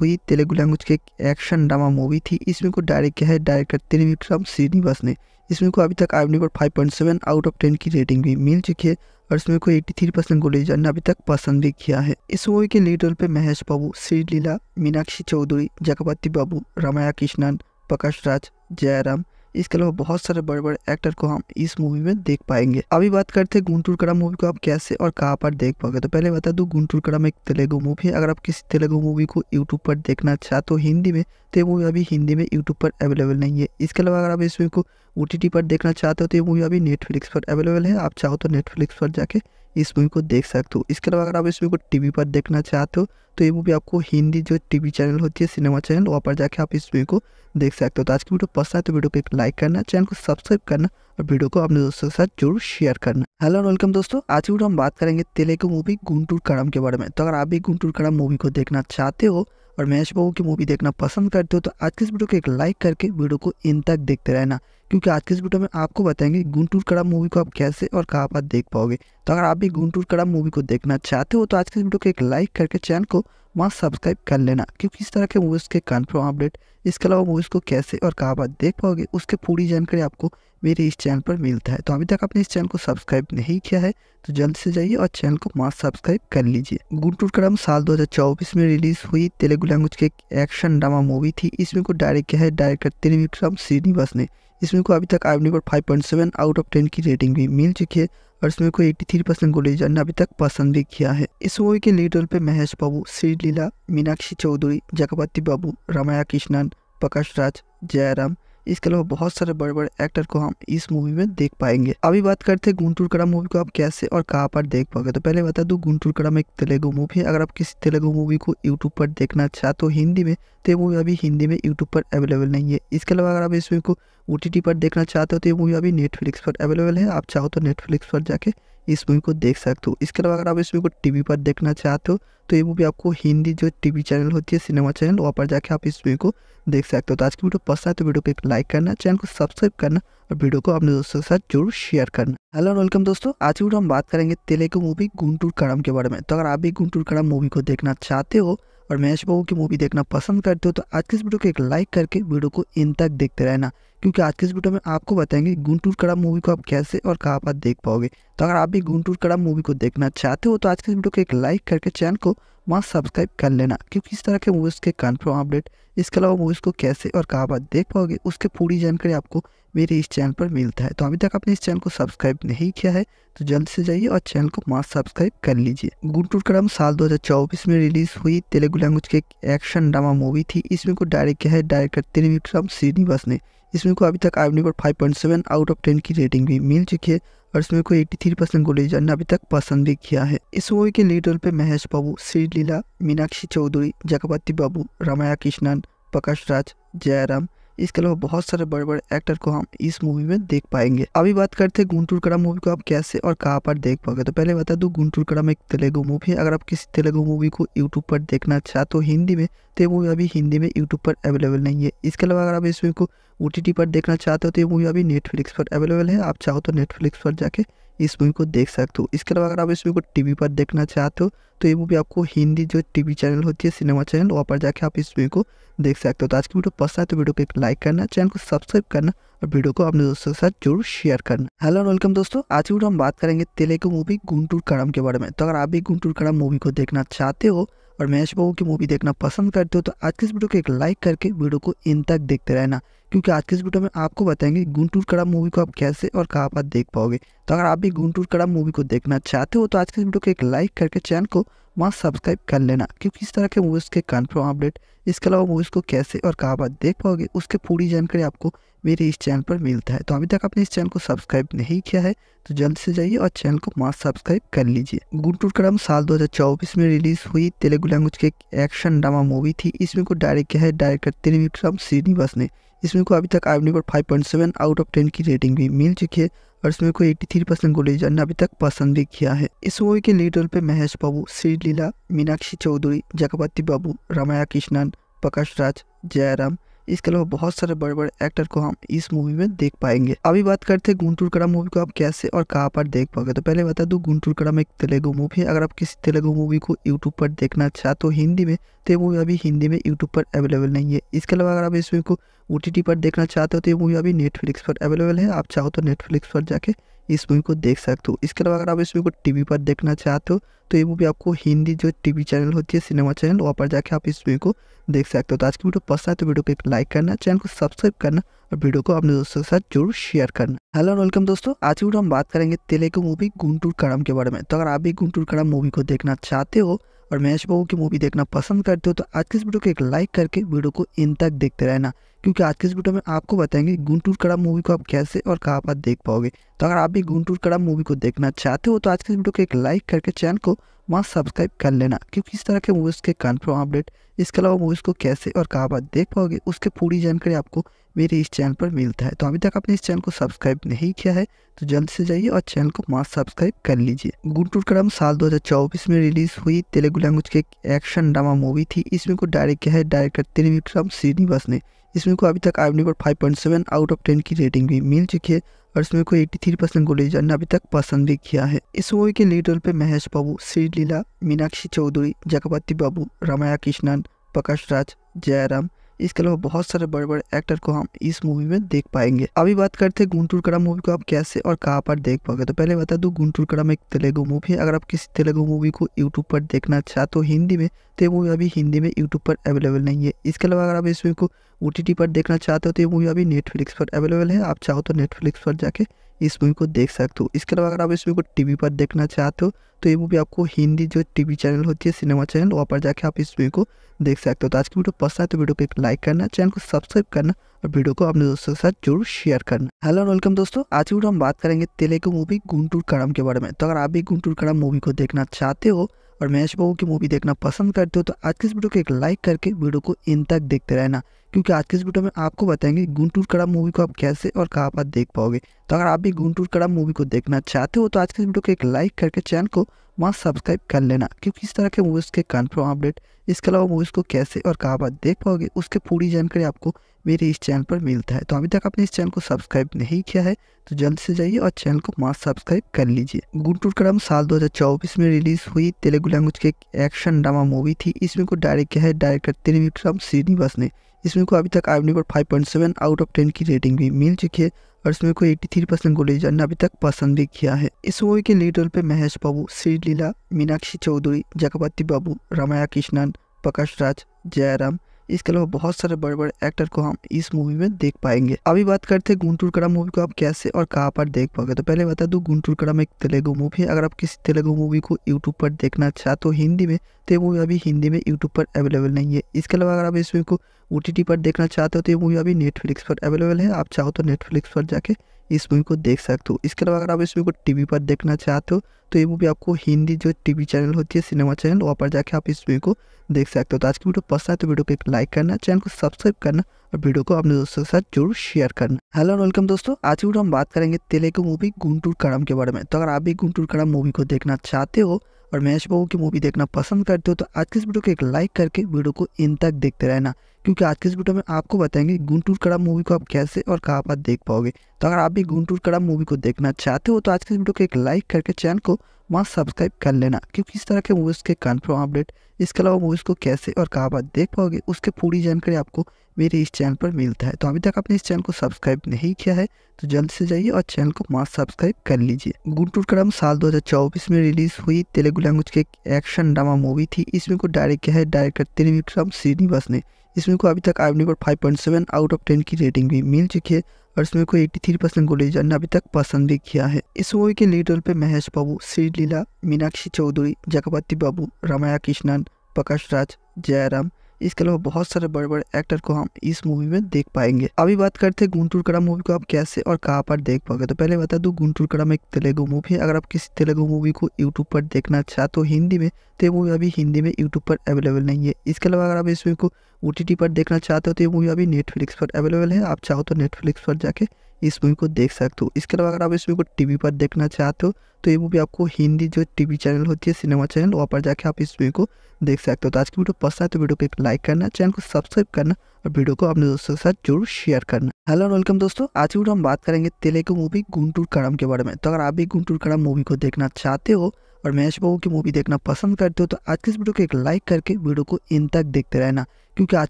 हुई तेलुगु लैंग्वेज की एक एक्शन ड्रामा मूवी थी इसमें को डायरेक्ट किया है डायरेक्टर त्रिविक्रम श्रीनिवास ने इसमें को अभी तक आई पर five point seven out of ten की रेटिंग भी मिल चुकी है और इसमें को एट्टी थ्री परसेंट गोलेजर ने अभी तक पसंद भी किया है इस मूवी के लीड रोल पे महेश बाबू श्रीलीला मीनाक्षी चौधरी जगपति बाबू रामाया कृष्णन प्रकाश राज जयराम इसके अलावा बहुत सारे बड़े बड़े एक्टर को हम इस मूवी में देख पाएंगे अभी बात करते हैं गुंटूर कड़ा मूवी को आप कैसे और कहाँ पर देख पाओगे तो पहले बता दूँ गुंटूर में एक तेलुगु मूवी है अगर आप किसी तेलुगु मूवी को यूट्यूब पर देखना चाहते हो हिंदी में तो ये मूवी अभी हिंदी में यूट्यूब पर अवेलेबल नहीं है इसके अलावा अगर आप इस मूवी को ओ पर देखना चाहते हो तो ये मूवी अभी नेटफ्लिक्स पर अवेलेबल है आप चाहो तो नेटफ्लिक्स पर जाके इस मूवी को देख सकते हो इसके अलावा अगर आप इस मूवी को टीवी पर देखना चाहते हो तो ये मूवी आपको हिंदी जो टीवी चैनल होती है सिनेमा चैनल वहाँ पर जाके आप इस मूवी को देख सकते हो तो आज की वीडियो पसंद है तो वीडियो को एक लाइक करना चैनल को सब्सक्राइब करना और वीडियो को अपने दोस्तों के साथ जरूर शेयर करना हेलो वेलकम दोस्तों आज की वीडियो हम बात करेंगे तेलुगु मूवी गुंटूर कड़म के बारे में तो अगर आप भी गुंटूर कड़म मूवी को देखना चाहते हो और महेश बाबू की मूवी देखना पसंद करते हो तो आज के इस वीडियो को एक लाइक करके वीडियो को इन तक देखते रहना क्योंकि आज के इस वीडियो में आपको बताएंगे गुंटूर कड़ा मूवी को आप कैसे और कहाँ पर देख पाओगे तो अगर आप भी गुंटूर कड़ा मूवी को देखना चाहते हो तो आज के इस वीडियो को एक लाइक करके चैनल को वहाँ सब्सक्राइब कर लेना क्योंकि इस तरह के मूवीज़ के कन्फर्म अपडेट इसके अलावा मूवीज़ को कैसे और कहाँ बात देख पाओगे उसके पूरी जानकारी आपको मेरे इस चैनल पर मिलता है तो अभी तक आपने इस चैनल को सब्सक्राइब नहीं किया है तो जल्द से जाइए और चैनल को मास्क सब्सक्राइब कर लीजिए गुंटूर कड़म साल 2024 में रिलीज हुई तेलुगु लैंग्वेज की एक एक्शन ड्रामा मूवी थी इसमें को डायरेक्ट किया है डायरेक्टर त्रिविक्रम श्रीनिवास ने इसमें को अभी तक आईवनी पर five point seven out of ten की रेटिंग भी मिल चुकी है और इसमें को 83 परसेंट गोलेज ने अभी तक पसंद भी किया है इस मूवी के लीड रोल पे महेश बाबू श्री लीला मीनाक्षी चौधरी जगपति बाबू रमाया कृष्णन प्रकाश राज जयराम इसके अलावा बहुत सारे बड़े बड़े एक्टर को हम इस मूवी में देख पाएंगे अभी बात करते हैं गुंटूर कड़ा मूवी को आप कैसे और कहाँ पर देख पाओगे तो पहले बता दू गुंटूर कड़म एक तेलुगु मूवी है अगर आप किसी तेलुगु मूवी को यूट्यूब पर देखना चाहते हो हिंदी में तो ये मूवी अभी हिंदी में यूट्यूब पर अवेलेबल नहीं है इसके अलावा अगर आप इस मूवी को ओ पर देखना चाहते हो तो ये मूवी अभी नेटफ्लिक्स पर अवेलेबल है आप चाहो तो नेटफ्लिक्स पर जाके इस मूवी को देख सकते हो इसके अलावा अगर आप इस मूवी को टीवी पर देखना चाहते हो तो ये मूवी आपको हिंदी जो टीवी चैनल होती है सिनेमा चैनल वहाँ पर जाके आप इस मूवी को देख सकते हो तो आज की वीडियो पसंद है तो वीडियो को एक लाइक करना चैनल को सब्सक्राइब करना और वीडियो को अपने दोस्तों के साथ जरूर शेयर करना हेलो वेलकम दोस्तों आज की वीडियो हम बात करेंगे तेलुगु मूवी गुंटूर कड़म के बारे में तो अगर आप भी गुंटूर कड़म मूवी को देखना चाहते हो और महेश बाबू की मूवी देखना पसंद करते हो तो आज के इस वीडियो को एक लाइक करके वीडियो को इन तक देखते रहना क्योंकि आज के इस वीडियो में आपको बताएंगे गुंटूर कड़ा मूवी को आप कैसे और कहाँ पर देख पाओगे तो अगर आप भी गुंटूर कड़ा मूवी को देखना चाहते हो तो आज के इस वीडियो को एक लाइक करके चैनल को वहाँ सब्सक्राइब कर लेना क्योंकि इस तरह के मूवीज़ के कन्फर्म अपडेट इसके अलावा मूवीज़ को कैसे और कहाँ पर देख पाओगे उसके पूरी जानकारी आपको मेरे इस चैनल पर मिलता है तो अभी तक आपने इस चैनल को सब्सक्राइब नहीं किया है तो जल्द से जाइए और चैनल को मास्क सब्सक्राइब कर लीजिए गुंटूर कड़म साल 2024 में रिलीज हुई तेलुगु लैंग्वेज की एक एक्शन ड्रामा मूवी थी इसमें को डायरेक्ट किया है डायरेक्टर त्रिविक्रम श्रीनिवास ने इसमें को अभी तक आर्मी पॉइंट 5.7 आउट ऑफ 10 की रेटिंग भी मिल चुकी है और इसमें को 83 परसेंट गुलेजर ने अभी तक पसंद भी किया है इस मूवी के लीड रोल पे महेश बाबू श्रीलीला मीनाक्षी चौधरी जगपति बाबू रामाया कृष्णन प्रकाश राज जयराम इसके अलावा बहुत सारे बड़े बड़े एक्टर को हम इस मूवी में देख पाएंगे अभी बात करते हैं गुंटूर कड़ा मूवी को आप कैसे और कहाँ पर देख पाओगे तो पहले बता दूं गुंटूर कड़ा में एक तेलुगु मूवी है अगर आप किसी तेलुगु मूवी को यूट्यूब पर देखना चाहते हो तो हिंदी में तो मूवी अभी हिंदी में यूट्यूब पर अवेलेबल नहीं है इसके अलावा अगर आप इस मूवी को ओ पर देखना चाहते हो तो ये मूवी अभी नेटफ्लिक्स पर अवेलेबल है आप चाहो तो नेटफ्लिक्स पर जाके इस मूवी को देख सकते हो इसके अलावा अगर आप इस मूवी को टीवी पर देखना चाहते हो तो ये मूवी आपको हिंदी जो टीवी चैनल होती है सिनेमा चैनल वहाँ पर जाके आप इस मूवी को देख सकते हो तो आज की वीडियो पसंद आए तो वीडियो को एक लाइक करना चैनल को सब्सक्राइब करना और वीडियो को अपने दोस्तों के साथ जरूर शेयर करना हेलो वेलकम दोस्तों आज की वीडियो हम बात करेंगे तेलेगु मूवी गुंटूर करम के बारे में तो अगर आप भी गुंटूर करम मूवी को देखना चाहते हो और महेश बाबू की मूवी देखना पसंद करते हो तो आज की इस वीडियो को एक लाइक करके वीडियो को इन तक देखते रहना क्योंकि आज के इस वीडियो में आपको बताएंगे गुंटूर कड़ा मूवी को आप कैसे और कहाँ पर देख पाओगे तो अगर आप भी गुंटूर कड़ा मूवी को देखना चाहते हो तो आज के इस वीडियो को एक लाइक करके चैनल को वहाँ सब्सक्राइब कर लेना क्योंकि इस तरह के मूवीज़ के कन्फर्म अपडेट इसके अलावा मूवीज़ को कैसे और कहाँ पर देख पाओगे उसके पूरी जानकारी आपको मेरे इस चैनल पर मिलता है तो अभी तक आपने इस चैनल को सब्सक्राइब नहीं किया है तो जल्द से जाइए और चैनल को मास्क सब्सक्राइब कर लीजिए गुंटूर कड़म साल 2024 में रिलीज हुई तेलुगु लैंग्वेज की एक एक्शन ड्रामा मूवी थी इसमें को डायरेक्ट किया है डायरेक्टर त्रिविक्रम श्रीनिवास ने इस को अभी तक आई पर five point seven out of ten की रेटिंग भी मिल चुकी है और इसमें को एट्टी थ्री परसेंट गोलीजा ने अभी तक पसंद भी किया है इस मूवी के लीड रोल पे महेश बाबू श्री लीला मीनाक्षी चौधरी जगपति बाबू रामाया कृष्णन प्रकाश राज जयराम इसके अलावा बहुत सारे बड़े बड़े एक्टर को हम इस मूवी में देख पाएंगे अभी बात करते हैं गुंटूर कड़ा मूवी को आप कैसे और कहाँ पर देख पाओगे तो पहले बता दू गुंटूर में एक तेलुगु मूवी है अगर आप किसी तेलुगु मूवी को यूट्यूब पर देखना चाहते हो हिंदी में तो ये मूवी अभी हिंदी में यूट्यूब पर अवेलेबल नहीं है इसके अलावा अगर आप इस मूवी को ओ पर देखना चाहते हो तो ये मूवी अभी नेटफ्लिक्स पर अवेलेबल है आप चाहो तो नेटफ्लिक्स पर जाके इस मूवी को देख सकते हो इसके अलावा अगर आप इस मूवी को टीवी पर देखना चाहते हो तो ये मूवी आपको हिंदी जो टीवी चैनल होती है सिनेमा चैनल वहाँ पर जाके आप इस मूवी को देख सकते हो तो आज की वीडियो पसंद है तो वीडियो को एक लाइक करना चैनल को सब्सक्राइब करना और वीडियो को अपने दोस्तों के साथ जरूर शेयर करना हेलो वेलकम दोस्तों आज की वीडियो हम बात करेंगे तेलुगु मूवी गुंटूर कड़म के बारे में तो अगर आप भी गुंटूर कड़म मूवी को देखना चाहते हो और महेश बाबू की मूवी देखना पसंद करते हो तो आज की इस वीडियो को एक लाइक करके वीडियो को इन तक देखते रहना क्योंकि आज के इस वीडियो में आपको बताएंगे गुंटूर कड़ा मूवी को आप कैसे और कहाँ पर देख पाओगे तो अगर आप भी गुंटूर कड़ा मूवी को देखना चाहते हो तो आज के इस वीडियो को एक लाइक करके चैनल को वहाँ सब्सक्राइब कर लेना क्योंकि इस तरह के मूवीज़ के कन्फर्म अपडेट इसके अलावा मूवीज़ को कैसे और कहाँ पर देख पाओगे उसके पूरी जानकारी आपको मेरे इस चैनल पर मिलता है तो अभी तक आपने इस चैनल को सब्सक्राइब नहीं किया है तो जल्द से जाइए और चैनल को मास सब्सक्राइब कर लीजिए गुंटूर करम साल चौबीस में रिलीज हुई तेलुगु लैंग्वेज की एक एक्शन ड्रामा मूवी थी इसमें को डायरेक्ट किया है डायरेक्टर त्रिविक्रम श्रीनिवास ने इसमें को अभी तक आईएमडी पर सेवन आउट ऑफ टेन की रेटिंग भी मिल चुकी है और इसमें को एट्टी थ्री परसेंट गुलेजर ने अभी तक पसंद भी किया है इस मूवी के लीड रोल पे महेश बाबू श्रीलीला मीनाक्षी चौधरी जगपति बाबू रमाया कृष्णन प्रकाश राज जयराम इसके अलावा बहुत सारे बड़े बड़े एक्टर को हम इस मूवी में देख पाएंगे अभी बात करते हैं गुंटूर कड़ा मूवी को आप कैसे और कहाँ पर देख पाओगे तो पहले बता दूँ गुंटूर में एक तेलुगु मूवी है अगर आप किसी तेलुगु मूवी को यूट्यूब पर देखना चाहते हो हिंदी में तो ये मूवी अभी हिंदी में यूट्यूब पर अवेलेबल नहीं है इसके अलावा अगर आप इस मूवी को ओ पर देखना चाहते हो तो ये मूवी अभी नेटफ्लिक्स पर अवेलेबल है आप चाहो तो नेटफ्लिक्स पर जाके इस मूवी को देख सकते हो इसके अलावा अगर आप इस मूवी को टीवी पर देखना चाहते हो तो ये मूवी आपको हिंदी जो टीवी चैनल होती है सिनेमा चैनल वहाँ पर जाके आप इस मूवी को देख सकते हो तो आज की वीडियो पसंद है तो वीडियो को एक लाइक करना चैनल को सब्सक्राइब करना और वीडियो को अपने दोस्तों के साथ जरूर शेयर करना हेलो वेलकम दोस्तों आज की वीडियो हम बात करेंगे तेलुगु मूवी गुंटूर कड़म के बारे में तो अगर आप भी गुंटूर कड़म मूवी को देखना चाहते हो और महेश बाबू की मूवी देखना पसंद करते हो तो आज की इस वीडियो को एक लाइक करके वीडियो को इन तक देखते रहना क्योंकि आज के इस वीडियो में आपको बताएंगे गुंटूर कड़ा मूवी को आप कैसे और कहाँ पर देख पाओगे तो अगर आप भी गुंटूर कड़ा मूवी को देखना चाहते हो तो आज के इस वीडियो को एक लाइक करके चैनल को वहाँ सब्सक्राइब कर लेना क्योंकि इस तरह के मूवीज़ के कन्फर्म अपडेट इसके अलावा मूवीज़ को कैसे और कहाँ पर देख पाओगे उसके पूरी जानकारी आपको मेरे इस चैनल पर मिलता है तो अभी तक आपने इस चैनल को सब्सक्राइब नहीं किया है तो जल्द से जाइए और चैनल को मास्क सब्सक्राइब कर लीजिए गुंटूर कड़म साल 2024 में रिलीज हुई तेलुगु लैंग्वेज की एक एक्शन ड्रामा मूवी थी इसमें को डायरेक्ट किया है डायरेक्टर त्रिविक्रम श्रीनिवास ने इस मूवी को अभी तक आई पर five point seven out of ten की रेटिंग भी मिल चुकी है और इस मूवी को एट्टी थ्री परसेंट गुलेजा ने अभी तक पसंद भी किया है इस मूवी के लीड रोल पे महेश बाबू श्रीलीला मीनाक्षी चौधरी जगपति बाबू रामाया कृष्णन प्रकाश राज जयराम इसके अलावा बहुत सारे बड़े बड़े एक्टर को हम इस मूवी में देख पाएंगे अभी बात करते हैं गुंटूर कड़ा मूवी को आप कैसे और कहाँ पर देख पाओगे तो पहले बता दू गुंटूर में एक तेलुगु मूवी है अगर आप किसी तेलुगु मूवी को यूट्यूब पर देखना चाहते हो हिंदी में तो ये मूवी अभी हिंदी में यूट्यूब पर अवेलेबल नहीं है इसके अलावा अगर आप इस मूवी को ओ पर देखना चाहते हो तो ये मूवी अभी नेटफ्लिक्स पर अवेलेबल है आप चाहो तो नेटफ्लिक्स पर जाके इस मूवी को देख सकते हो इसके अलावा अगर आप इस मूवी को टीवी पर देखना चाहते हो तो ये मूवी आपको हिंदी जो टीवी चैनल होती है सिनेमा चैनल वहाँ पर जाके आप इस मूवी को देख सकते हो तो आज की वीडियो पसंद है तो वीडियो को एक लाइक करना चैनल को सब्सक्राइब करना और वीडियो को अपने दोस्तों के साथ जरूर शेयर करना हेलो और वेलकम दोस्तों आज की वीडियो हम बात करेंगे तेलुगु मूवी गुंटूर कड़म के बारे में तो अगर आप भी गुंटूर कड़म मूवी को देखना चाहते हो और महेश बाबू की मूवी देखना पसंद करते हो तो आज की इस वीडियो को एक लाइक करके वीडियो को इन तक देखते रहना क्योंकि आज के इस वीडियो में आपको बताएंगे गुंटूर कड़ा मूवी को आप कैसे और कहाँ पर देख पाओगे तो अगर आप भी गुंटूर कड़ा मूवी को देखना चाहते हो तो आज के इस वीडियो को एक लाइक करके चैनल को वहाँ सब्सक्राइब कर लेना क्योंकि इस तरह के मूवीज़ के कन्फर्म अपडेट इसके अलावा मूवीज़ को कैसे और कहाँ पर देख पाओगे उसके पूरी जानकारी आपको मेरे इस चैनल पर मिलता है तो अभी तक आपने इस चैनल को सब्सक्राइब नहीं किया है तो जल्द से जाइए और चैनल को मास्क सब्सक्राइब कर लीजिए गुंटूर क्रम साल 2024 में रिलीज हुई तेलुगु लैंग्वेज की एक एक्शन ड्रामा मूवी थी इसमें को डायरेक्ट किया है डायरेक्टर त्रिविक्रम श्रीनिवास ने इसमें को अभी तक आई पर five point seven out of ten की रेटिंग भी मिल चुकी है और इसमें को एट्टी थ्री परसेंट गुलेजर ने अभी तक पसंद भी किया है इस मूवी के लीड रोल पे महेश बाबू श्रीलीला मीनाक्षी चौधरी जगपति बाबू रमाया कृष्णन प्रकाश राज जयराम इसके अलावा बहुत सारे बड़े बड़े एक्टर को हम इस मूवी में देख पाएंगे अभी बात करते हैं गुंटूर कड़ा मूवी को आप कैसे और कहाँ पर देख पाओगे तो पहले बता दूँ गुंटूर कड़म एक तेलुगु मूवी है अगर आप किसी तेलुगु मूवी को यूट्यूब पर देखना चाहते हो हिंदी में तो ये मूवी अभी हिंदी में यूट्यूब पर अवेलेबल नहीं है इसके अलावा अगर आप इस मूवी को ओ पर देखना चाहते हो तो ये मूवी अभी नेटफ्लिक्स पर अवेलेबल है आप चाहो तो नेटफ्लिक्स पर जाके इस मूवी को देख सकते हो इसके अलावा अगर आप इस मूवी को टीवी पर देखना चाहते हो तो ये मूवी आपको हिंदी जो टीवी चैनल होती है सिनेमा चैनल वहाँ पर जाके आप इस मूवी को देख सकते हो तो आज की वीडियो पसंद है तो वीडियो को एक लाइक करना चैनल को सब्सक्राइब करना और वीडियो को अपने दोस्तों के साथ जरूर शेयर करना हेलो वेलकम दोस्तों आज की वीडियो हम बात करेंगे तेलुगु मूवी गुंटूर कड़म के बारे में तो अगर आप भी गुंटूर कड़म मूवी को देखना चाहते हो और महेश बाबू की मूवी देखना पसंद करते हो तो आज की इस वीडियो को एक लाइक करके वीडियो को इन तक देखते रहना क्योंकि आज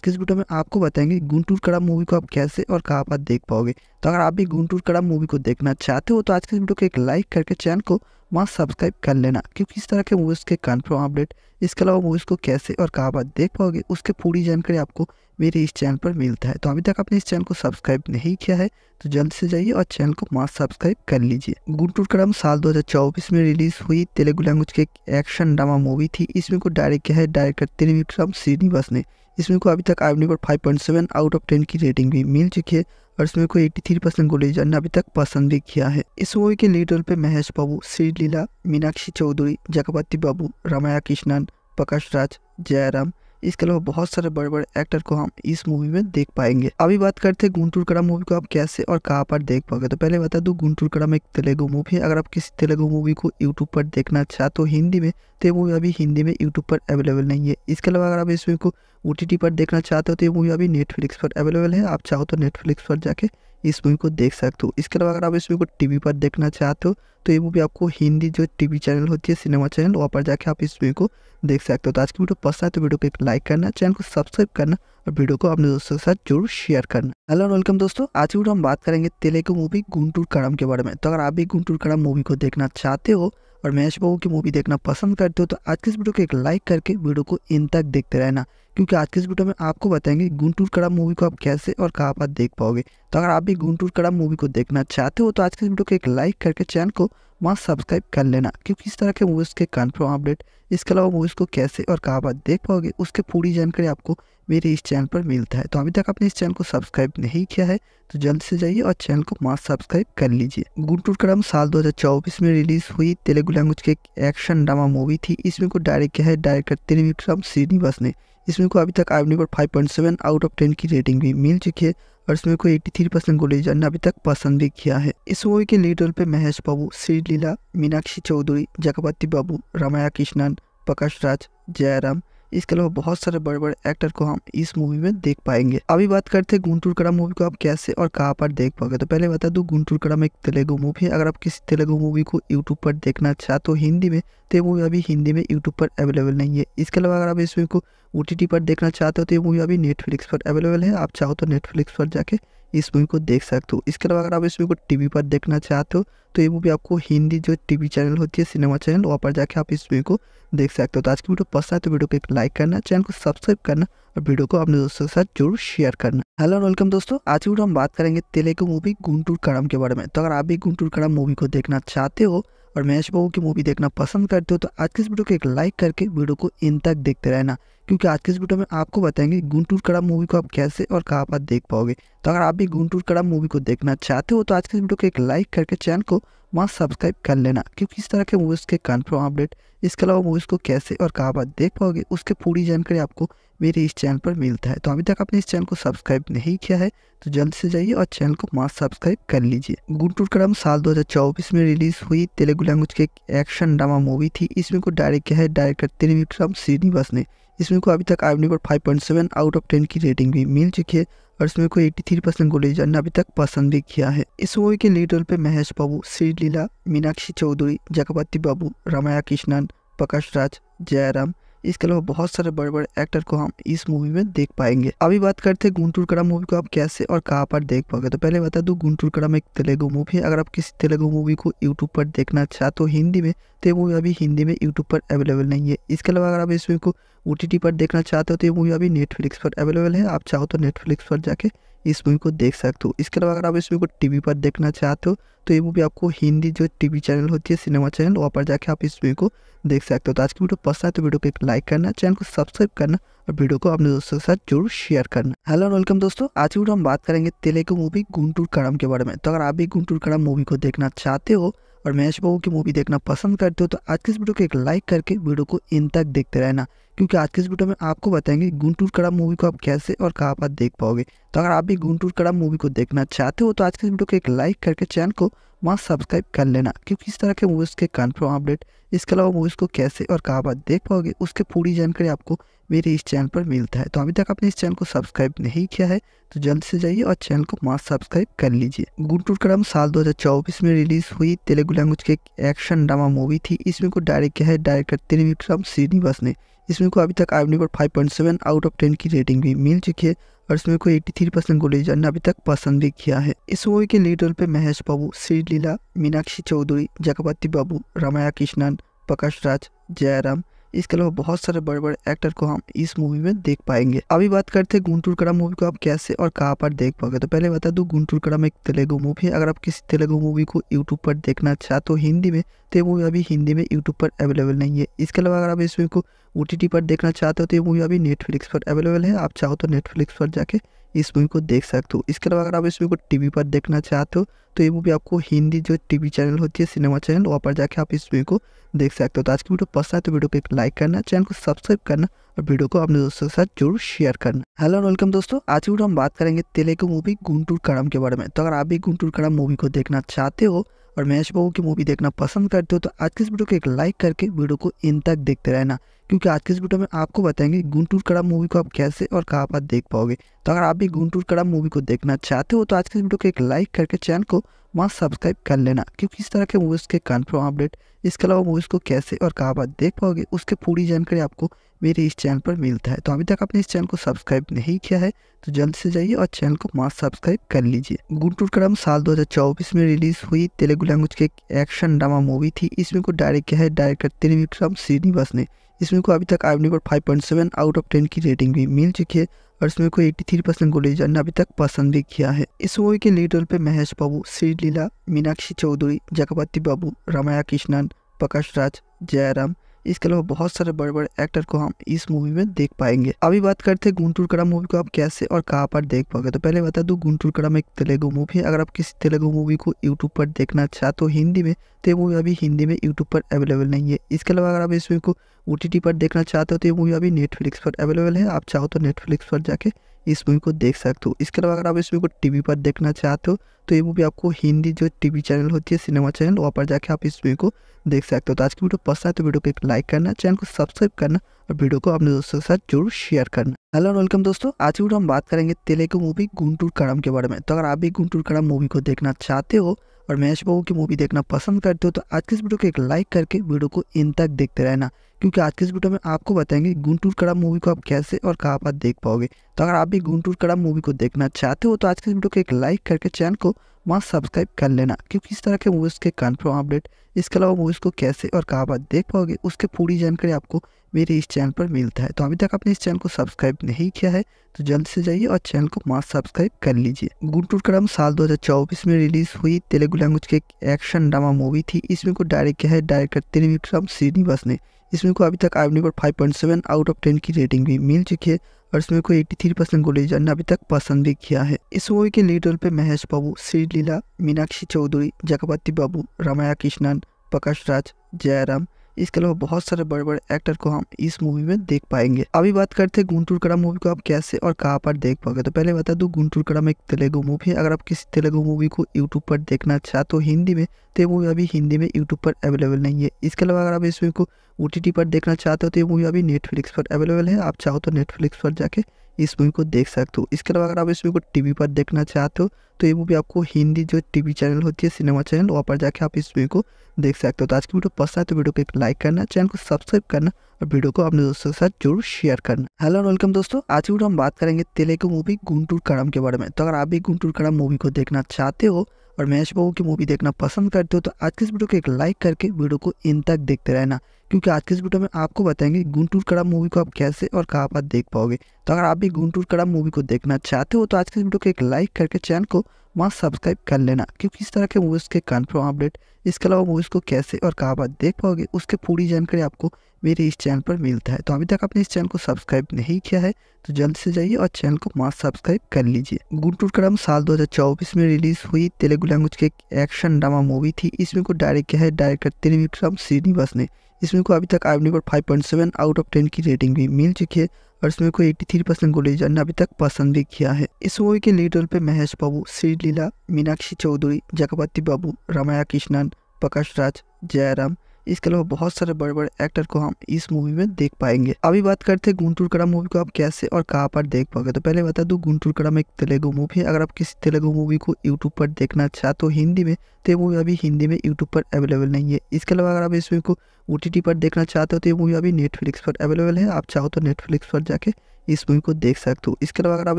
के इस वीडियो में आपको बताएंगे गुंटूर कड़ा मूवी को आप कैसे और कहाँ पर देख पाओगे तो अगर आप भी गुंटूर कड़ा मूवी को देखना चाहते हो तो आज के इस वीडियो को एक लाइक करके चैनल को वहाँ सब्सक्राइब कर लेना क्योंकि इस तरह के मूवीज़ के कन्फर्म अपडेट इसके अलावा मूवीज़ को कैसे और कहाँ पर देख पाओगे उसके पूरी जानकारी आपको मेरे इस चैनल पर मिलता है तो अभी तक आपने इस चैनल को सब्सक्राइब नहीं किया है तो जल्द से जाइए और चैनल को मास्क सब्सक्राइब कर लीजिए गुंटूर क्रम साल 2024 में रिलीज हुई तेलुगु लैंग्वेज की एक एक्शन ड्रामा मूवी थी इसमें को डायरेक्ट किया है डायरेक्टर त्रिविक्रम श्रीनिवास ने इसमें को अभी तक आईएमडी पर 5.7 आउट ऑफ 10 की रेटिंग भी मिल चुकी है और इसमें को 83 परसेंट गोलेजर ने अभी तक पसंद भी किया है इस मूवी के लीड रोल पे महेश बाबू श्रीलीला मीनाक्षी चौधरी जगपति बाबू रामाया कृष्णन प्रकाश राज जयराम इसके अलावा बहुत सारे बड़े बड़े एक्टर को हम इस मूवी में देख पाएंगे अभी बात करते हैं गुंटूर कड़ा मूवी को आप कैसे और कहाँ पर देख पाओगे तो पहले बता दूं गुंटूर में एक तेलुगु मूवी है अगर आप किसी तेलुगु मूवी को यूट्यूब पर देखना चाहते हो तो हिंदी में तो ये मूवी अभी हिंदी में यूट्यूब पर अवेलेबल नहीं है इसके अलावा अगर आप इस मूवी को ओ पर देखना चाहते हो तो ये मूवी अभी नेटफ्लिक्स पर अवेलेबल है आप चाहो तो नेटफ्लिक्स पर जाके इस मूवी को देख सकते हो इसके अलावा अगर आप इस मूवी को टीवी पर देखना चाहते हो तो ये मूवी आपको हिंदी जो टीवी चैनल होती है सिनेमा चैनल वहाँ पर जाके आप इस मूवी को देख सकते हो तो आज की वीडियो पसंद है तो वीडियो को एक लाइक करना चैनल को सब्सक्राइब करना और वीडियो को अपने दोस्तों के साथ जरूर शेयर करना हेलो वेलकम दोस्तों आज की वीडियो हम बात करेंगे तेलुगु मूवी गुंटूर कड़म के बारे में तो अगर आप भी गुंटूर कड़म मूवी को देखना चाहते हो और महेश बाबू की मूवी देखना पसंद करते हो तो आज की इस वीडियो को एक लाइक करके वीडियो को इन तक देखते रहना क्योंकि आज के इस वीडियो में आपको बताएंगे गुंटूर कड़ा मूवी को आप कैसे और कहाँ पर देख पाओगे तो अगर आप भी गुंटूर कड़ा मूवी को देखना चाहते हो तो आज के इस वीडियो को एक लाइक करके चैनल को मस्त सब्सक्राइब कर लेना क्योंकि इस तरह के मूवीज़ के कन्फर्म अपडेट इसके अलावा मूवीज़ को कैसे और कहाँ पर देख पाओगे उसके पूरी जानकारी आपको मेरे इस चैनल पर मिलता है तो अभी तक आपने इस चैनल को सब्सक्राइब नहीं किया है तो जल्द से जाइए और चैनल को मास्क सब्सक्राइब कर लीजिए गुंटूर क्रम साल 2024 में रिलीज हुई तेलुगु लैंग्वेज की एक एक्शन ड्रामा मूवी थी इसमें को डायरेक्ट किया है डायरेक्टर त्रिविक्रम श्रीनिवास ने इसमें को अभी तक फाइव पर 5.7 आउट ऑफ 10 की रेटिंग भी मिल चुकी है और इसमें को 83 परसेंट गोलेजर ने अभी तक पसंद भी किया है इस मूवी के लीड रोल पे महेश बाबू श्रीलीला मीनाक्षी चौधरी जगपति बाबू रमाया कृष्णन प्रकाश राज जयराम इसके अलावा बहुत सारे बड़े बड़े एक्टर को हम इस मूवी में देख पाएंगे अभी बात करते हैं गुंटूर कड़ा मूवी को आप कैसे और कहाँ पर देख पाओगे तो पहले बता दू गुंटूर कड़म एक तेलुगु मूवी है अगर आप किसी तेलुगु मूवी को यूट्यूब पर देखना चाहते हो हिंदी में तो ये मूवी अभी हिंदी में यूट्यूब पर अवेलेबल नहीं है इसके अलावा अगर आप इस मूवी को ओ पर देखना चाहते हो तो ये मूवी अभी नेटफ्लिक्स पर अवेलेबल है आप चाहो तो नेटफ्लिक्स पर जाके इस मूवी को देख सकते हो इसके अलावा अगर आप इस मूवी को टीवी पर देखना चाहते हो तो ये मूवी आपको हिंदी जो टीवी चैनल होती है सिनेमा चैनल वहाँ पर जाके आप इस मूवी को देख सकते हो तो आज की वीडियो पसंद है तो वीडियो को एक लाइक करना चैनल को सब्सक्राइब करना और वीडियो को अपने दोस्तों के साथ जरूर शेयर करना हेलो वेलकम दोस्तों आज की वीडियो हम बात करेंगे तेलुगु मूवी गुंटूर कड़म के बारे में तो अगर आप भी गुंटूर कड़म मूवी को देखना चाहते हो और महेश बाबू की मूवी देखना पसंद करते हो तो आज की इस वीडियो को एक लाइक करके वीडियो को इन तक देखते रहना क्योंकि आज के इस वीडियो में आपको बताएंगे गुंटूर कड़ा मूवी को आप कैसे और कहाँ पर देख पाओगे तो अगर आप भी गुंटूर कड़ा मूवी को देखना चाहते हो तो आज के इस वीडियो को एक लाइक करके चैनल को वहाँ सब्सक्राइब कर लेना क्योंकि इस तरह के मूवीज़ के कन्फर्म अपडेट इसके अलावा मूवीज़ को कैसे और कहाँ पर देख पाओगे उसके पूरी जानकारी आपको मेरे इस चैनल पर मिलता है तो अभी तक आपने इस चैनल को सब्सक्राइब नहीं किया है तो जल्द से जाइए और चैनल को मास्क सब्सक्राइब कर लीजिए गुंटूर कड़म साल 2024 में रिलीज हुई तेलुगु लैंग्वेज की एक एक्शन ड्रामा मूवी थी इसमें को डायरेक्ट किया है डायरेक्टर त्रिविक्रम श्रीनिवास ने इस मूवी को अभी तक आईएमडी पर 5.7 आउट ऑफ 10 की रेटिंग भी मिल चुकी है और इस मूवी को 83 परसेंट गोलेजा ने अभी तक पसंद भी किया है इस मूवी के लीड रोल पे महेश बाबू श्रीलीला मीनाक्षी चौधरी जगपति बाबू रामाया कृष्णन प्रकाश राज जयराम इसके अलावा बहुत सारे बड़े बड़े एक्टर को हम इस मूवी में देख पाएंगे अभी बात करते हैं गुंटूर कड़ा मूवी को आप कैसे और कहाँ पर देख पाओगे तो पहले बता दूँ गुंटूर कड़म एक तेलुगु मूवी है अगर आप किसी तेलुगु मूवी को यूट्यूब पर देखना चाहते हो हिंदी में तो ये मूवी अभी हिंदी में यूट्यूब पर अवेलेबल नहीं है इसके अलावा अगर आप इस मूवी को ओ पर देखना चाहते हो तो ये मूवी अभी नेटफ्लिक्स पर अवेलेबल है आप चाहो तो नेटफ्लिक्स पर जाके इस मूवी को देख सकते हो इसके अलावा अगर आप इस मूवी को टीवी पर देखना चाहते हो तो ये मूवी आपको हिंदी जो टीवी चैनल होती है सिनेमा चैनल वहाँ पर जाके आप इस मूवी को देख सकते हो तो आज की वीडियो पसंद है तो वीडियो को एक लाइक करना चैनल को सब्सक्राइब करना और वीडियो को अपने दोस्तों के साथ जरूर शेयर करना हेलो वेलकम दोस्तों आज की वीडियो हम बात करेंगे तेलुगु मूवी गुंटूर कड़म के बारे में तो अगर आप भी गुंटूर कड़म मूवी को देखना चाहते हो और महेश बाबू की मूवी देखना पसंद करते हो तो आज की इस वीडियो को एक लाइक करके वीडियो को इन तक देखते रहना क्योंकि आज के इस वीडियो में आपको बताएंगे गुंटूर कड़ा मूवी को आप कैसे और कहाँ पर देख पाओगे तो अगर आप भी गुंटूर कड़ा मूवी को देखना चाहते हो तो आज के इस वीडियो को एक लाइक करके चैनल को वहाँ सब्सक्राइब कर लेना क्योंकि इस तरह के मूवीज़ के कन्फर्म अपडेट इसके अलावा मूवीज़ को कैसे और कहाँ पर देख पाओगे उसके पूरी जानकारी आपको मेरे इस चैनल पर मिलता है तो अभी तक आपने इस चैनल को सब्सक्राइब नहीं किया है तो जल्द से जाइए और चैनल को मास्क सब्सक्राइब कर लीजिए गुंटूर कड़म साल 2024 में रिलीज हुई तेलुगु लैंग्वेज की एक एक्शन ड्रामा मूवी थी इसमें को डायरेक्ट किया है डायरेक्टर त्रिविक्रम श्रीनिवास ने इसमें को अभी तक आईएमडी पर five point seven out of ten की रेटिंग भी मिल चुकी है और इसमें को एट्टी थ्री परसेंट गुलेजर ने अभी तक पसंद भी किया है इस मूवी के लीड रोल पे महेश बाबू श्री लीला मीनाक्षी चौधरी जगपति बाबू रामाया कृष्णन प्रकाश राज जयराम इसके अलावा बहुत सारे बड़े बड़े एक्टर को हम इस मूवी में देख पाएंगे अभी बात करते हैं गुंटूर कड़ा मूवी को आप कैसे और कहाँ पर देख पाओगे तो पहले बता दूँ गुंटूर कड़म एक तेलुगु मूवी है अगर आप किसी तेलुगु मूवी को यूट्यूब पर देखना चाहते हो हिंदी में तो ये मूवी अभी हिंदी में यूट्यूब पर अवेलेबल नहीं है इसके अलावा अगर आप इस मूवी को ओ पर देखना चाहते हो तो ये मूवी अभी नेटफ्लिक्स पर अवेलेबल है आप चाहो तो नेटफ्लिक्स पर जाके इस मूवी को देख सकते हो इसके अलावा अगर आप इस मूवी को टीवी पर देखना चाहते हो तो ये मूवी आपको हिंदी जो टीवी चैनल होती है सिनेमा चैनल वहाँ पर जाके आप इस मूवी को देख सकते हो तो आज की वीडियो पसंद है तो वीडियो को एक लाइक करना चैनल को सब्सक्राइब करना और वीडियो को अपने दोस्तों के साथ जरूर शेयर करना हेलो वेलकम दोस्तों आज की वीडियो हम बात करेंगे तेलुगु मूवी गुंटूर कड़म के बारे में तो अगर आप भी गुंटूर कड़म मूवी को देखना चाहते हो और महेश बाबू की मूवी देखना पसंद करते हो तो आज की इस वीडियो को एक लाइक करके वीडियो को इन तक देखते रहना क्योंकि आज के इस वीडियो में आपको बताएंगे गुंटूर कड़ा मूवी को आप कैसे और कहाँ पर देख पाओगे तो अगर आप भी गुंटूर कड़ा मूवी को देखना चाहते हो तो आज के इस वीडियो को एक लाइक करके चैनल को वहाँ सब्सक्राइब कर लेना क्योंकि इस तरह के मूवीज़ के कन्फर्म अपडेट इसके अलावा मूवीज़ को कैसे और कहाँ पर देख पाओगे उसके पूरी जानकारी आपको मेरे इस चैनल पर मिलता है तो अभी तक आपने इस चैनल को सब्सक्राइब नहीं किया है तो जल्द से जाइए और चैनल को मास्क सब्सक्राइब कर लीजिए गुंटूर क्रम साल 2024 में रिलीज हुई तेलुगु लैंग्वेज की एक एक्शन ड्रामा मूवी थी इसमें को डायरेक्ट किया है डायरेक्टर त्रिविक्रम श्रीनिवास ने इस मूवी को अभी तक आई पर five point seven out of ten की रेटिंग भी मिल चुकी है और इसमें को एट्टी थ्री परसेंट गुलेजर ने अभी तक पसंद भी किया है इस मूवी के लीड रोल पे महेश बाबू श्रीलीला मीनाक्षी चौधरी जगपति बाबू रामाया कृष्णन प्रकाश राज जयराम इसके अलावा बहुत सारे बड़े बड़े एक्टर को हम इस मूवी में देख पाएंगे अभी बात करते हैं गुंटूर कड़ा मूवी को आप कैसे और कहाँ पर देख पाओगे तो पहले बता दूँ गुंटूर में एक तेलुगु मूवी है अगर आप किसी तेलुगु मूवी को यूट्यूब पर देखना चाहते हो हिंदी में तो ये मूवी अभी हिंदी में यूट्यूब पर अवेलेबल नहीं है इसके अलावा अगर आप इस मूवी को ओ पर देखना चाहते हो तो ये मूवी अभी नेटफ्लिक्स पर अवेलेबल है आप चाहो तो नेटफ्लिक्स पर जाके इस मूवी को देख सकते हो इसके अलावा अगर आप इस मूवी को टीवी पर देखना चाहते हो तो ये मूवी आपको हिंदी जो टीवी चैनल होती है सिनेमा चैनल वहाँ पर जाके आप इस मूवी को देख सकते हो तो आज की वीडियो पसंद है तो वीडियो को एक लाइक करना चैनल को सब्सक्राइब करना और वीडियो को अपने दोस्तों के साथ जरूर शेयर करना हेलो वेलकम दोस्तों आज की वीडियो हम बात करेंगे तेलेगु मूवी गुंटूर कड़म के बारे में तो अगर आप भी गुंटूर कड़म मूवी को देखना चाहते हो और महेश बाबू की मूवी देखना पसंद करते हो तो आज की इस वीडियो को एक लाइक करके वीडियो को इन तक देखते रहना क्योंकि आज के इस वीडियो में आपको बताएंगे गुंटूर कड़ा मूवी को आप कैसे और कहाँ पर देख पाओगे तो अगर आप भी गुंटूर कड़ा मूवी को देखना चाहते हो तो आज के इस वीडियो को एक लाइक करके चैनल को वहाँ सब्सक्राइब कर लेना क्योंकि इस तरह के मूवीज़ के कन्फर्म अपडेट इसके अलावा मूवीज़ को कैसे और कहाँ पर देख पाओगे उसके पूरी जानकारी आपको मेरे इस चैनल पर मिलता है तो अभी तक आपने इस चैनल को सब्सक्राइब नहीं किया है तो जल्द से जाइए और चैनल को मास सब्सक्राइब कर लीजिए गुंटूर कड़म साल 2024 में रिलीज हुई तेलुगु लैंग्वेज की एक एक्शन ड्रामा मूवी थी इसमें को डायरेक्ट किया है डायरेक्टर त्रिविक्रम श्रीनिवास ने इस को अभी तक आई पर five point seven out of ten की रेटिंग भी मिल चुकी है और इसमें को 83 परसेंट गोलेजर ने अभी तक पसंद भी किया है इस मूवी के लीड रोल पे महेश बाबू श्री लीला मीनाक्षी चौधरी जगपति बाबू रामाया कृष्णन प्रकाश राज जयराम इसके अलावा बहुत सारे बड़े बड़े एक्टर को हम इस मूवी में देख पाएंगे अभी बात करते हैं गुंटूर कड़ा मूवी को आप कैसे और कहाँ पर देख पाओगे तो पहले बता दू गुंटूर में एक तेलुगु मूवी है अगर आप किसी तेलुगु मूवी को यूट्यूब पर देखना चाहते हो हिंदी में तो ये मूवी अभी हिंदी में यूट्यूब पर अवेलेबल नहीं है इसके अलावा अगर आप इस मूवी को ओ पर देखना चाहते हो तो ये मूवी अभी नेटफ्लिक्स पर अवेलेबल है आप चाहो तो नेटफ्लिक्स पर जाके इस मूवी को देख सकते हो इसके अलावा अगर आप इस मूवी को टीवी पर देखना चाहते हो तो ये मूवी आपको हिंदी जो टीवी चैनल होती है सिनेमा चैनल वहाँ पर जाके आप इस मूवी को देख सकते हो तो आज की वीडियो पसंद है तो वीडियो को एक लाइक करना चैनल को सब्सक्राइब करना और वीडियो को अपने दोस्तों के साथ जरूर शेयर करना हेलो वेलकम दोस्तों आज की वीडियो हम बात करेंगे तेलेगु मूवी गुंटूर कड़म के बारे में तो अगर आप भी गुंटूर कड़म मूवी को देखना चाहते हो और महेश बाबू की मूवी देखना पसंद करते हो तो आज की इस वीडियो को एक लाइक करके वीडियो को इन तक देखते रहना क्योंकि आज के इस वीडियो में आपको बताएंगे गुंटूर कड़ा मूवी को आप कैसे और कहाँ पर देख पाओगे तो अगर आप भी गुंटूर कड़ा मूवी को देखना चाहते हो तो आज के इस वीडियो को एक लाइक करके चैनल को वहाँ सब्सक्राइब कर लेना क्योंकि इस तरह के मूवीज़ के कन्फर्म अपडेट इसके अलावा मूवीज़ को कैसे और कहाँ पर देख पाओगे उसके पूरी जानकारी आपको मेरे इस चैनल पर मिलता है तो अभी तक आपने इस चैनल को सब्सक्राइब नहीं किया है तो जल्द से जाइए और चैनल को मास्क सब्सक्राइब कर लीजिए गुंटूर कड़म साल 2024 में रिलीज हुई तेलुगु लैंग्वेज की एक एक्शन ड्रामा मूवी थी इसमें को डायरेक्ट किया है डायरेक्टर त्रिविक्रम श्रीनिवास ने इसमें को अभी तक आईएमडी पर 5.7 आउट ऑफ 10 की रेटिंग भी मिल चुकी है और इसमें को 83 परसेंट गोलेजर ने अभी तक पसंद भी किया है इस मूवी के लीड रोल पे महेश बाबू श्री लीला मीनाक्षी चौधरी जगपति बाबू रमाया कृष्णन प्रकाश राज जयराम इसके अलावा बहुत सारे बड़े बड़े एक्टर को हम इस मूवी में देख पाएंगे अभी बात करते हैं गुंटूर कड़ा मूवी को आप कैसे और कहाँ पर देख पाओगे तो पहले बता दू गुंटूर कड़म एक तेलुगु मूवी है अगर आप किसी तेलुगु मूवी को यूट्यूब पर देखना चाहते हो हिंदी में तो ये मूवी अभी हिंदी में यूट्यूब पर अवेलेबल नहीं है इसके अलावा अगर आप इस मूवी को ओ पर देखना चाहते हो तो ये मूवी अभी नेटफ्लिक्स पर अवेलेबल है आप चाहो तो नेटफ्लिक्स पर जाके इस मूवी को देख सकते हो इसके अलावा अगर आप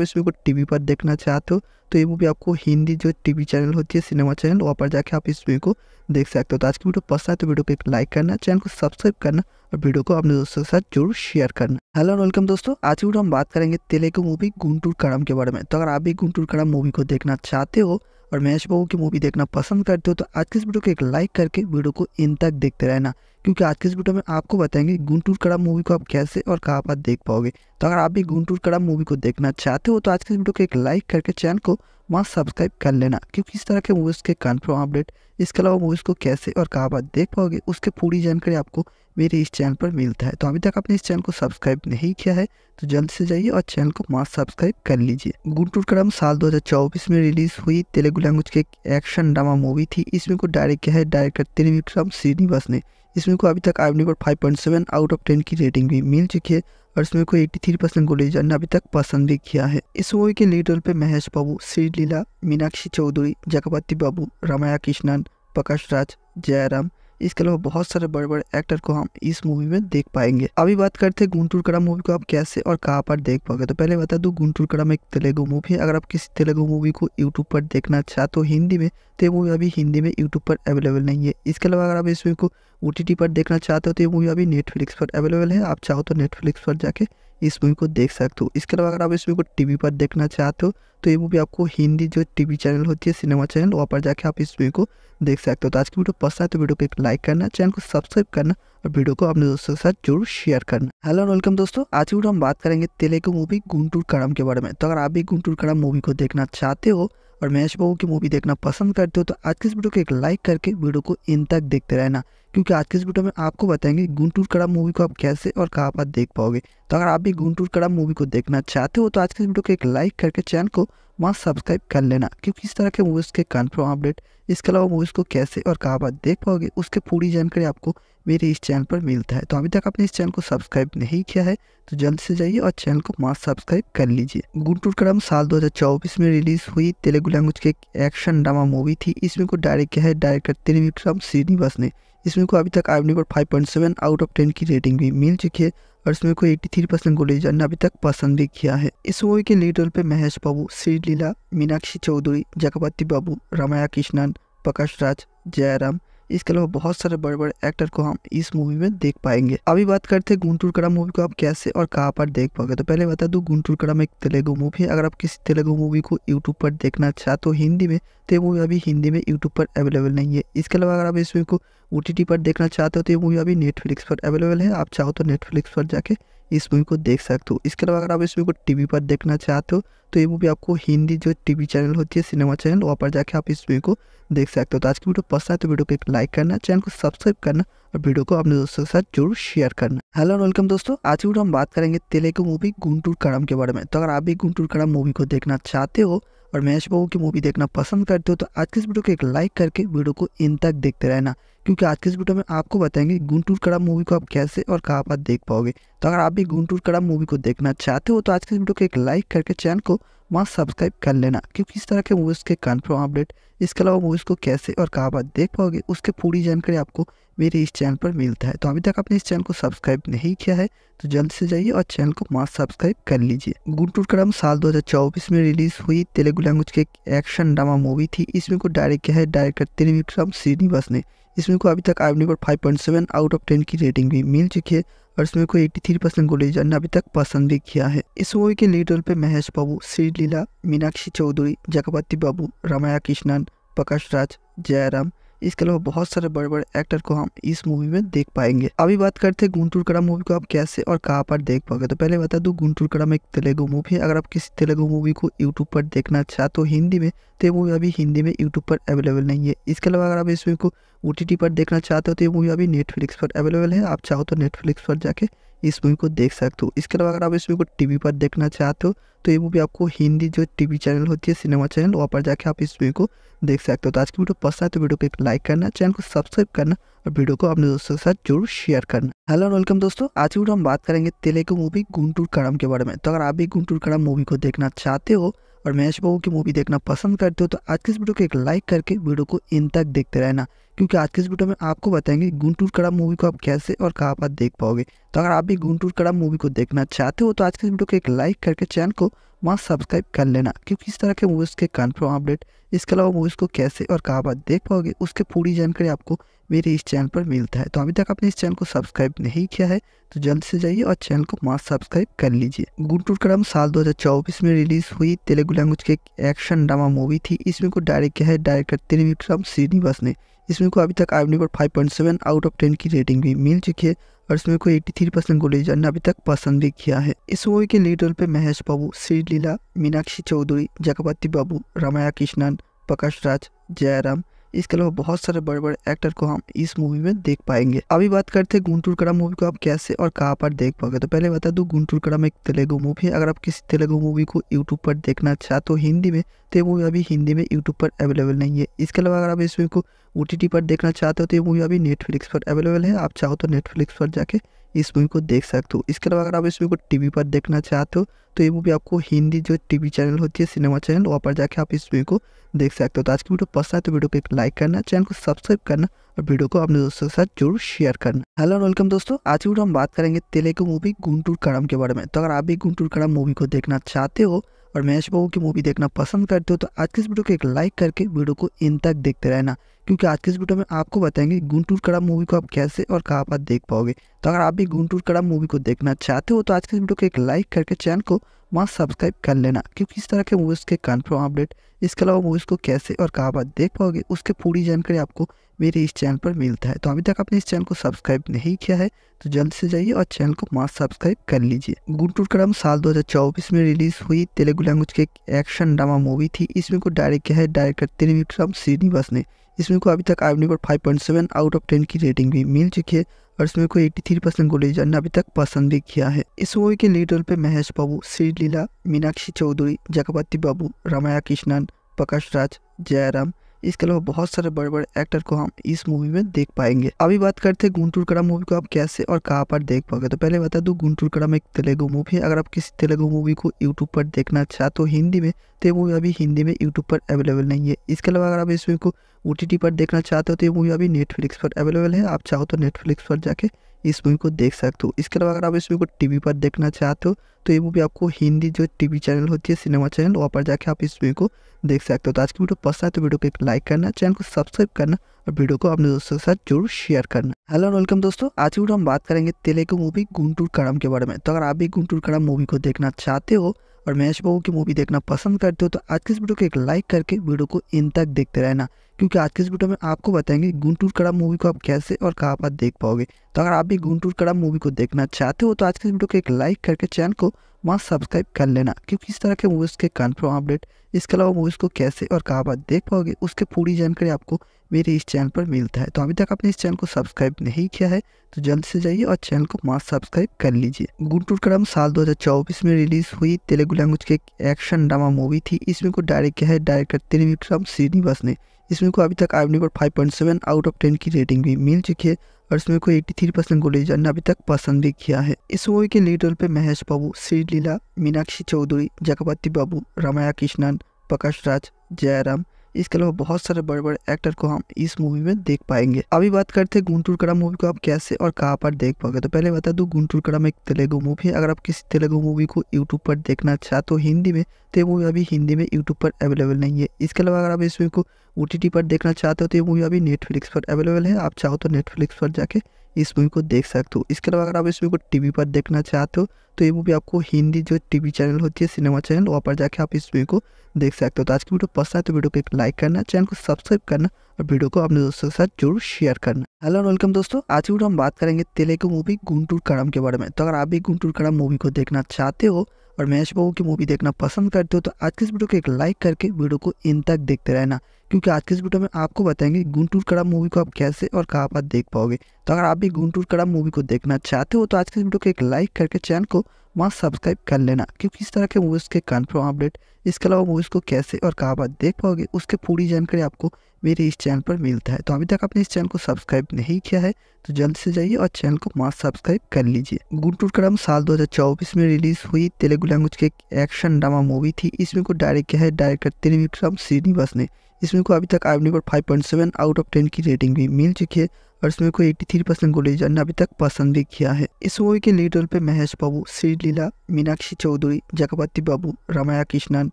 इस मूवी को टीवी पर देखना चाहते हो तो ये मूवी आपको हिंदी जो टीवी चैनल होती है सिनेमा चैनल वहाँ पर जाके आप इस मूवी को देख सकते हो तो आज की वीडियो पसंद है तो वीडियो को एक लाइक करना चैनल को सब्सक्राइब करना और वीडियो को अपने दोस्तों के साथ जरूर शेयर करना हेलो वेलकम दोस्तों आज की वीडियो हम बात करेंगे तेलुगु मूवी गुंटूर कड़म के बारे में तो अगर आप भी गुंटूर कड़म मूवी को देखना चाहते हो और महेश बाबू की मूवी देखना पसंद करते हो तो आज की इस वीडियो को एक लाइक करके वीडियो को इन तक देखते रहना क्योंकि आज के इस वीडियो में आपको बताएंगे गुंटूर कड़ा मूवी को आप कैसे और कहाँ पर देख पाओगे तो अगर आप भी गुंटूर कड़ा मूवी को देखना चाहते हो तो आज के इस वीडियो को एक लाइक करके चैनल को वहाँ सब्सक्राइब कर लेना क्योंकि इस तरह के मूवीज़ के कन्फर्म अपडेट इसके अलावा मूवीज़ को कैसे और कहाँ पर देख पाओगे उसके पूरी जानकारी आपको मेरे इस चैनल पर मिलता है तो अभी तक आपने इस चैनल को सब्सक्राइब नहीं किया है तो जल्द से जाइए और चैनल को मास्क सब्सक्राइब कर लीजिए गुंटूर कड़म साल 2024 में रिलीज हुई तेलुगु लैंग्वेज की एक एक्शन ड्रामा मूवी थी इसमें को डायरेक्ट किया है डायरेक्टर त्रिविक्रम श्रीनिवास ने इसमें को अभी तक आईएमडी पर 5.7 आउट ऑफ 10 की रेटिंग भी मिल चुकी है और इसमें को 83 परसेंट गुलेजा ने अभी तक पसंद भी किया है इस मूवी के लीड रोल पे महेश बाबू श्री लीला मीनाक्षी चौधरी जगपति बाबू रमाया कृष्णन प्रकाश राज जयराम इसके अलावा बहुत सारे बड़े बड़े एक्टर को हम इस मूवी में देख पाएंगे अभी बात करते हैं गुंटूर कड़ा मूवी को आप कैसे और कहाँ पर देख पाओगे तो पहले बता दू गुंटूर में एक तेलुगु मूवी है अगर आप किसी तेलुगु मूवी को यूट्यूब पर देखना चाहते हो हिंदी में तो ये मूवी अभी हिंदी में यूट्यूब पर अवेलेबल नहीं है इसके अलावा अगर आप इस मूवी को ओ पर देखना चाहते हो तो ये मूवी अभी नेटफ्लिक्स पर अवेलेबल है आप चाहो तो नेटफ्लिक्स पर जाके इस मूवी को देख सकते हो इसके अलावा अगर आप इस मूवी को टीवी पर देखना चाहते हो तो ये मूवी आपको हिंदी जो टीवी चैनल होती है सिनेमा चैनल वहाँ पर जाके आप इस मूवी को देख सकते हो तो आज की वीडियो पसंद है तो वीडियो को एक लाइक करना चैनल को सब्सक्राइब करना और वीडियो को अपने दोस्तों के साथ जरूर शेयर करना हेलो वेलकम दोस्तों आज की वीडियो हम बात करेंगे तेलुगु मूवी गुंटूर कड़म के बारे में तो अगर आप भी गुंटूर कड़म मूवी को देखना चाहते हो और महेश बाबू की मूवी देखना पसंद करते हो तो आज की इस वीडियो को एक लाइक करके वीडियो को इन तक देखते रहना क्योंकि आज के इस वीडियो में आपको बताएंगे गुंटूर कड़ा मूवी को आप कैसे और कहाँ पर देख पाओगे तो अगर आप भी गुंटूर कड़ा मूवी को देखना चाहते हो तो आज के इस वीडियो को एक लाइक करके चैनल को वहाँ सब्सक्राइब कर लेना क्योंकि इस तरह के मूवीज़ के कन्फर्म अपडेट इसके अलावा मूवीज़ को कैसे और कहाँ पर देख पाओगे उसके पूरी जानकारी आपको मेरे इस चैनल पर मिलता है तो अभी तक आपने इस चैनल को सब्सक्राइब नहीं किया है तो जल्द से जाइए और चैनल को मास्क सब्सक्राइब कर लीजिए गुंटूर कड़म साल 2024 में रिलीज हुई तेलुगु लैंग्वेज की एक एक्शन ड्रामा मूवी थी इसमें को डायरेक्ट किया है डायरेक्टर त्रिविक्रम श्रीनिवास ने इसमें को अभी तक आर्मी पॉइंट 5.7 आउट ऑफ 10 की रेटिंग भी मिल चुकी है और इसमें को 83 परसेंट गुलेजा ने अभी तक पसंद भी किया है इस मूवी के लीड रोल पे महेश बाबू श्री लीला मीनाक्षी चौधरी जगपति बाबू रामाया कृष्णन प्रकाश राज जयराम इसके अलावा बहुत सारे बड़े बड़े एक्टर को हम इस मूवी में देख पाएंगे अभी बात करते हैं गुंटूर कड़ा मूवी को आप कैसे और कहाँ पर देख पाओगे तो पहले बता दू गुंटूर में एक तेलुगु मूवी है अगर आप किसी तेलुगु मूवी को यूट्यूब पर देखना चाहते हो हिंदी में तो ये मूवी अभी हिंदी में यूट्यूब पर अवेलेबल नहीं है इसके अलावा अगर आप इस मूवी को ओ पर देखना चाहते हो तो ये मूवी अभी नेटफ्लिक्स पर अवेलेबल है आप चाहो तो नेटफ्लिक्स पर जाके इस मूवी को देख सकते हो इसके अलावा अगर आप इस मूवी को टीवी पर देखना चाहते हो तो ये मूवी आपको हिंदी जो टीवी चैनल होती है सिनेमा चैनल वहाँ पर जाके आप इस मूवी को देख सकते हो तो आज की वीडियो पसंद है तो वीडियो को एक लाइक करना चैनल को सब्सक्राइब करना और वीडियो को अपने दोस्तों के साथ जरूर शेयर करना हेलो और वेलकम दोस्तों आज की वीडियो हम बात करेंगे तेलुगु मूवी गुंटूर करम के बारे में तो अगर आप भी गुंटूर कड़म मूवी को देखना चाहते हो और महेश बाबू की मूवी देखना पसंद करते हो तो आज की इस वीडियो को एक लाइक करके वीडियो को इन तक देखते रहना क्योंकि आज के इस वीडियो में आपको बताएंगे गुंटूर कड़ा मूवी को आप कैसे और कहाँ पर देख पाओगे तो अगर आप भी गुंटूर कड़ा मूवी को देखना चाहते हो तो आज के इस वीडियो को एक लाइक करके चैनल को वहाँ सब्सक्राइब कर लेना क्योंकि इस तरह के मूवीज़ के कन्फर्म अपडेट इसके अलावा मूवीज़ को कैसे और कहाँ पर देख पाओगे उसके पूरी जानकारी आपको मेरे इस चैनल पर मिलता है तो अभी तक आपने इस चैनल को सब्सक्राइब नहीं किया है तो जल्द से जाइए और चैनल को मास सब्सक्राइब कर लीजिए गुंटूर करम साल 2024 में रिलीज हुई तेलुगु लैंग्वेज की एक एक्शन ड्रामा मूवी थी इसमें को डायरेक्ट किया है डायरेक्टर त्रिविक्रम श्रीनिवास ने इसमें को अभी तक आईएमडी पर 5.7 आउट ऑफ 10 की रेटिंग भी मिल चुकी है और इसमें को 83 परसेंट गुलेजर ने अभी तक पसंद भी किया है इस मूवी के लीड रोल पे महेश बाबू श्रीलीला मीनाक्षी चौधरी जगपति बाबू रमाया कृष्णन प्रकाश राज जयराम इसके अलावा बहुत सारे बड़े बड़े एक्टर को हम इस मूवी में देख पाएंगे अभी बात करते हैं गुंटूर कड़ा मूवी को आप कैसे और कहाँ पर देख पाओगे तो पहले बता दूँ गुंटूर में एक तेलुगु मूवी है अगर आप किसी तेलुगु मूवी को यूट्यूब पर देखना चाहते हो हिंदी में तो ये मूवी अभी हिंदी में यूट्यूब पर अवेलेबल नहीं है इसके अलावा अगर आप इस मूवी को ओ पर देखना चाहते हो तो ये मूवी अभी नेटफ्लिक्स पर अवेलेबल है आप चाहो तो नेटफ्लिक्स पर जाके इस मूवी को देख सकते हो इसके अलावा अगर आप इस मूवी को टीवी पर देखना चाहते हो तो ये मूवी आपको हिंदी जो टीवी चैनल होती है सिनेमा चैनल वहाँ पर जाके आप इस मूवी को देख सकते हो तो आज की वीडियो पसंद है तो वीडियो को एक लाइक करना चैनल को सब्सक्राइब करना और वीडियो को अपने दोस्तों के साथ जरूर शेयर करना हेलो वेलकम दोस्तों आज की वीडियो हम बात करेंगे तेलुगु मूवी गुंटूर कड़म के बारे में तो अगर आप भी गुंटूर कड़म मूवी को देखना चाहते हो और महेश बाबू की मूवी देखना पसंद करते हो तो आज की इस वीडियो को एक लाइक करके वीडियो को इन तक देखते रहना क्योंकि आज के इस वीडियो में आपको बताएंगे गुंटूर कड़ा मूवी को आप कैसे और कहाँ पर देख पाओगे तो अगर आप भी गुंटूर कड़ा मूवी को देखना चाहते हो तो आज के इस वीडियो को एक लाइक करके चैनल को वहाँ सब्सक्राइब कर लेना क्योंकि इस तरह के मूवीज़ के कन्फर्म अपडेट इसके अलावा मूवीज़ को कैसे और कहाँ पर देख पाओगे उसके पूरी जानकारी आपको मेरे इस चैनल पर मिलता है तो अभी तक आपने इस चैनल को सब्सक्राइब नहीं किया है तो जल्द से जाइए और चैनल को मास्क सब्सक्राइब कर लीजिए गुंटूर कड़म साल 2024 में रिलीज हुई तेलुगु लैंग्वेज की एक एक्शन ड्रामा मूवी थी इसमें को डायरेक्ट किया है डायरेक्टर त्रिविक्रम श्रीनिवास ने इसमें को अभी तक आई पर five point seven out of ten की रेटिंग भी मिल चुकी है और इसमें को एट्टी थ्री परसेंट गोलेजर ने अभी तक पसंद भी किया है इस मूवी के लीड रोल पे महेश बाबू श्री लीला मीनाक्षी चौधरी जगपति बाबू रमाया कृष्णन प्रकाश राज जयराम इसके अलावा बहुत सारे बड़े बड़े एक्टर को हम इस मूवी में देख पाएंगे अभी बात करते हैं गुंटूर कड़ा मूवी को आप कैसे और कहाँ पर देख पाओगे तो पहले बता दूँ गुंटूर कड़म एक तेलुगु मूवी है अगर आप किसी तेलुगु मूवी को यूट्यूब पर देखना चाहते हो हिंदी में तो ये मूवी अभी हिंदी में यूट्यूब पर अवेलेबल नहीं है इसके अलावा अगर आप इस मूवी को ओ पर देखना चाहते हो तो ये मूवी अभी नेटफ्लिक्स पर अवेलेबल है आप चाहो तो नेटफ्लिक्स पर जाके इस मूवी को देख सकते हो इसके अलावा अगर आप इस मूवी को टीवी पर देखना चाहते हो तो ये मूवी आपको हिंदी जो टीवी चैनल होती है सिनेमा चैनल वहाँ पर जाके आप इस मूवी को देख सकते हो तो आज की वीडियो पसंद है तो वीडियो को एक लाइक करना चैनल को सब्सक्राइब करना और वीडियो को अपने दोस्तों के साथ जरूर शेयर करना हेलो वेलकम दोस्तों आज की वीडियो हम बात करेंगे तेलेगु मूवी गुंटूर कड़म के बारे में तो अगर आप भी गुंटूर कड़म मूवी को देखना चाहते हो और महेश बाबू की मूवी देखना पसंद करते हो तो आज के इस वीडियो को एक लाइक करके वीडियो को इन तक देखते रहना क्योंकि आज के इस वीडियो में आपको बताएंगे गुंटूर कड़ा मूवी को आप कैसे और कहाँ पर देख पाओगे तो अगर आप भी गुंटूर कड़ा मूवी को देखना चाहते हो तो आज के इस वीडियो को एक लाइक करके चैनल को वहाँ सब्सक्राइब कर लेना क्योंकि इस तरह के मूवीज़ के कन्फर्म अपडेट इसके अलावा मूवीज़ को कैसे और कहाँ पर देख पाओगे उसके पूरी जानकारी आपको मेरे इस चैनल पर मिलता है तो अभी तक आपने इस चैनल को सब्सक्राइब नहीं किया है तो जल्द से जाइए और चैनल को मास्क सब्सक्राइब कर लीजिए गुंटूर कड़म साल 2024 में रिलीज हुई तेलुगु लैंग्वेज की एक एक्शन ड्रामा मूवी थी इसमें को डायरेक्ट किया है डायरेक्टर त्रिविक्रम श्रीनिवास ने इसमें को अभी तक आईवनी पर five point seven out of ten की रेटिंग भी मिल चुकी है और इस मूवी को 83 परसेंट गोलेजर ने अभी तक पसंद भी किया है इस मूवी के लीड रोल पे महेश बाबू श्रीलीला मीनाक्षी चौधरी जगपति बाबू रमाया कृष्णन प्रकाश राज जयराम इसके अलावा बहुत सारे बड़े बड़े एक्टर को हम इस मूवी में देख पाएंगे अभी बात करते हैं गुंटूर कड़ा मूवी को आप कैसे और कहाँ पर देख पाओगे तो पहले बता दूँ गुंटूर कड़म एक तेलुगु मूवी है अगर आप किसी तेलुगु मूवी को यूट्यूब पर देखना चाहते हो हिंदी में तो ये मूवी अभी हिंदी में यूट्यूब पर अवेलेबल नहीं है इसके अलावा अगर आप इस मूवी को ओ पर देखना चाहते हो तो ये मूवी अभी नेटफ्लिक्स पर अवेलेबल है आप चाहो तो नेटफ्लिक्स पर जाके इस मूवी को देख सकते हो इसके अलावा अगर आप इस मूवी को टीवी पर देखना चाहते हो तो ये मूवी आपको हिंदी जो टीवी चैनल होती है सिनेमा चैनल वहाँ पर जाके आप इस मूवी को देख सकते हो तो आज की वीडियो पसंद है तो वीडियो को एक लाइक करना चैनल को सब्सक्राइब करना और वीडियो को अपने दोस्तों के साथ जरूर शेयर करना हेलो वेलकम दोस्तों आज की वीडियो हम बात करेंगे तेलुगु मूवी गुंटूर कड़म के बारे में तो अगर आप भी गुंटूर कड़म मूवी को देखना चाहते हो और महेश बाबू की मूवी देखना पसंद करते हो तो आज की इस वीडियो को एक लाइक करके वीडियो को इन तक देखते रहना क्योंकि आज के इस वीडियो में आपको बताएंगे गुंटूर कड़ा मूवी को आप कैसे और कहाँ पर देख पाओगे तो अगर आप भी गुंटूर कड़ा मूवी को देखना चाहते हो तो आज के इस वीडियो को एक लाइक करके चैनल को वहाँ सब्सक्राइब कर लेना क्योंकि इस तरह के मूवीज़ के कन्फर्म अपडेट इसके अलावा मूवीज़ को कैसे और कहाँ पर देख पाओगे उसके पूरी जानकारी आपको मेरे इस चैनल पर मिलता है तो अभी तक आपने इस चैनल को सब्सक्राइब नहीं किया है तो जल्द से जाइए और चैनल को मास्क सब्सक्राइब कर लीजिए गुंटूर क्रम साल 2024 में रिलीज हुई तेलुगु लैंग्वेज की एक एक्शन ड्रामा मूवी थी इसमें को डायरेक्ट किया है डायरेक्टर त्रिविक्रम श्रीनिवास ने इसमें को अभी तक आईएमडी पर 5.7 आउट ऑफ 10 की रेटिंग भी मिल चुकी है और इसमें को 83 परसेंट गोलेजर ने अभी तक पसंद भी किया है इस मूवी के लीड रोल पे महेश बाबू श्रीलीला मीनाक्षी चौधरी जगपति बाबू रामाया कृष्णन प्रकाश राज जयराम इसके अलावा बहुत सारे बड़े बड़े एक्टर को हम इस मूवी में देख पाएंगे अभी बात करते हैं गुंटूर कड़ा मूवी को आप कैसे और कहाँ पर देख पाओगे तो पहले बता दू गुंटूर कड़म एक तेलुगु मूवी है अगर आप किसी तेलुगु मूवी को यूट्यूब पर देखना चाहते हो हिंदी में तो ये मूवी अभी हिंदी में यूट्यूब पर अवेलेबल नहीं है इसके अलावा अगर आप इस मूवी को ओ पर देखना चाहते हो तो ये मूवी अभी नेटफ्लिक्स पर अवेलेबल है आप चाहो तो नेटफ्लिक्स पर जाके इस मूवी को देख सकते हो इसके अलावा अगर आप इस मूवी को टीवी पर देखना चाहते हो तो ये मूवी आपको हिंदी जो टीवी चैनल होती है सिनेमा चैनल वहाँ पर जाके आप इस मूवी को देख सकते हो तो आज की वीडियो पसंद है तो वीडियो को एक लाइक करना चैनल को सब्सक्राइब करना और वीडियो को अपने दोस्तों के साथ जरूर शेयर करना हेलो वेलकम दोस्तों आज की वीडियो हम बात करेंगे तेलुगु मूवी गुंटूर कड़म के बारे में तो अगर आप भी गुंटूर कड़म मूवी को देखना चाहते हो और महेश बाबू की मूवी देखना पसंद करते हो तो आज की इस वीडियो को एक लाइक करके वीडियो को इन तक देखते रहना क्योंकि आज के इस वीडियो में आपको बताएंगे गुंटूर कड़ा मूवी को आप कैसे और कहाँ पर देख पाओगे तो अगर आप भी गुंटूर कड़ा मूवी को देखना चाहते हो तो आज के इस वीडियो को एक लाइक करके चैनल को वहाँ सब्सक्राइब कर लेना क्योंकि इस तरह के मूवीज़ के कन्फर्म अपडेट इसके अलावा मूवीज़ को कैसे और कहाँ पर देख पाओगे उसके पूरी जानकारी आपको मेरे इस चैनल पर मिलता है तो अभी तक आपने इस चैनल को सब्सक्राइब नहीं किया है तो जल्द से जाइए और चैनल को मास्क सब्सक्राइब कर लीजिए गुंटूर क्रम साल 2024 में रिलीज हुई तेलुगु लैंग्वेज की एक एक्शन ड्रामा मूवी थी इसमें को डायरेक्ट किया है डायरेक्टर त्रिविक्रम श्रीनिवास ने इसमें को अभी तक आईएमडी पर 5.7 आउट ऑफ 10 की रेटिंग भी मिल चुकी है और इसमें को 83 परसेंट गोलेजर ने अभी तक पसंद भी किया है इस मूवी के लीड रोल पे महेश बाबू श्रीलीला मीनाक्षी चौधरी जगपति बाबू रामाया कृष्णन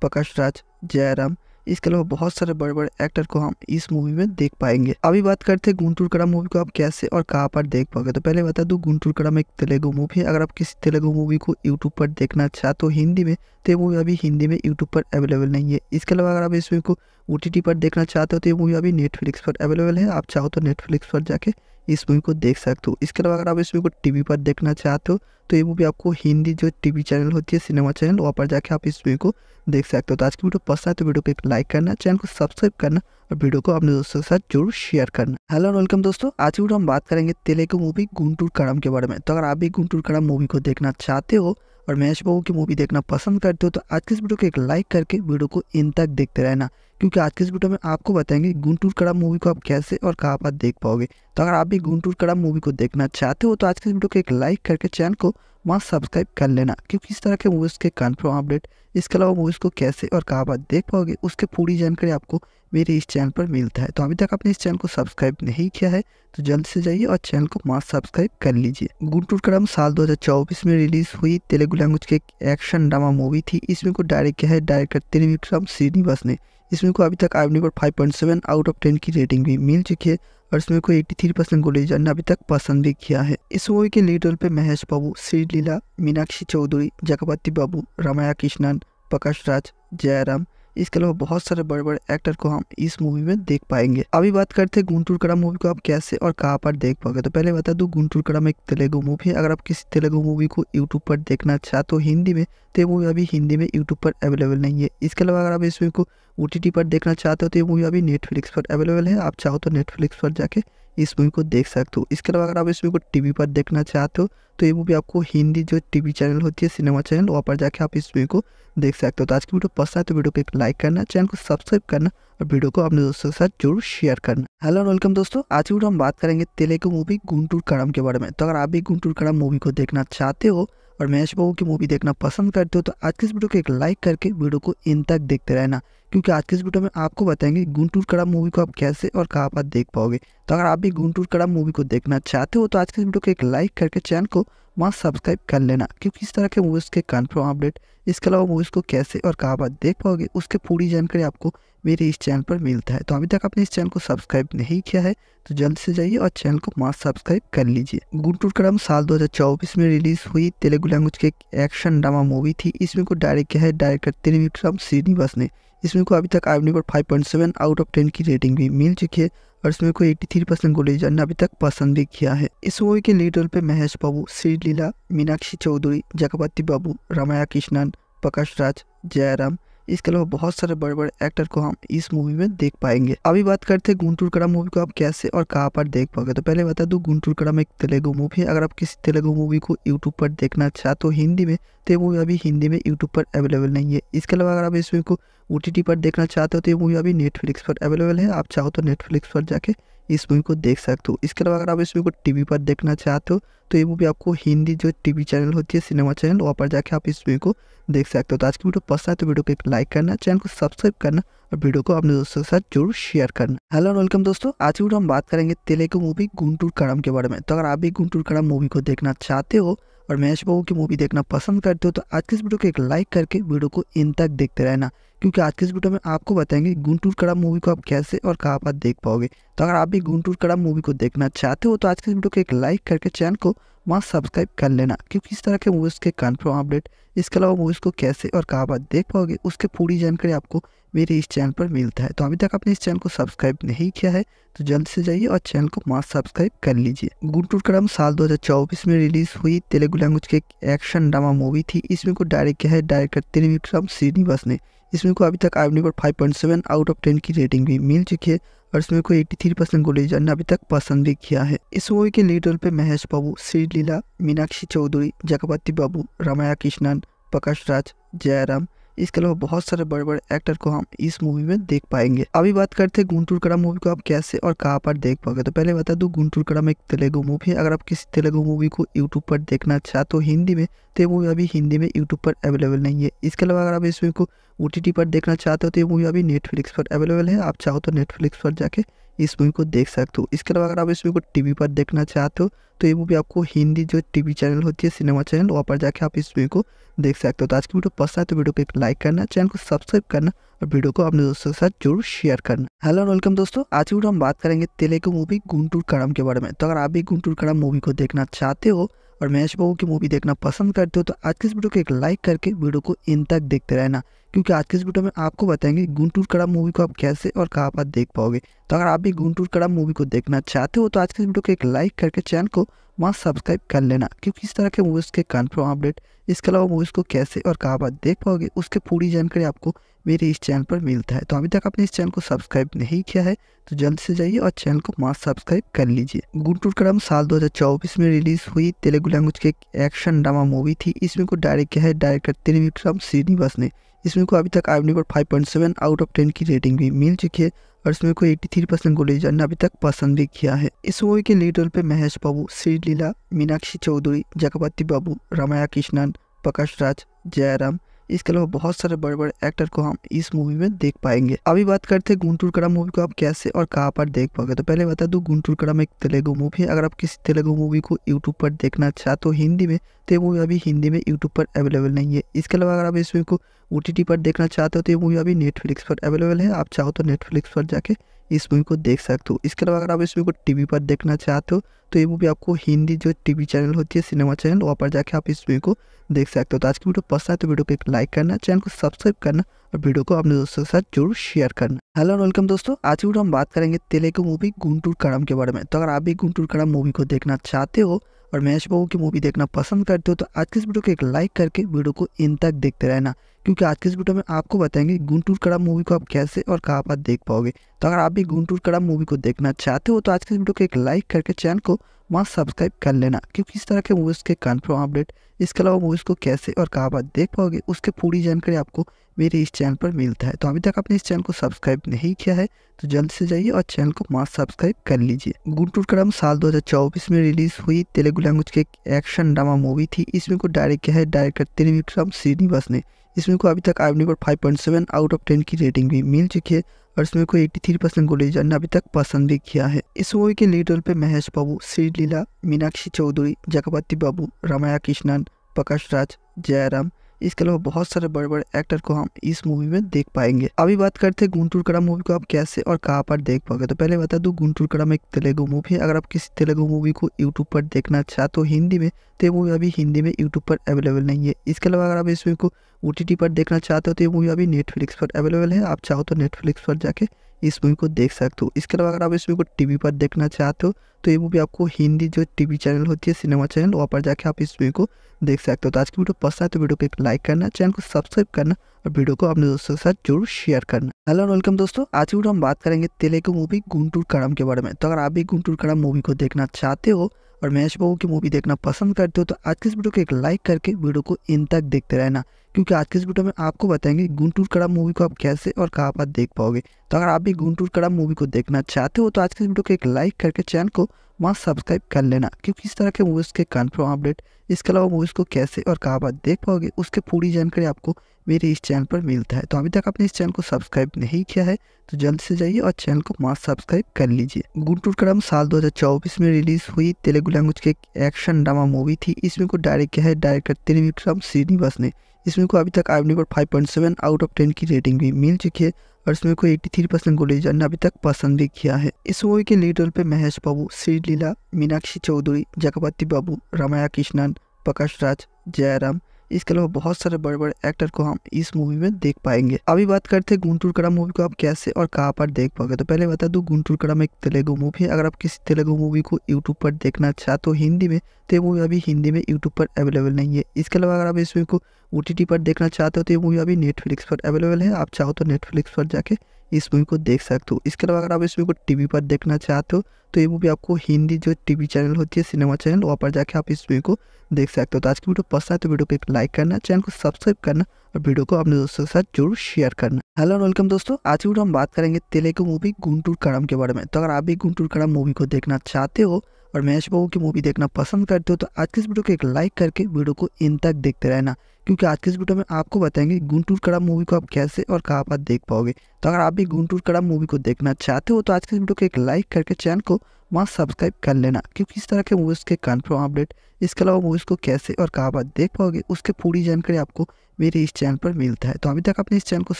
प्रकाश राज जयराम इसके अलावा बहुत सारे बड़े बड़े एक्टर को हम इस मूवी में देख पाएंगे अभी बात करते हैं गुंटूर कड़ा मूवी को आप कैसे और कहाँ पर देख पाओगे तो पहले बता दू गुंटूर में एक तेलुगु मूवी है अगर आप किसी तेलुगु मूवी को यूट्यूब पर देखना चाहते हो हिंदी में तो ये मूवी अभी हिंदी में यूट्यूब पर अवेलेबल नहीं है इसके अलावा अगर आप इस मूवी को ओ पर देखना चाहते हो तो ये मूवी अभी नेटफ्लिक्स पर अवेलेबल है आप चाहो तो नेटफ्लिक्स पर जाके इस मूवी को देख सकते हो इसके अलावा अगर आप इस मूवी को टीवी पर देखना चाहते हो तो ये मूवी आपको हिंदी जो टीवी चैनल होती है सिनेमा चैनल वहाँ पर जाके आप इस मूवी को देख सकते हो तो आज की वीडियो पसंद है तो वीडियो को एक लाइक करना चैनल को सब्सक्राइब करना और वीडियो को अपने दोस्तों के साथ जरूर शेयर करना हेलो वेलकम दोस्तों आज की वीडियो हम बात करेंगे तेलेगु मूवी गुंटूर कड़म के बारे में तो अगर आप भी गुंटूर कड़म मूवी को देखना चाहते हो और महेश बाबू की मूवी देखना पसंद करते हो तो आज की इस वीडियो को एक लाइक करके वीडियो को इन तक देखते रहना क्योंकि आज के इस वीडियो में आपको बताएंगे गुंटूर कड़ा मूवी को आप कैसे और कहाँ पर देख पाओगे तो अगर आप भी गुंटूर कड़ा मूवी को देखना चाहते हो तो आज के इस वीडियो को एक लाइक करके चैनल को वहाँ सब्सक्राइब कर लेना क्योंकि इस तरह के मूवीज़ के कन्फर्म अपडेट इसके अलावा मूवीज़ को कैसे और कहाँ पर देख पाओगे उसके पूरी जानकारी आपको मेरे इस चैनल पर मिलता है तो अभी तक आपने इस चैनल को सब्सक्राइब नहीं किया है तो जल्द से जाइए और चैनल को मास्क सब्सक्राइब कर लीजिए गुंटूर क्रम साल 2024 में रिलीज हुई तेलुगु लैंग्वेज की एक एक्शन ड्रामा मूवी थी इसमें को डायरेक्ट किया है डायरेक्टर त्रिविक्रम श्रीनिवास ने इस मूवी को अभी तक आई पर five point seven out of ten की रेटिंग भी मिल चुकी है और इसमें को एट्टी थ्री परसेंट गोलेजर ने अभी तक पसंद भी किया है इस मूवी के लीड रोल पे महेश बाबू श्रीलीला मीनाक्षी चौधरी जगपति बाबू रामाया कृष्णन प्रकाश राज जयराम इसके अलावा बहुत सारे बड़े बड़े एक्टर को हम इस मूवी में देख पाएंगे अभी बात करते हैं गुंटूर कड़ा मूवी को आप कैसे और कहाँ पर देख पाओगे तो पहले बता दू गुंटूर कड़म एक तेलुगु मूवी है अगर आप किसी तेलुगु मूवी को यूट्यूब पर देखना चाहते हो हिंदी में तो ये मूवी अभी हिंदी में यूट्यूब पर अवेलेबल नहीं है इसके अलावा अगर आप इस मूवी को ओ पर देखना चाहते हो तो ये मूवी अभी नेटफ्लिक्स पर अवेलेबल है आप चाहो तो नेटफ्लिक्स पर जाके इस मूवी को देख सकते हो इसके अलावा अगर आप इस मूवी को टीवी पर देखना चाहते हो तो ये मूवी आपको हिंदी जो टीवी चैनल होती है सिनेमा चैनल वहाँ पर जाके आप इस मूवी को देख सकते हो तो आज की वीडियो पसंद है तो वीडियो को एक लाइक करना चैनल को सब्सक्राइब करना और वीडियो को अपने दोस्तों के साथ जरूर शेयर करना हेलो वेलकम दोस्तों आज की वीडियो हम बात करेंगे तेलुगु मूवी गुंटूर कड़म के बारे में तो अगर आप भी गुंटूर कड़म मूवी को देखना चाहते हो और महेश बाबू की मूवी देखना पसंद करते हो तो आज के इस वीडियो को एक लाइक करके वीडियो को इन तक देखते रहना क्योंकि आज के इस वीडियो में आपको बताएंगे गुंटूर कड़ा मूवी को आप कैसे और कहाँ पर देख पाओगे तो अगर आप भी गुंटूर कड़ा मूवी को देखना चाहते हो तो आज के इस वीडियो को एक लाइक करके चैनल को वहाँ सब्सक्राइब कर लेना क्योंकि इस तरह के मूवीज़ के कन्फर्म अपडेट इसके अलावा मूवीज़ को कैसे और कहाँ बात देख पाओगे उसके पूरी जानकारी आपको मेरे इस चैनल पर मिलता है तो अभी तक आपने इस चैनल को सब्सक्राइब नहीं किया है तो जल्द से जाइए और चैनल को मास्क सब्सक्राइब कर लीजिए गुंटूर कड़म साल 2024 में रिलीज हुई तेलुगु लैंग्वेज की एक एक्शन ड्रामा मूवी थी इसमें को डायरेक्ट किया है डायरेक्टर त्रिविक्रम श्रीनिवास ने इसमें को अभी तक आई पर five point seven out of ten की रेटिंग भी मिल चुकी है और इसमें को 83 परसेंट कॉलेज ने अभी तक पसंद भी किया है इस मूवी के लीड रोल पे महेश बाबू श्रीलीला मीनाक्षी चौधरी जगपति बाबू रामाया कृष्णन प्रकाश राज जयराम इसके अलावा बहुत सारे बड़े बड़े एक्टर को हम इस मूवी में देख पाएंगे अभी बात करते हैं गुंटूर कड़ा मूवी को आप कैसे और कहाँ पर देख पाओगे तो पहले बता दू गुंटूर में एक तेलुगु मूवी है अगर आप किसी तेलुगु मूवी को यूट्यूब पर देखना चाहते हो हिंदी में तो ये मूवी अभी हिंदी में यूट्यूब पर अवेलेबल नहीं है इसके अलावा अगर आप इस मूवी को ओ पर देखना चाहते हो तो ये मूवी अभी नेटफ्लिक्स पर अवेलेबल है आप चाहो तो नेटफ्लिक्स पर जाके इस मूवी को देख सकते हो इसके अलावा अगर आप इस मूवी को टीवी पर देखना चाहते हो तो ये मूवी आपको हिंदी जो टीवी चैनल होती है सिनेमा चैनल वहाँ पर जाके आप इस मूवी को देख सकते हो तो आज की वीडियो पसंद है तो वीडियो को एक लाइक करना चैनल को सब्सक्राइब करना और वीडियो को अपने दोस्तों के साथ जरूर शेयर करना हेलो वेलकम दोस्तों आज की वीडियो हम बात करेंगे तेलुगु मूवी गुंटूर कड़म के बारे में तो अगर आप भी गुंटूर कड़म मूवी को देखना चाहते हो और महेश बाबू की मूवी देखना पसंद करते हो तो आज की इस वीडियो को एक लाइक करके वीडियो को इन तक देखते रहना क्योंकि आज के इस वीडियो में आपको बताएंगे गुंटूर कड़ा मूवी को आप कैसे और कहाँ पर देख पाओगे तो अगर आप भी गुंटूर कड़ा मूवी को देखना चाहते हो तो आज के इस वीडियो को एक लाइक करके चैनल को वहाँ सब्सक्राइब कर लेना क्योंकि इस तरह के मूवीज़ के कन्फर्म अपडेट इसके अलावा मूवीज़ को कैसे और कहाँ पर देख पाओगे उसके पूरी जानकारी आपको मेरे इस चैनल पर मिलता है तो अभी तक आपने इस चैनल को सब्सक्राइब नहीं किया है तो जल्द से जाइए और चैनल को मास्ट सब्सक्राइब कर लीजिए गुंटूर करम साल 2024 में रिलीज हुई तेलुगु लैंग्वेज की एक एक्शन ड्रामा मूवी थी इसमें को डायरेक्ट किया है डायरेक्टर त्रिविक्रम श्रीनिवास ने इसमें को अभी तक आई पर five point seven out of ten की रेटिंग भी मिल चुकी है और इसमें को एट्टी थ्री परसेंट गोलीजा ने अभी तक पसंद भी किया है इस मूवी के लीड रोल पे महेश बाबू श्रीलीला मीनाक्षी चौधरी जगपति बाबू रमाया कृष्णन प्रकाश राज जयराम इसके अलावा बहुत सारे बड़े बड़े एक्टर को हम इस मूवी में देख पाएंगे अभी बात करते हैं गुंटूर कड़ा मूवी को आप कैसे और कहाँ पर देख पाओगे तो पहले बता दू गुंटूर कड़म एक तेलुगु मूवी है अगर आप किसी तेलुगु मूवी को यूट्यूब पर देखना चाहते हो तो हिंदी में तो मूवी अभी हिंदी में यूट्यूब पर अवेलेबल नहीं है इसके अलावा अगर आप इस मूवी को ओ पर देखना चाहते हो तो ये मूवी अभी नेटफ्लिक्स पर अवेलेबल है आप चाहो तो नेटफ्लिक्स पर जाके इस मूवी को देख सकते हो इसके अलावा अगर आप इस मूवी को टीवी पर देखना चाहते हो तो ये मूवी आपको हिंदी जो टीवी चैनल होती है सिनेमा चैनल वहाँ पर जाके आप इस मूवी को देख सकते हो तो आज की वीडियो पसंद है तो वीडियो को एक लाइक करना चैनल को सब्सक्राइब करना और वीडियो को अपने दोस्तों के साथ जरूर शेयर करना हेलो वेलकम दोस्तों आज की वीडियो हम बात करेंगे तेलुगु मूवी गुंटूर कड़म के बारे में तो अगर आप भी गुंटूर कड़म मूवी को देखना चाहते हो और महेश बाबू की मूवी देखना पसंद करते हो तो आज की इस वीडियो को एक लाइक करके वीडियो को इन तक देखते रहना क्योंकि आज के इस वीडियो में आपको बताएंगे गुंटूर कड़ा मूवी को आप कैसे और कहाँ पर देख पाओगे तो अगर आप भी गुंटूर कड़ा मूवी को देखना चाहते हो तो आज के इस वीडियो को एक लाइक करके चैनल को वहाँ सब्सक्राइब कर लेना क्योंकि इस तरह के मूवीज़ के कन्फर्म अपडेट इसके अलावा मूवीज़ को कैसे और कहाँ पर देख पाओगे उसके पूरी जानकारी आपको मेरे इस चैनल पर मिलता है तो अभी तक आपने इस चैनल को सब्सक्राइब नहीं किया है तो जल्द से जाइए और चैनल को मास सब्सक्राइब कर लीजिए गुंटूर कड़म साल 2024 में रिलीज हुई तेलुगु लैंग्वेज की एक एक्शन ड्रामा मूवी थी इसमें को डायरेक्ट किया है डायरेक्टर त्रिविक्रम श्रीनिवास ने इस को अभी तक आई पर five point seven out of ten की रेटिंग भी मिल चुकी है और इस को एट्टी थ्री परसेंट गोलेजर ने अभी तक पसंद भी किया है इस मूवी के लीड रोल पे महेश बाबू श्री लीला मीनाक्षी चौधरी जगपति बाबू रमाया कृष्णन प्रकाश राज जयराम इसके अलावा बहुत सारे बड़े बड़े एक्टर को हम इस मूवी में देख पाएंगे अभी बात करते हैं गुंटूर कड़ा मूवी को आप कैसे और कहाँ पर देख पाओगे तो पहले बता दू गुंटूर में एक तेलुगु मूवी है अगर आप किसी तेलुगु मूवी को यूट्यूब पर देखना चाहते हो हिंदी में तो ये मूवी अभी हिंदी में यूट्यूब पर अवेलेबल नहीं है इसके अलावा अगर आप इस मूवी को ओ पर देखना चाहते हो तो ये मूवी अभी नेटफ्लिक्स पर अवेलेबल है आप चाहो तो नेटफ्लिक्स पर जाके इस मूवी को देख सकते हो इसके अलावा अगर आप इस मूवी को टीवी पर देखना चाहते हो तो ये मूवी आपको हिंदी जो टीवी चैनल होती है सिनेमा चैनल वहाँ पर जाके आप इस मूवी को देख सकते हो तो आज की वीडियो पसंद है तो वीडियो को एक लाइक करना चैनल को सब्सक्राइब करना और वीडियो को अपने दोस्तों के साथ जरूर शेयर करना हेलो वेलकम दोस्तों आज की वीडियो हम बात करेंगे तेलुगु मूवी गुंटूर कड़म के बारे में तो अगर आप भी गुंटूर कड़म मूवी को देखना चाहते हो और महेश बाबू की मूवी देखना पसंद करते हो तो आज की इस वीडियो को एक लाइक करके वीडियो को इन तक देखते रहना क्योंकि आज के इस वीडियो में आपको बताएंगे गुंटूर कड़ा मूवी को आप कैसे और कहाँ पर देख पाओगे तो अगर आप भी गुंटूर कड़ा मूवी को देखना चाहते हो तो आज के इस वीडियो को एक लाइक करके चैनल को वहाँ सब्सक्राइब कर लेना क्योंकि इस तरह के मूवीज़ के कन्फर्म अपडेट इसके अलावा मूवीज़ को कैसे और कहाँ पर देख पाओगे उसके पूरी जानकारी आपको मेरे इस चैनल पर मिलता है तो अभी तक आपने इस चैनल को सब्सक्राइब नहीं किया है तो जल्द से जाइए और चैनल को मास्क सब्सक्राइब कर लीजिए गुंटूर कड़म साल 2024 में रिलीज हुई तेलुगु लैंग्वेज की एक एक्शन ड्रामा मूवी थी इसमें को डायरेक्ट किया है डायरेक्टर त्रिविक्रम श्रीनिवास ने इसमें को अभी तक आर्मी पर 5.7 आउट ऑफ 10 की रेटिंग भी मिल चुकी है और इसमें को 83 परसेंट गुलेजर ने अभी तक पसंद भी किया है इस मूवी के लीड रोल पे महेश बाबू श्रीलीला मीनाक्षी चौधरी जगपति बाबू रमाया कृष्णन प्रकाश राज जयराम इसके अलावा बहुत सारे बड़े बड़े एक्टर को हम इस मूवी में देख पाएंगे अभी बात करते हैं गुंटूर कड़ा मूवी को आप कैसे और कहाँ पर देख पाओगे तो पहले बता दू गुंटूर में एक तेलुगु मूवी है अगर आप किसी तेलुगु मूवी को यूट्यूब पर देखना चाहते हो हिंदी में तो ये मूवी अभी हिंदी में यूट्यूब पर अवेलेबल नहीं है इसके अलावा अगर आप इस मूवी को ओ पर देखना चाहते हो तो ये मूवी अभी नेटफ्लिक्स पर अवेलेबल है आप चाहो तो नेटफ्लिक्स पर जाके इस मूवी को देख सकते हो इसके अलावा अगर आप इस मूवी को टीवी पर देखना चाहते हो तो ये मूवी आपको हिंदी जो टीवी चैनल होती है सिनेमा चैनल वहाँ पर जाके आप इस मूवी को देख सकते हो तो आज की वीडियो पसंद है तो वीडियो को एक लाइक करना चैनल को सब्सक्राइब करना और वीडियो को अपने दोस्तों के साथ जरूर शेयर करना हेलो वेलकम दोस्तों आज की वीडियो हम बात करेंगे तेलुगु मूवी गुंटूर कड़म के बारे में तो अगर आप भी गुंटूर कड़म मूवी को देखना चाहते हो और महेश बाबू की मूवी देखना पसंद करते हो तो आज की इस वीडियो को एक लाइक करके वीडियो को इन तक देखते रहना क्योंकि आज के इस वीडियो में आपको बताएंगे गुंटूर कड़ा मूवी को आप कैसे और कहाँ पर देख पाओगे तो अगर आप भी गुंटूर कड़ा मूवी को देखना चाहते हो तो आज के इस वीडियो को एक लाइक करके चैनल को वहाँ सब्सक्राइब कर लेना क्योंकि इस तरह के मूवीज़ के कन्फर्म अपडेट इसके अलावा मूवीज़ को कैसे और कहाँ पर देख पाओगे उसके पूरी जानकारी आपको मेरे इस चैनल पर मिलता है तो अभी तक आपने इस चैनल को सब्सक्राइब नहीं किया है तो जल्द से जाइए और चैनल को मास्क सब्सक्राइब कर लीजिए गुंटूर कड़म साल 2024 में रिलीज हुई तेलुगु लैंग्वेज की एक एक्शन ड्रामा मूवी थी इसमें को डायरेक्ट किया है डायरेक्टर त्रिविक्रम श्रीनिवास ने इसमें को अभी तक फाइव पॉइंट 5.7 आउट ऑफ 10 की रेटिंग भी मिल चुकी है और इसमें को 83 परसेंट गुलेजा ने अभी तक पसंद भी किया है इस मूवी के लीड रोल पे महेश बाबू श्री लीला मीनाक्षी चौधरी जगपति बाबू रामाया कृष्णन प्रकाश राज जयराम इसके अलावा बहुत सारे बड़े बड़े एक्टर को हम इस मूवी में देख पाएंगे अभी बात करते हैं गुंटूर कड़ा मूवी को आप कैसे और कहाँ पर देख पाओगे तो पहले बता दू गुंटूर में एक तेलुगु मूवी है अगर आप किसी तेलुगु मूवी को यूट्यूब पर देखना चाहते हो हिंदी में तो ये मूवी अभी हिंदी में यूट्यूब पर अवेलेबल नहीं है इसके अलावा अगर आप इस मूवी को ओ पर देखना चाहते हो तो ये मूवी अभी नेटफ्लिक्स पर अवेलेबल है आप चाहो तो नेटफ्लिक्स पर जाके इस मूवी को देख सकते हो इसके अलावा अगर आप इस मूवी को टीवी पर देखना चाहते हो तो ये मूवी आपको हिंदी जो टीवी चैनल होती है सिनेमा चैनल वहाँ पर जाके आप इस मूवी को देख सकते हो तो आज की वीडियो पसंद है तो वीडियो को एक लाइक करना चैनल को सब्सक्राइब करना और वीडियो को अपने दोस्तों के साथ जरूर शेयर करना हेलो वेलकम दोस्तों आज की वीडियो हम बात करेंगे तेलुगु मूवी गुंटूर कड़म के बारे में तो अगर आप भी गुंटूर कड़म मूवी को देखना चाहते हो और महेश बाबू की मूवी देखना पसंद करते हो तो आज की इस वीडियो को एक लाइक करके वीडियो को इन तक देखते रहना क्योंकि आज के इस वीडियो में आपको बताएंगे गुंटूर कड़ा मूवी को आप कैसे और कहाँ पर देख पाओगे तो अगर आप भी गुंटूर कड़ा मूवी को देखना चाहते हो तो आज के इस वीडियो को एक लाइक करके चैनल को वहाँ सब्सक्राइब कर लेना क्योंकि इस तरह के मूवीज़ के कन्फर्म अपडेट इसके अलावा मूवीज़ को कैसे और कहाँ पर देख पाओगे उसके पूरी जानकारी आपको मेरे इस चैनल पर मिलता है तो अभी तक आपने इस चैनल को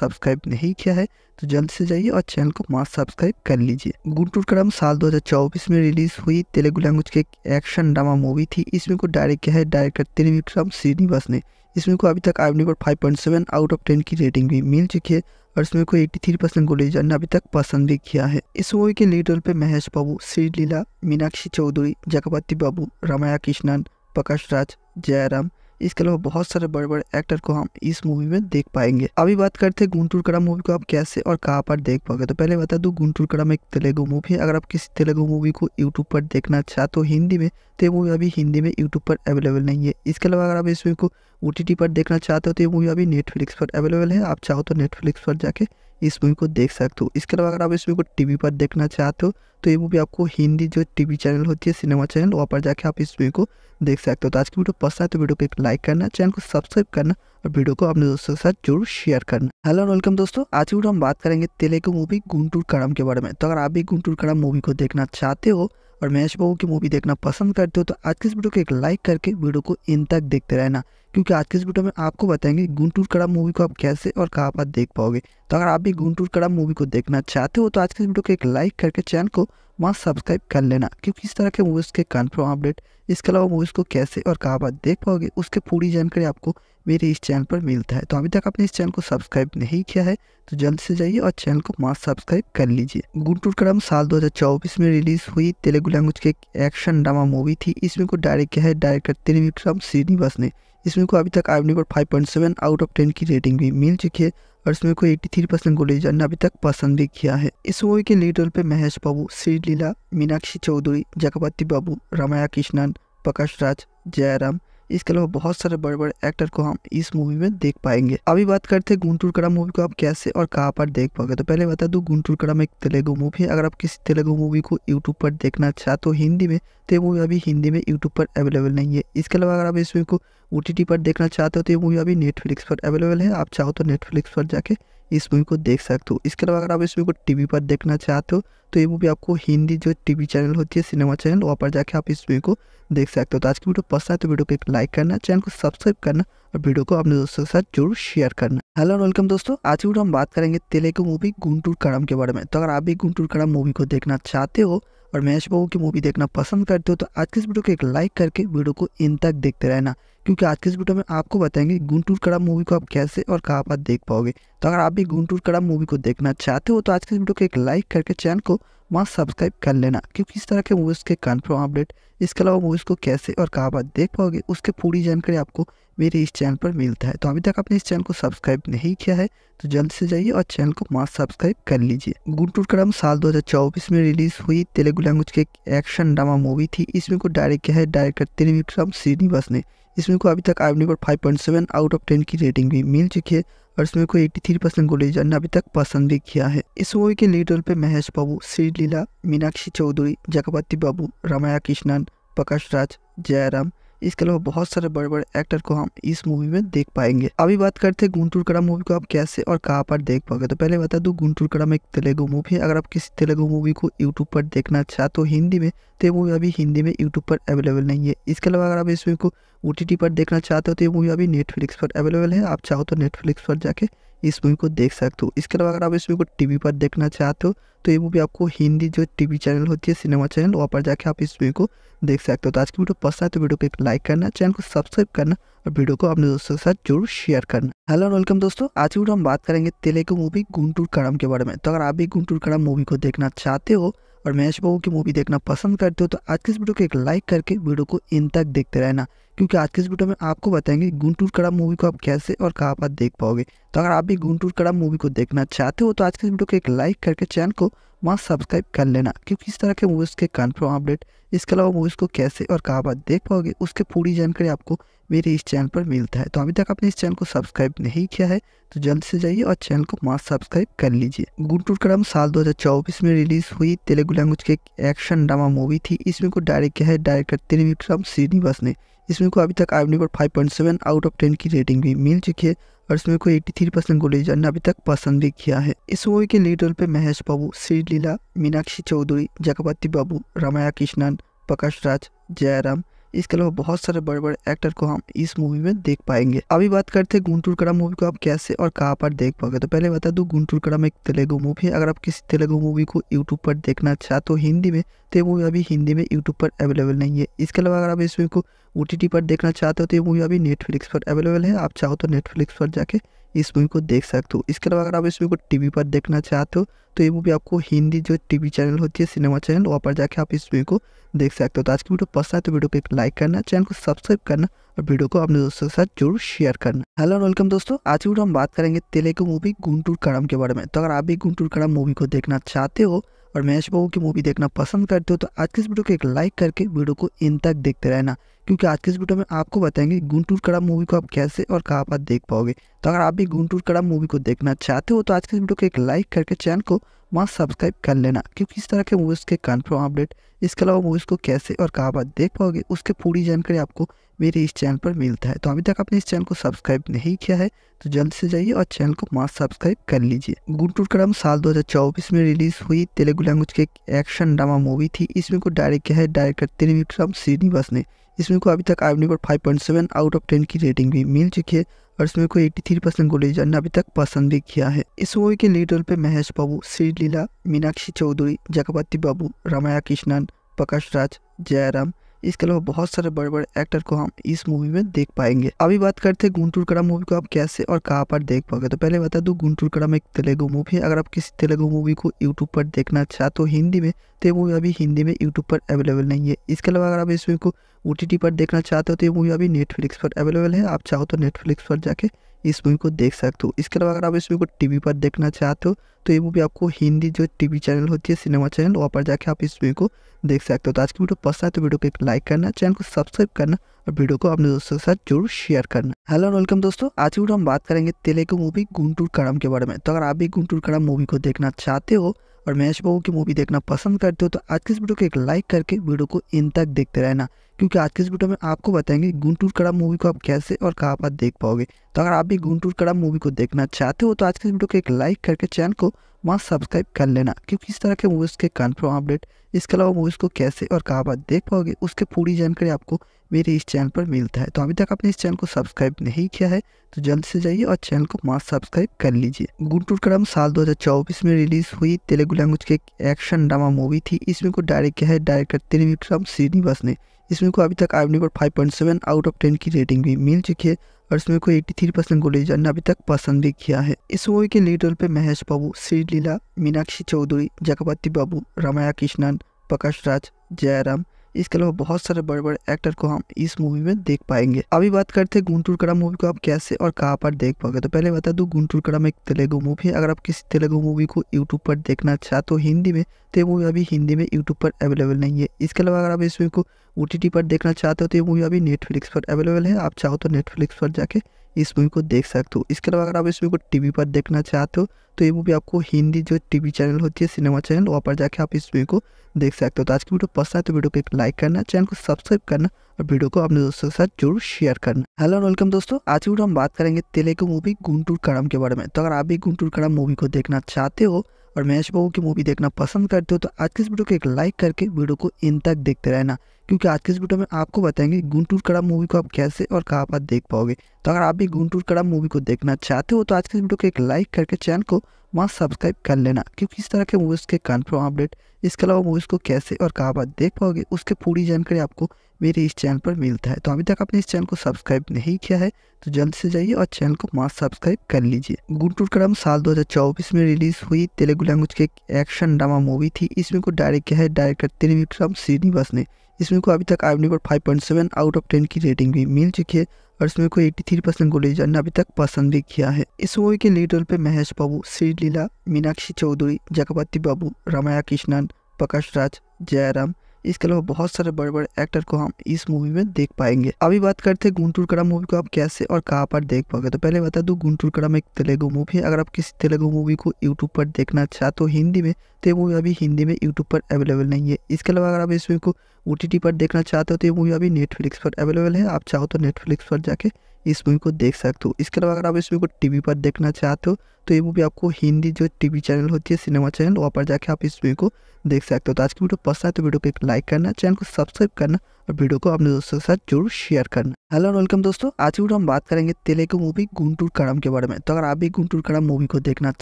सब्सक्राइब नहीं किया है तो जल्द से जाइए और चैनल को मास्क सब्सक्राइब कर लीजिए गुंटूर कड़म साल 2024 में रिलीज हुई तेलुगु लैंग्वेज की एक एक्शन ड्रामा मूवी थी इसमें को डायरेक्ट किया है डायरेक्टर त्रिविक्रम श्रीनिवास ने इसमें को अभी तक आईएमडी पर 5.7 आउट ऑफ 10 की रेटिंग भी मिल चुकी है और इसमें को 83 परसेंट गुलेजर ने अभी तक पसंद भी किया है इस मूवी के लीड रोल पे महेश बाबू श्रीलीला मीनाक्षी चौधरी जगपति बाबू रमाया कृष्णन प्रकाश राज जयराम इसके अलावा बहुत सारे बड़े बड़े एक्टर को हम इस मूवी में देख पाएंगे अभी बात करते हैं गुंटूर कड़ा मूवी को आप कैसे और कहाँ पर देख पाओगे तो पहले बता दूँ गुंटूर में एक तेलुगु मूवी है अगर आप किसी तेलुगु मूवी को यूट्यूब पर देखना चाहते हो हिंदी में तो ये मूवी अभी हिंदी में यूट्यूब पर अवेलेबल नहीं है इसके अलावा अगर आप इस मूवी को ओ पर देखना चाहते हो तो ये मूवी अभी नेटफ्लिक्स पर अवेलेबल है आप चाहो तो नेटफ्लिक्स पर जाके इस मूवी को देख सकते हो इसके अलावा अगर आप इस मूवी को टीवी पर देखना चाहते हो तो ये मूवी आपको हिंदी जो टीवी चैनल होती है सिनेमा चैनल वहाँ पर जाके आप इस मूवी को देख सकते हो तो आज की वीडियो पसंद है तो वीडियो को एक लाइक करना चैनल को सब्सक्राइब करना और वीडियो को अपने दोस्तों के साथ जरूर शेयर करना हेलो वेलकम दोस्तों आज की वीडियो हम बात करेंगे तेलुगु मूवी गुंटूर करम के बारे में तो अगर आप भी गुंटूर कड़म मूवी को देखना चाहते हो और महेश बाबू की मूवी देखना पसंद करते हो तो आज की इस वीडियो को एक लाइक करके वीडियो को इन तक देखते रहना क्योंकि आज के इस वीडियो में आपको बताएंगे गुंटूर कड़ा मूवी को आप कैसे और कहाँ पर देख पाओगे तो अगर आप भी गुंटूर कड़ा मूवी को देखना चाहते हो तो आज के इस वीडियो को एक लाइक करके चैनल को वहाँ सब्सक्राइब कर लेना क्योंकि इस तरह के मूवीज़ के कन्फर्म अपडेट इसके अलावा मूवीज़ को कैसे और कहाँ पर देख पाओगे उसके पूरी जानकारी आपको मेरे इस चैनल पर मिलता है तो अभी तक आपने इस चैनल को सब्सक्राइब नहीं किया है तो जल्द से जाइए और चैनल को मास सब्सक्राइब कर लीजिए गुंटूर करम साल 2024 में रिलीज हुई तेलुगु लैंग्वेज की एक एक्शन ड्रामा मूवी थी इसमें को डायरेक्ट किया है डायरेक्टर त्रिविक्रम श्रीनिवास ने इसमें को अभी तक आई पर 5.7 आउट ऑफ 10 की रेटिंग भी मिल चुकी है और इसमें को 83 परसेंट गोले ने अभी तक पसंद भी किया है इस मूवी के लीड रोल पे महेश बाबू श्री लीला मीनाक्षी चौधरी जगपति बाबू रमाया कृष्णन प्रकाश राज जयराम इसके अलावा बहुत सारे बड़े बड़े एक्टर को हम इस मूवी में देख पाएंगे अभी बात करते हैं गुंटूर कड़ा मूवी को आप कैसे और कहाँ पर देख पाओगे तो पहले बता दूँ गुंटूर में एक तेलुगु मूवी है अगर आप किसी तेलुगु मूवी को यूट्यूब पर देखना चाहते हो हिंदी में तो ये मूवी अभी हिंदी में यूट्यूब पर अवेलेबल नहीं है इसके अलावा अगर आप इस मूवी को ओ पर देखना चाहते हो तो ये मूवी अभी नेटफ्लिक्स पर अवेलेबल है आप चाहो तो नेटफ्लिक्स पर जाके इस मूवी को देख सकते हो इसके अलावा अगर आप इस मूवी को टीवी पर देखना चाहते हो तो ये मूवी आपको हिंदी जो टीवी चैनल होती है सिनेमा चैनल वहाँ पर जाके आप इस मूवी को देख सकते हो तो आज की वीडियो पसंद है तो वीडियो को एक लाइक करना चैनल को सब्सक्राइब करना और वीडियो को अपने दोस्तों के साथ जरूर शेयर करना हेलो वेलकम दोस्तों आज की वीडियो हम बात करेंगे तेलुगु मूवी गुंटूर कड़म के बारे में तो अगर आप भी गुंटूर कड़म मूवी को देखना चाहते हो और महेश बाबू की मूवी देखना पसंद करते हो तो आज की इस वीडियो को एक लाइक करके वीडियो को इन तक देखते रहना क्योंकि आज के इस वीडियो में आपको बताएंगे गुंटूर कड़ा मूवी को आप कैसे और कहाँ पर देख पाओगे तो अगर आप भी गुंटूर कड़ा मूवी को देखना चाहते हो तो आज के इस वीडियो को एक लाइक करके चैनल को वहाँ सब्सक्राइब कर लेना क्योंकि इस तरह के मूवीज़ के कन्फर्म अपडेट इसके अलावा मूवीज़ को कैसे और कहाँ पर देख पाओगे उसके पूरी जानकारी आपको मेरे इस चैनल पर मिलता है तो अभी तक आपने इस चैनल को सब्सक्राइब नहीं किया है तो जल्द से जाइए और चैनल को मास्क सब्सक्राइब कर लीजिए गुंटूर क्रम साल 2024 में रिलीज हुई तेलुगु लैंग्वेज की एक एक्शन ड्रामा मूवी थी इसमें को डायरेक्ट किया है डायरेक्टर त्रिविक्रम श्रीनिवास ने इसमें को अभी तक आई पर five point seven out of ten की रेटिंग भी मिल चुकी है और इसमें को एट्टी थ्री परसेंट गोलेजर ने अभी तक पसंद भी किया है इस मूवी के लीड रोल पे महेश बाबू श्रीलीला मीनाक्षी चौधरी जगपति बाबू रमाया कृष्णन प्रकाश राज जयराम इसके अलावा बहुत सारे बड़े बड़े एक्टर को हम इस मूवी में देख पाएंगे अभी बात करते हैं गुंटूर कड़ा मूवी को आप कैसे और कहाँ पर देख पाओगे तो पहले बता दूँ गुंटूर कड़म एक तेलुगु मूवी है अगर आप किसी तेलुगु मूवी को यूट्यूब पर देखना चाहते हो हिंदी में तो ये मूवी अभी हिंदी में यूट्यूब पर अवेलेबल नहीं है इसके अलावा अगर आप इस मूवी को ओ पर देखना चाहते हो तो ये मूवी अभी नेटफ्लिक्स पर अवेलेबल है आप चाहो तो नेटफ्लिक्स पर जाके इस मूवी को देख सकते हो इसके अलावा अगर आप इस मूवी को टीवी पर देखना चाहते हो तो ये मूवी आपको हिंदी जो टीवी चैनल होती है सिनेमा चैनल वहाँ पर जाके आप इस मूवी को देख सकते हो तो आज की वीडियो पसंद है तो वीडियो को एक लाइक करना चैनल को सब्सक्राइब करना और वीडियो को अपने दोस्तों के साथ जरूर शेयर करना हेलो वेलकम दोस्तों आज की वीडियो हम बात करेंगे तेलुगु मूवी गुंटूर कड़म के बारे में तो अगर आप भी गुंटूर कड़म मूवी को देखना चाहते हो और महेश बाबू की मूवी देखना पसंद करते हो तो आज की इस वीडियो को एक लाइक करके वीडियो को इन तक देखते रहना क्योंकि आज के इस वीडियो में आपको बताएंगे गुंटूर कड़ा मूवी को आप कैसे और कहाँ पर देख पाओगे तो अगर आप भी गुंटूर कड़ा मूवी को देखना चाहते हो तो आज के इस वीडियो को एक लाइक करके चैनल को वहाँ सब्सक्राइब कर लेना क्योंकि इस तरह के मूवीज़ के कन्फर्म अपडेट इसके अलावा मूवीज़ को कैसे और कहाँ पर देख पाओगे उसके पूरी जानकारी आपको मेरे इस चैनल पर मिलता है तो अभी तक आपने इस चैनल को सब्सक्राइब नहीं किया है तो जल्द से जाइए और चैनल को मास्क सब्सक्राइब कर लीजिए गुंटूर क्रम साल 2024 में रिलीज हुई तेलुगु लैंग्वेज की एक एक्शन ड्रामा मूवी थी इसमें को डायरेक्ट किया है डायरेक्टर त्रिविक्रम श्रीनिवास ने इसमें को अभी तक आईएमडी पर 5.7 आउट ऑफ 10 की रेटिंग भी मिल चुकी है और इसमें को 83 परसेंट गोलेजर ने अभी तक पसंद भी किया है इस मूवी के लीड रोल पे महेश बाबू श्री लीला मीनाक्षी चौधरी जगपति बाबू रामाया कृष्णन प्रकाश राज जयराम इसके अलावा बहुत सारे बड़े बड़े एक्टर को हम इस मूवी में देख पाएंगे अभी बात करते हैं गुंटूर कड़ा मूवी को आप कैसे और कहाँ पर देख पाओगे तो पहले बता दू गुंटूर में एक तेलुगु मूवी है अगर आप किसी तेलुगु मूवी को यूट्यूब पर देखना चाहते हो हिंदी में तो ये मूवी अभी हिंदी में यूट्यूब पर अवेलेबल नहीं है इसके अलावा अगर आप इस मूवी को ओ पर देखना चाहते हो तो ये मूवी अभी नेटफ्लिक्स पर अवेलेबल है आप चाहो तो नेटफ्लिक्स पर जाके इस मूवी को देख सकते हो इसके अलावा अगर आप इस मूवी को टीवी पर देखना चाहते हो तो ये मूवी आपको हिंदी जो टीवी चैनल होती है सिनेमा चैनल वहाँ पर जाके आप इस मूवी को देख सकते हो तो आज की वीडियो पसंद है तो वीडियो को एक लाइक करना चैनल को सब्सक्राइब करना और वीडियो को अपने दोस्तों के साथ जरूर शेयर करना हेलो वेलकम दोस्तों आज की वीडियो हम बात करेंगे तेलुगु मूवी गुंटूर कड़म के बारे में तो अगर आप भी गुंटूर कड़म मूवी को देखना चाहते हो और महेश बाबू की मूवी देखना पसंद करते हो तो आज की इस वीडियो को एक लाइक करके वीडियो को इन तक देखते रहना क्योंकि आज के इस वीडियो में आपको बताएंगे गुंटूर कड़ा मूवी को आप कैसे और कहाँ पर देख पाओगे तो अगर आप भी गुंटूर कड़ा मूवी को देखना चाहते हो तो आज के इस वीडियो को एक लाइक करके चैनल को वहाँ सब्सक्राइब कर लेना क्योंकि इस तरह के मूवीज़ के कन्फर्म अपडेट इसके अलावा मूवीज़ को कैसे और कहाँ पर देख पाओगे उसके पूरी जानकारी आपको मेरे इस चैनल पर मिलता है तो अभी तक आपने इस चैनल को सब्सक्राइब नहीं किया है तो जल्द से जाइए और चैनल को मास्क सब्सक्राइब कर लीजिए गुंटूर क्रम साल 2024 में रिलीज हुई तेलुगु लैंग्वेज की एक एक्शन ड्रामा मूवी थी इसमें को डायरेक्ट किया है डायरेक्टर त्रिविक्रम श्रीनिवास ने इसमें को अभी तक फाइव पर 5.7 आउट ऑफ 10 की रेटिंग भी मिल चुकी है और इसमें को को 83 परसेंट गोलेजर ने अभी तक पसंद भी किया है इस मूवी के लीड रोल पे महेश बाबू श्री लीला मीनाक्षी चौधरी जगपति बाबू रामाया कृष्णन प्रकाश राज जयराम इसके अलावा बहुत सारे बड़े बड़े एक्टर को हम इस मूवी में देख पाएंगे अभी बात करते हैं गुंटूर कड़ा मूवी को आप कैसे और कहाँ पर देख पाओगे तो पहले बता दूँ गुंटूर कड़म एक तेलुगु मूवी है अगर आप किसी तेलुगु मूवी को यूट्यूब पर देखना चाहते हो हिंदी में तो ये मूवी अभी हिंदी में यूट्यूब पर अवेलेबल नहीं है इसके अलावा अगर आप इस मूवी को ओ पर देखना चाहते हो तो ये मूवी अभी नेटफ्लिक्स पर अवेलेबल है आप चाहो तो नेटफ्लिक्स पर जाके इस मूवी को देख सकते हो इसके अलावा अगर आप इस मूवी को टीवी पर देखना चाहते हो तो ये मूवी आपको हिंदी जो टीवी चैनल होती है सिनेमा चैनल वहाँ पर जाके आप इस मूवी को देख सकते हो तो आज की वीडियो पसंद है तो वीडियो को एक लाइक करना चैनल को सब्सक्राइब करना और वीडियो को अपने दोस्तों के साथ जरूर शेयर करना हेलो वेलकम दोस्तों आज की वीडियो हम बात करेंगे तेलुगु मूवी गुंटूर कड़म के बारे में तो अगर आप भी गुंटूर कड़म मूवी को देखना चाहते हो और महेश बाबू की मूवी देखना पसंद करते हो तो आज की इस वीडियो को एक लाइक करके वीडियो को इन तक देखते रहना क्योंकि आज के इस वीडियो में आपको बताएंगे गुंटूर कड़ा मूवी को आप कैसे और कहाँ पर देख पाओगे तो अगर आप भी गुंटूर कड़ा मूवी को देखना चाहते हो तो आज के इस वीडियो को एक लाइक करके चैनल को वहाँ सब्सक्राइब कर लेना क्योंकि इस तरह के मूवीज़ के कन्फर्म अपडेट इसके अलावा मूवीज़ को कैसे और कहाँ पर देख पाओगे उसके पूरी जानकारी आपको मेरे इस चैनल पर मिलता है तो अभी तक आपने इस चैनल को सब्सक्राइब नहीं किया है तो जल्द से जाइए और चैनल को मास्क सब्सक्राइब कर लीजिए गुंटूर क्रम साल 2024 में रिलीज हुई तेलुगु लैंग्वेज की एक एक्शन ड्रामा मूवी थी इसमें को डायरेक्ट किया है डायरेक्टर त्रिविक्रम श्रीनिवास ने इस मूवी को अभी तक आई पर five point seven out of ten की रेटिंग भी मिल चुकी है और इसमें को एट्टी थ्री परसेंट गोलेजर ने अभी तक पसंद भी किया है इस मूवी के लीड रोल पे महेश बाबू श्रीलीला मीनाक्षी चौधरी जगपति बाबू रामाया कृष्णन प्रकाश राज जयराम इसके अलावा बहुत सारे बड़े बड़े एक्टर को हम इस मूवी में देख पाएंगे अभी बात करते हैं गुंटूर कड़ा मूवी को आप कैसे और कहाँ पर देख पाओगे तो पहले बता दूं गुंटूर में एक तेलुगु मूवी है अगर आप किसी तेलुगु मूवी को यूट्यूब पर देखना चाहते हो हिंदी में तो ये मूवी अभी हिंदी में यूट्यूब पर अवेलेबल नहीं है इसके अलावा अगर आप इस मूवी को ओ पर देखना चाहते हो तो ये मूवी अभी नेटफ्लिक्स पर अवेलेबल है आप चाहो तो नेटफ्लिक्स पर जाके इस मूवी को देख सकते हो इसके अलावा अगर आप इस मूवी को टीवी पर देखना चाहते हो तो ये मूवी आपको हिंदी जो टीवी चैनल होती है सिनेमा चैनल वहाँ पर जाके आप इस मूवी को देख सकते हो तो आज की वीडियो पसंद है तो वीडियो को एक लाइक करना चैनल को सब्सक्राइब करना और वीडियो को अपने दोस्तों के साथ जरूर शेयर करना हेलो वेलकम दोस्तों आज की वीडियो हम बात करेंगे तेलुगु मूवी गुंटूर कड़म के बारे में तो अगर आप भी गुंटूर कड़म मूवी को देखना चाहते हो और महेश बाबू की मूवी देखना पसंद करते हो तो आज की इस वीडियो को एक लाइक करके वीडियो को इन तक देखते रहना क्योंकि आज के इस वीडियो में आपको बताएंगे गुंटूर कड़ा मूवी को आप कैसे और कहाँ पर देख पाओगे तो अगर आप भी गुंटूर कड़ा मूवी को देखना चाहते हो तो आज के इस वीडियो को एक लाइक करके चैनल को वहाँ सब्सक्राइब कर लेना क्योंकि इस तरह के मूवीज़ के कन्फर्म अपडेट इसके अलावा मूवीज़ को कैसे और कहाँ पर देख पाओगे उसके पूरी जानकारी आपको मेरे इस चैनल पर मिलता है तो अभी तक आपने इस चैनल को सब्सक्राइब नहीं किया है तो जल्द से जाइए और चैनल को मास्क सब्सक्राइब कर लीजिए गुंटूर कड़म साल 2024 में रिलीज हुई तेलुगु लैंग्वेज की एक एक्शन ड्रामा मूवी थी इसमें को डायरेक्ट किया है डायरेक्टर त्रिविक्रम श्रीनिवास ने इस मूवी को अभी तक आईएमडीबी पर 5.7 आउट ऑफ 10 की रेटिंग भी मिल चुकी है और इसमें को को 83 परसेंट गोलेजर ने अभी तक पसंद भी किया है इस मूवी के लीड रोल पे महेश बाबू श्रीलीला मीनाक्षी चौधरी जगपति बाबू रामाया कृष्णन प्रकाश राज जयराम इसके अलावा बहुत सारे बड़े बड़े एक्टर को हम इस मूवी में देख पाएंगे अभी बात करते हैं गुंटूर कड़ा मूवी को आप कैसे और कहाँ पर देख पाओगे तो पहले बता दूं गुंटूर कड़म एक तेलुगु मूवी है अगर आप किसी तेलुगु मूवी को यूट्यूब पर देखना चाहते हो हिंदी में तो ये मूवी अभी हिंदी में यूट्यूब पर अवेलेबल नहीं है इसके अलावा अगर आप इस मूवी को ओ पर देखना चाहते हो तो ये मूवी अभी नेटफ्लिक्स पर अवेलेबल है आप चाहो तो नेटफ्लिक्स पर जाके इस मूवी को देख सकते हो इसके अलावा अगर आप इस मूवी को टीवी पर देखना चाहते हो तो ये मूवी आपको हिंदी जो टीवी चैनल होती है सिनेमा चैनल वहाँ पर जाके आप इस मूवी को देख सकते हो तो आज की वीडियो पसंद है तो वीडियो को एक लाइक करना चैनल को सब्सक्राइब करना और वीडियो को अपने दोस्तों के साथ जरूर शेयर करना हेलो वेलकम दोस्तों आज की वीडियो हम बात करेंगे तेलुगु मूवी गुंटूर कड़म के बारे में तो अगर आप भी गुंटूर कड़म मूवी को देखना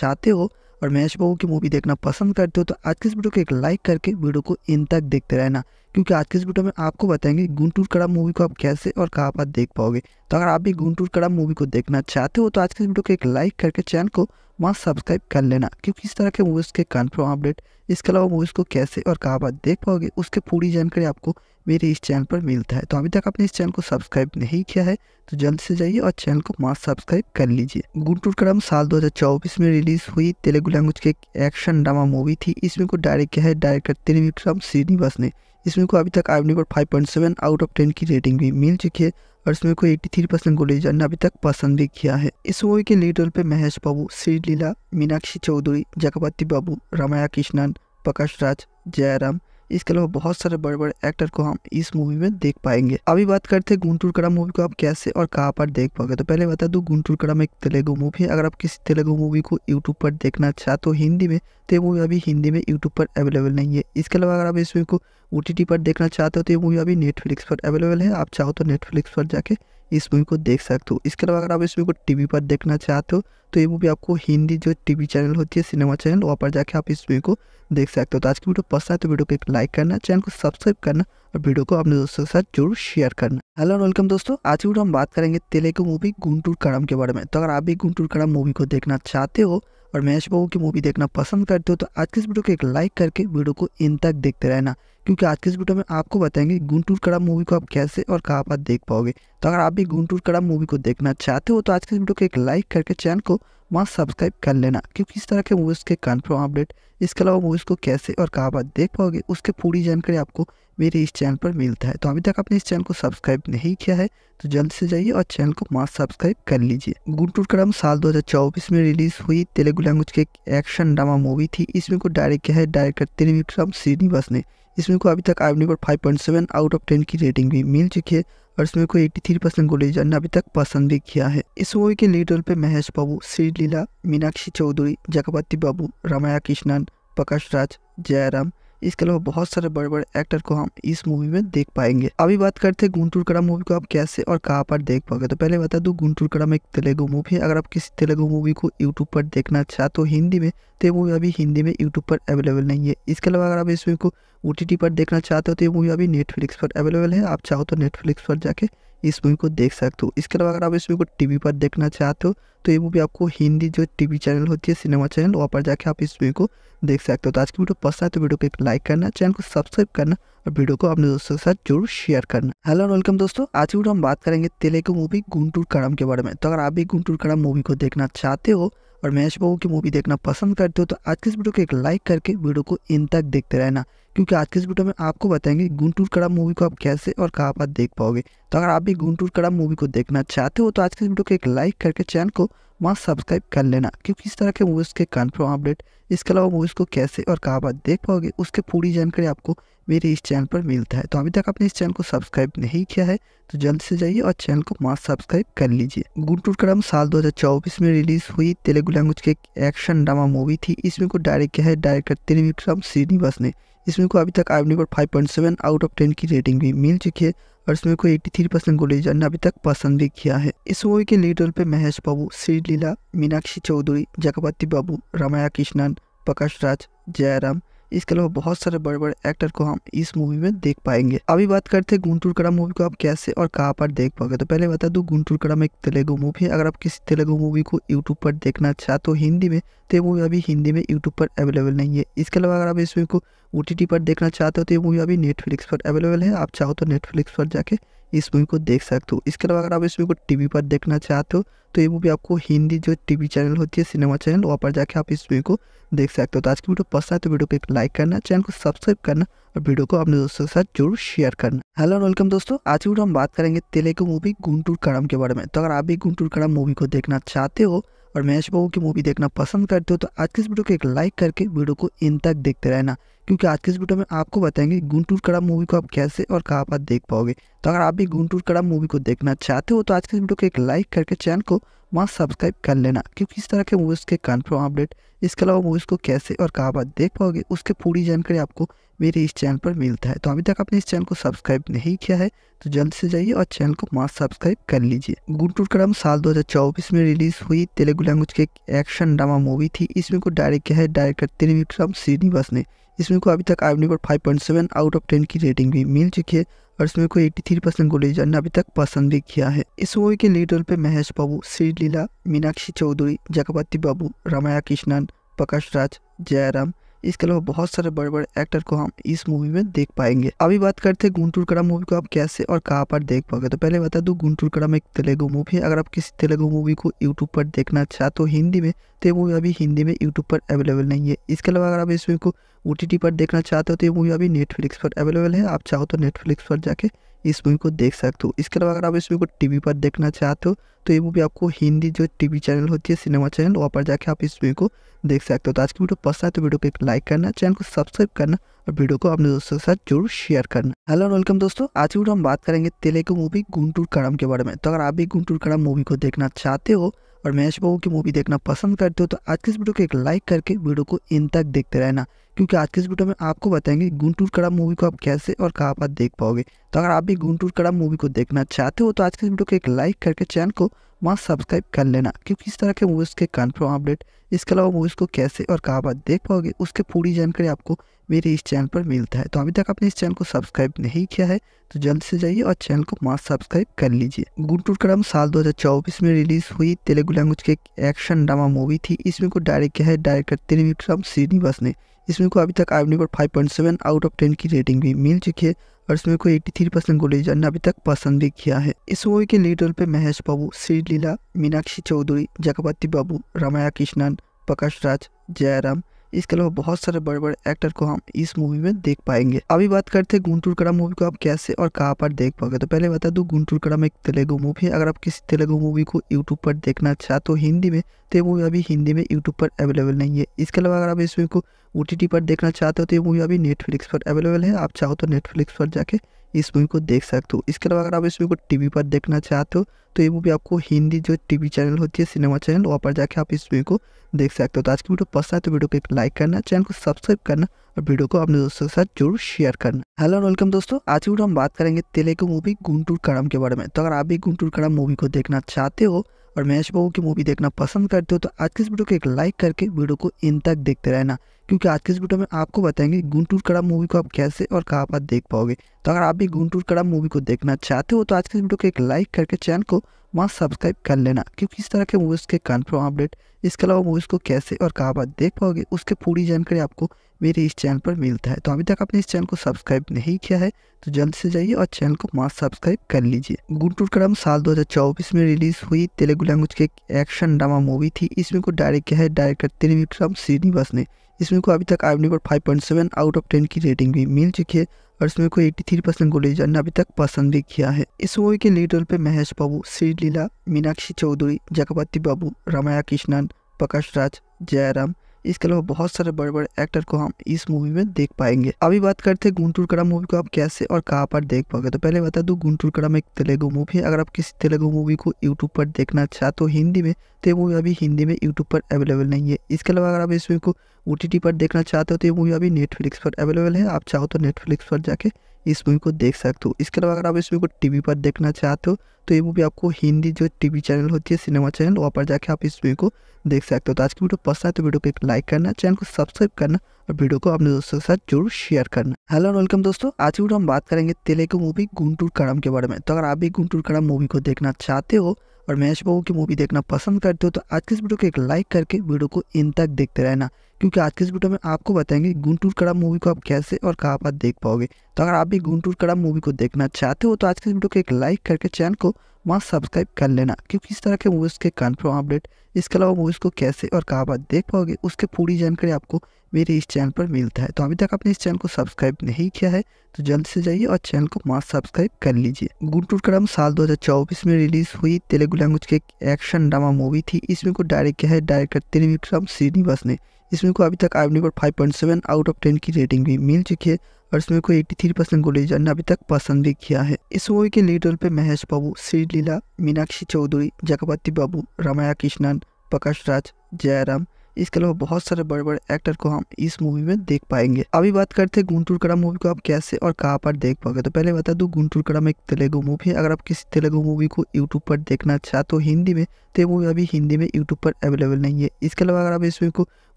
चाहते हो और महेश बाबू की मूवी देखना पसंद करते हो तो आज की इस वीडियो को एक लाइक करके वीडियो को इन तक देखते रहना क्योंकि आज के इस वीडियो में आपको बताएंगे गुंटूर कड़ा मूवी को आप कैसे और कहाँ पर देख पाओगे तो अगर आप भी गुंटूर कड़ा मूवी को देखना चाहते हो तो आज के इस वीडियो को एक लाइक करके चैनल को वहाँ सब्सक्राइब कर लेना क्योंकि इस तरह के मूवीज़ के कन्फर्म अपडेट इसके अलावा मूवीज़ को कैसे और कहाँ पर देख पाओगे उसके पूरी जानकारी आपको मेरे इस चैनल पर मिलता है तो अभी तक आपने इस चैनल को सब्सक्राइब नहीं किया है तो जल्द से जाइए और चैनल को मास सब्सक्राइब कर लीजिए गुंटूर कड़म साल 2024 में रिलीज हुई तेलुगु लैंग्वेज की एक एक्शन ड्रामा मूवी थी इसमें को डायरेक्ट किया है डायरेक्टर त्रिविक्रम श्रीनिवास ने इसमें को अभी तक फाइव पॉइंट 5.7 आउट ऑफ 10 की रेटिंग भी मिल चुकी है और इसमें को 83 परसेंट गोलेजर ने अभी तक पसंद भी किया है इस मूवी के लीड रोल पे महेश बाबू श्री लीला मीनाक्षी चौधरी जगपति बाबू रमाया कृष्णन प्रकाश राज जयराम इसके अलावा बहुत सारे बड़े बड़े एक्टर को हम इस मूवी में देख पाएंगे अभी बात करते हैं गुंटूर कड़ा मूवी को आप कैसे और कहाँ पर देख पाओगे तो पहले बता दू गुंटूर में एक तेलुगु मूवी है अगर आप किसी तेलुगु मूवी को यूट्यूब पर देखना चाहते हो हिंदी में तो ये मूवी अभी हिंदी में यूट्यूब पर अवेलेबल नहीं है इसके अलावा अगर आप इस मूवी को ओ पर देखना चाहते हो तो ये मूवी अभी नेटफ्लिक्स पर अवेलेबल है आप चाहो तो नेटफ्लिक्स पर जाके इस मूवी को देख सकते हो इसके अलावा अगर आप इस मूवी को टीवी पर देखना चाहते हो तो ये मूवी आपको हिंदी जो टीवी चैनल होती है सिनेमा चैनल वहाँ पर जाके आप इस मूवी को देख सकते हो तो आज की वीडियो पसंद है तो वीडियो को एक लाइक करना चैनल को सब्सक्राइब करना और वीडियो को अपने दोस्तों के साथ जरूर शेयर करना हेलो वेलकम दोस्तों आज की वीडियो हम बात करेंगे तेलुगु मूवी गुंटूर कड़म के बारे में तो अगर आप भी गुंटूर कड़म मूवी को देखना चाहते हो और महेश बाबू की मूवी देखना पसंद करते हो तो आज की इस वीडियो को एक लाइक करके वीडियो को इन तक देखते रहना क्योंकि आज के इस वीडियो में आपको बताएंगे गुंटूर कड़ा मूवी को आप कैसे और कहाँ पर देख पाओगे तो अगर आप भी गुंटूर कड़ा मूवी को देखना चाहते हो तो आज के इस वीडियो को एक लाइक करके चैनल को वहाँ सब्सक्राइब कर लेना क्योंकि इस तरह के मूवीज़ के कन्फर्म अपडेट इसके अलावा मूवीज़ को कैसे और कहाँ पर देख पाओगे उसके पूरी जानकारी आपको मेरे इस चैनल पर मिलता है तो अभी तक आपने इस चैनल को सब्सक्राइब नहीं किया है तो जल्द से जाइए और चैनल को मास्क सब्सक्राइब कर लीजिए गुंटूर कड़म साल 2024 में रिलीज हुई तेलुगु लैंग्वेज की एक एक्शन ड्रामा मूवी थी इसमें को डायरेक्ट किया है डायरेक्टर त्रिविक्रम श्रीनिवास ने इसमें को अभी तक आर्मी पॉइंट 5.7 आउट ऑफ 10 की रेटिंग भी मिल चुकी है और इसमें को 83 परसेंट गुलेजर ने अभी तक पसंद भी किया है इस मूवी के लीड रोल पे महेश बाबू श्री लीला मीनाक्षी चौधरी जगपति बाबू रामाया कृष्णन प्रकाश राज जयराम इसके अलावा बहुत सारे बड़े बड़े एक्टर को हम इस मूवी में देख पाएंगे अभी बात करते हैं गुंटूर कड़ा मूवी को आप कैसे और कहाँ पर देख पाओगे तो पहले बता दू गुंटूर में एक तेलुगु मूवी है अगर आप किसी तेलुगु मूवी को यूट्यूब पर देखना चाहते हो हिंदी में तो ये मूवी अभी हिंदी में यूट्यूब पर अवेलेबल नहीं है इसके अलावा अगर आप इस मूवी को ओ पर देखना चाहते हो तो ये मूवी अभी नेटफ्लिक्स पर अवेलेबल है आप चाहो तो नेटफ्लिक्स पर जाके इस मूवी को देख सकते हो इसके अलावा अगर आप इस मूवी को टीवी पर देखना चाहते हो तो ये मूवी आपको हिंदी जो टीवी चैनल होती है सिनेमा चैनल वहाँ पर जाके आप इस मूवी को देख सकते हो तो आज की वीडियो पसंद है तो वीडियो को एक लाइक करना चैनल को सब्सक्राइब करना और वीडियो को अपने दोस्तों के साथ जरूर शेयर करना हेलो वेलकम दोस्तों आज की वीडियो हम बात करेंगे तेलुगु मूवी गुंटूर कड़म के बारे में तो अगर आप भी गुंटूर कड़म मूवी को देखना चाहते हो और महेश बाबू की मूवी देखना पसंद करते हो तो आज की इस वीडियो को एक लाइक करके वीडियो को इन तक देखते रहना क्योंकि आज के इस वीडियो में आपको बताएंगे गुंटूर कड़ा मूवी को आप कैसे और कहाँ पर देख पाओगे तो अगर आप भी गुंटूर कड़ा मूवी को देखना चाहते हो तो आज के इस वीडियो को एक लाइक करके चैनल को वहाँ सब्सक्राइब कर लेना क्योंकि इस तरह के मूवीज़ के कन्फर्म अपडेट इसके अलावा मूवीज़ को कैसे और कहाँ पर देख पाओगे उसके पूरी जानकारी आपको मेरे इस चैनल पर मिलता है तो अभी तक आपने इस चैनल को सब्सक्राइब नहीं किया है तो जल्द से जाइए और चैनल को मास्क सब्सक्राइब कर लीजिए गुंटूर कड़म साल 2024 में रिलीज हुई तेलुगु लैंग्वेज की एक एक्शन ड्रामा मूवी थी इसमें को डायरेक्ट किया है डायरेक्टर त्रिविक्रम श्रीनिवास ने इस को अभी तक आई पर five point seven out of ten की रेटिंग भी मिल चुकी है और इस को एट्टी थ्री परसेंट गुलेजा ने अभी तक पसंद भी किया है इस मूवी के लीड रोल पे महेश बाबू श्री लीला मीनाक्षी चौधरी जगपति बाबू रामाया कृष्णन प्रकाश राज जयराम इसके अलावा बहुत सारे बड़े बड़े एक्टर को हम इस मूवी में देख पाएंगे अभी बात करते हैं गुंटूर कड़ा मूवी को आप कैसे और कहाँ पर देख पाओगे तो पहले बता दू गुंटूर में एक तेलुगु मूवी है अगर आप किसी तेलुगु मूवी को यूट्यूब पर देखना चाहते हो हिंदी में तो ये मूवी अभी हिंदी में यूट्यूब पर अवेलेबल नहीं है इसके अलावा अगर आप इस मूवी को ओ पर देखना चाहते हो तो ये मूवी अभी नेटफ्लिक्स पर अवेलेबल है आप चाहो तो नेटफ्लिक्स पर जाके इस मूवी को देख सकते हो इसके अलावा अगर आप इस मूवी को टीवी पर देखना चाहते हो तो ये मूवी आपको हिंदी जो टीवी चैनल होती है सिनेमा चैनल वहाँ पर जाके आप इस मूवी को देख सकते हो तो आज की वीडियो पसंद है तो वीडियो को एक लाइक करना चैनल को सब्सक्राइब करना और वीडियो को अपने दोस्तों के साथ जरूर शेयर करना हेलो वेलकम दोस्तों आज की वीडियो हम बात करेंगे तेलुगु मूवी गुंटूर कड़म के बारे में तो अगर आप भी गुंटूर कड़म मूवी को देखना चाहते हो और महेश बाबू की मूवी देखना पसंद करते हो तो आज की इस वीडियो को एक लाइक करके वीडियो को इन तक देखते रहना क्योंकि आज के इस वीडियो में आपको बताएंगे गुंटूर कड़ा मूवी को आप कैसे और कहाँ पर देख पाओगे तो अगर आप भी गुंटूर कड़ा मूवी को देखना चाहते हो तो आज के इस वीडियो को एक लाइक करके चैनल को वहाँ सब्सक्राइब कर लेना क्योंकि इस तरह के मूवीज़ के कन्फर्म अपडेट इसके अलावा मूवीज़ को कैसे और कहाँ पर देख पाओगे उसके पूरी जानकारी आपको मेरे इस चैनल पर मिलता है तो अभी तक आपने इस चैनल को सब्सक्राइब नहीं किया है तो जल्द से जाइए और चैनल को मास्क सब्सक्राइब कर लीजिए गुंटूर कड़म साल 2024 में रिलीज हुई तेलुगु लैंग्वेज की एक एक्शन ड्रामा मूवी थी इसमें को डायरेक्ट किया है डायरेक्टर त्रिविक्रम श्रीनिवास ने इसमें को अभी तक आईएमडी पर सेवन आउट ऑफ टेन की रेटिंग भी मिल चुकी है और इसमें को एट्टी थ्री परसेंट गुलेजर ने अभी तक पसंद भी किया है इस मूवी के लीड रोल पे महेश बाबू श्रीलीला मीनाक्षी चौधरी जगपति बाबू रमाया कृष्णन प्रकाश राज जयराम इसके अलावा बहुत सारे बड़े बड़े एक्टर को हम इस मूवी में देख पाएंगे अभी बात करते हैं गुंटूर कड़ा मूवी को आप कैसे और कहाँ पर देख पाओगे तो पहले बता दू गुंटूर में एक तेलुगु मूवी है अगर आप किसी तेलुगु मूवी को यूट्यूब पर देखना चाहते हो हिंदी में तो ये मूवी अभी हिंदी में यूट्यूब पर अवेलेबल नहीं है इसके अलावा अगर आप इस मूवी को ओ पर देखना चाहते हो तो ये मूवी अभी नेटफ्लिक्स पर अवेलेबल है आप चाहो तो नेटफ्लिक्स पर जाके इस मूवी को देख सकते हो इसके अलावा अगर आप इस मूवी को टीवी पर देखना चाहते हो तो ये मूवी आपको हिंदी जो टीवी चैनल होती है सिनेमा चैनल वहाँ पर जाके आप इस मूवी को देख सकते हो तो आज की वीडियो पसंद है तो वीडियो को एक लाइक करना चैनल को सब्सक्राइब करना और वीडियो को अपने दोस्तों के साथ जरूर शेयर करना हेलो वेलकम दोस्तों आज की वीडियो हम बात करेंगे तेलेगु मूवी गुंटूर कड़म के बारे में तो अगर आप भी गुंटूर कड़म मूवी को देखना चाहते हो और महेश बाबू की मूवी देखना पसंद करते हो तो आज के इस वीडियो को एक लाइक करके वीडियो को इन तक देखते रहना क्योंकि आज के इस वीडियो में आपको बताएंगे गुंटूर कड़ा मूवी को आप कैसे और कहाँ पर देख पाओगे तो अगर आप भी गुंटूर कड़ा मूवी को देखना चाहते हो तो आज के इस वीडियो को एक लाइक करके चैनल को वहाँ सब्सक्राइब कर लेना क्योंकि इस तरह के मूवीज़ के कन्फर्म अपडेट इसके अलावा मूवीज़ को कैसे और कहाँ पर देख पाओगे उसके पूरी जानकारी आपको मेरे इस चैनल पर मिलता है तो अभी तक आपने इस चैनल को सब्सक्राइब नहीं किया है तो जल्द से जाइए और चैनल को मास्क सब्सक्राइब कर लीजिए गुंटूर करम साल 2024 में रिलीज हुई तेलुगु लैंग्वेज की एक एक्शन ड्रामा मूवी थी इसमें को डायरेक्ट किया है डायरेक्टर त्रिविक्रम श्रीनिवास ने इसमें को अभी तक आई पर five point seven out of ten की रेटिंग भी मिल चुकी है और इसमें को 83 परसेंट कॉलेजर ने अभी तक पसंद भी किया है इस मूवी के लीड रोल पे महेश बाबू श्रीलीला मीनाक्षी चौधरी जगपति बाबू रमाया कृष्णन प्रकाश राज जयराम इसके अलावा बहुत सारे बड़े बड़े एक्टर को हम इस मूवी में देख पाएंगे अभी बात करते हैं गुंटूर कड़ा मूवी को आप कैसे और कहाँ पर देख पाओगे तो पहले बता दू गुंटूर में एक तेलुगु मूवी है अगर आप किसी तेलुगु मूवी को यूट्यूब पर देखना चाहते हो हिंदी में तो ये मूवी अभी हिंदी में यूट्यूब पर अवेलेबल नहीं है इसके अलावा अगर आप इस मूवी को ओ पर देखना चाहते हो तो ये मूवी अभी नेटफ्लिक्स पर अवेलेबल है आप चाहो तो नेटफ्लिक्स पर जाके इस मूवी को देख सकते हो इसके अलावा अगर आप इस मूवी को टीवी पर देखना चाहते हो तो ये मूवी आपको हिंदी जो टीवी चैनल होती है सिनेमा चैनल वहाँ पर जाके आप इस मूवी को देख सकते हो तो आज की वीडियो पसंद है तो वीडियो को एक लाइक करना चैनल को सब्सक्राइब करना और वीडियो को अपने दोस्तों के साथ जरूर शेयर करना हेलो वेलकम दोस्तों आज की वीडियो हम बात करेंगे तेलेगु मूवी गुंटूर कड़म के बारे में तो अगर आप भी गुंटूर कड़म मूवी को देखना चाहते हो और महेश बाबू की मूवी देखना पसंद करते हो तो आज के इस वीडियो को एक लाइक करके वीडियो को इन तक देखते रहना क्योंकि आज के इस वीडियो में आपको बताएंगे गुंटूर कड़ा मूवी को आप कैसे और कहाँ पर देख पाओगे तो अगर आप भी गुंटूर कड़ा मूवी को देखना चाहते हो तो आज के इस वीडियो को एक लाइक करके चैनल को वहाँ सब्सक्राइब कर लेना क्योंकि इस तरह के मूवीज़ के कन्फर्म अपडेट इसके अलावा मूवीज़ को कैसे और कहाँ बात देख पाओगे उसके पूरी जानकारी आपको मेरे इस चैनल पर मिलता है तो अभी तक आपने इस चैनल को सब्सक्राइब नहीं किया है तो जल्द से जाइए और चैनल को मास्क सब्सक्राइब कर लीजिए गुंटूर कड़म साल 2024 में रिलीज हुई तेलुगु लैंग्वेज की एक एक्शन ड्रामा मूवी थी इसमें को डायरेक्ट किया है डायरेक्टर त्रिविक्रम श्रीनिवास ने इसमें को अभी तक आई पर five point seven out of ten की रेटिंग भी मिल चुकी है और इसमें को 83 परसेंट गुलेजर ने अभी तक पसंद भी किया है इस मूवी के लीड रोल पे महेश बाबू श्रीलीला मीनाक्षी चौधरी जगपति बाबू रमाया कृष्णन प्रकाश राज जयराम इसके अलावा बहुत सारे बड़े बड़े एक्टर को हम इस मूवी में देख पाएंगे अभी बात करते हैं गुंटूर कड़ा मूवी को आप कैसे और कहाँ पर देख पाओगे तो पहले बता दूँ गुंटूर कड़म एक तेलुगु मूवी है अगर आप किसी तेलुगु मूवी को यूट्यूब पर देखना चाहते हो हिंदी में तो ये मूवी अभी हिंदी में यूट्यूब पर अवेलेबल नहीं है इसके अलावा अगर आप इस मूवी को ओ पर देखना चाहते हो तो ये मूवी अभी नेटफ्लिक्स पर अवेलेबल है आप चाहो तो नेटफ्लिक्स पर जाके इस मूवी को देख सकते हो इसके अलावा अगर आप इस मूवी को टीवी पर देखना चाहते हो तो ये मूवी आपको हिंदी जो टीवी चैनल होती है सिनेमा चैनल वहाँ पर जाके आप इस मूवी को देख सकते हो तो आज की वीडियो पसंद है तो वीडियो को एक लाइक करना चैनल को सब्सक्राइब करना और वीडियो को अपने दोस्तों के साथ जरूर शेयर करना हेलो वेलकम दोस्तों आज की वीडियो हम बात करेंगे तेलुगु मूवी गुंटूर कड़म के बारे में तो अगर आप भी गुंटूर कड़म मूवी को देखना चाहते हो और महेश बाबू की मूवी देखना पसंद करते हो तो आज की इस वीडियो को एक लाइक करके वीडियो को इन तक देखते रहना क्योंकि आज के इस वीडियो में आपको बताएंगे गुंटूर कड़ा मूवी को आप कैसे और कहाँ पर देख पाओगे तो अगर आप भी गुंटूर कड़ा मूवी को देखना चाहते हो तो आज के वीडियो को एक लाइक करके चैनल को वहाँ सब्सक्राइब कर लेना क्योंकि इस तरह के मूवीज़ के कन्फर्म अपडेट इसके अलावा मूवीज़ को कैसे और कहाँ बात देख पाओगे उसके पूरी जानकारी आपको मेरे इस चैनल पर मिलता है तो अभी तक आपने इस चैनल को सब्सक्राइब नहीं किया है तो जल्द से जाइए और चैनल को मास्क सब्सक्राइब कर लीजिए गुंटूर क्रम साल 2024 में रिलीज हुई तेलुगु लैंग्वेज की एक एक्शन ड्रामा मूवी थी इसमें को डायरेक्ट किया है डायरेक्टर त्रिविक्रम श्रीनिवास ने इसमें को अभी तक फाइव पर 5.7 आउट ऑफ 10 की रेटिंग भी मिल चुकी है और इसमें को 83 परसेंट गोलेजर ने अभी तक पसंद भी किया है इस मूवी के लीड रोल पे महेश बाबू श्रीलीला मीनाक्षी चौधरी जगपति बाबू रामाया कृष्णन प्रकाश राज जयराम इसके अलावा बहुत सारे बड़े बड़े एक्टर को हम इस मूवी में देख पाएंगे अभी बात करते हैं गुंटूर कड़ा मूवी को आप कैसे और कहाँ पर देख पाओगे तो पहले बता दू गुंटूर कड़म एक तेलुगु मूवी है अगर आप किसी तेलुगु मूवी को यूट्यूब पर देखना चाहते हो हिंदी में तो ये मूवी अभी हिंदी में यूट्यूब पर अवेलेबल नहीं है इसके अलावा अगर आप इस मूवी को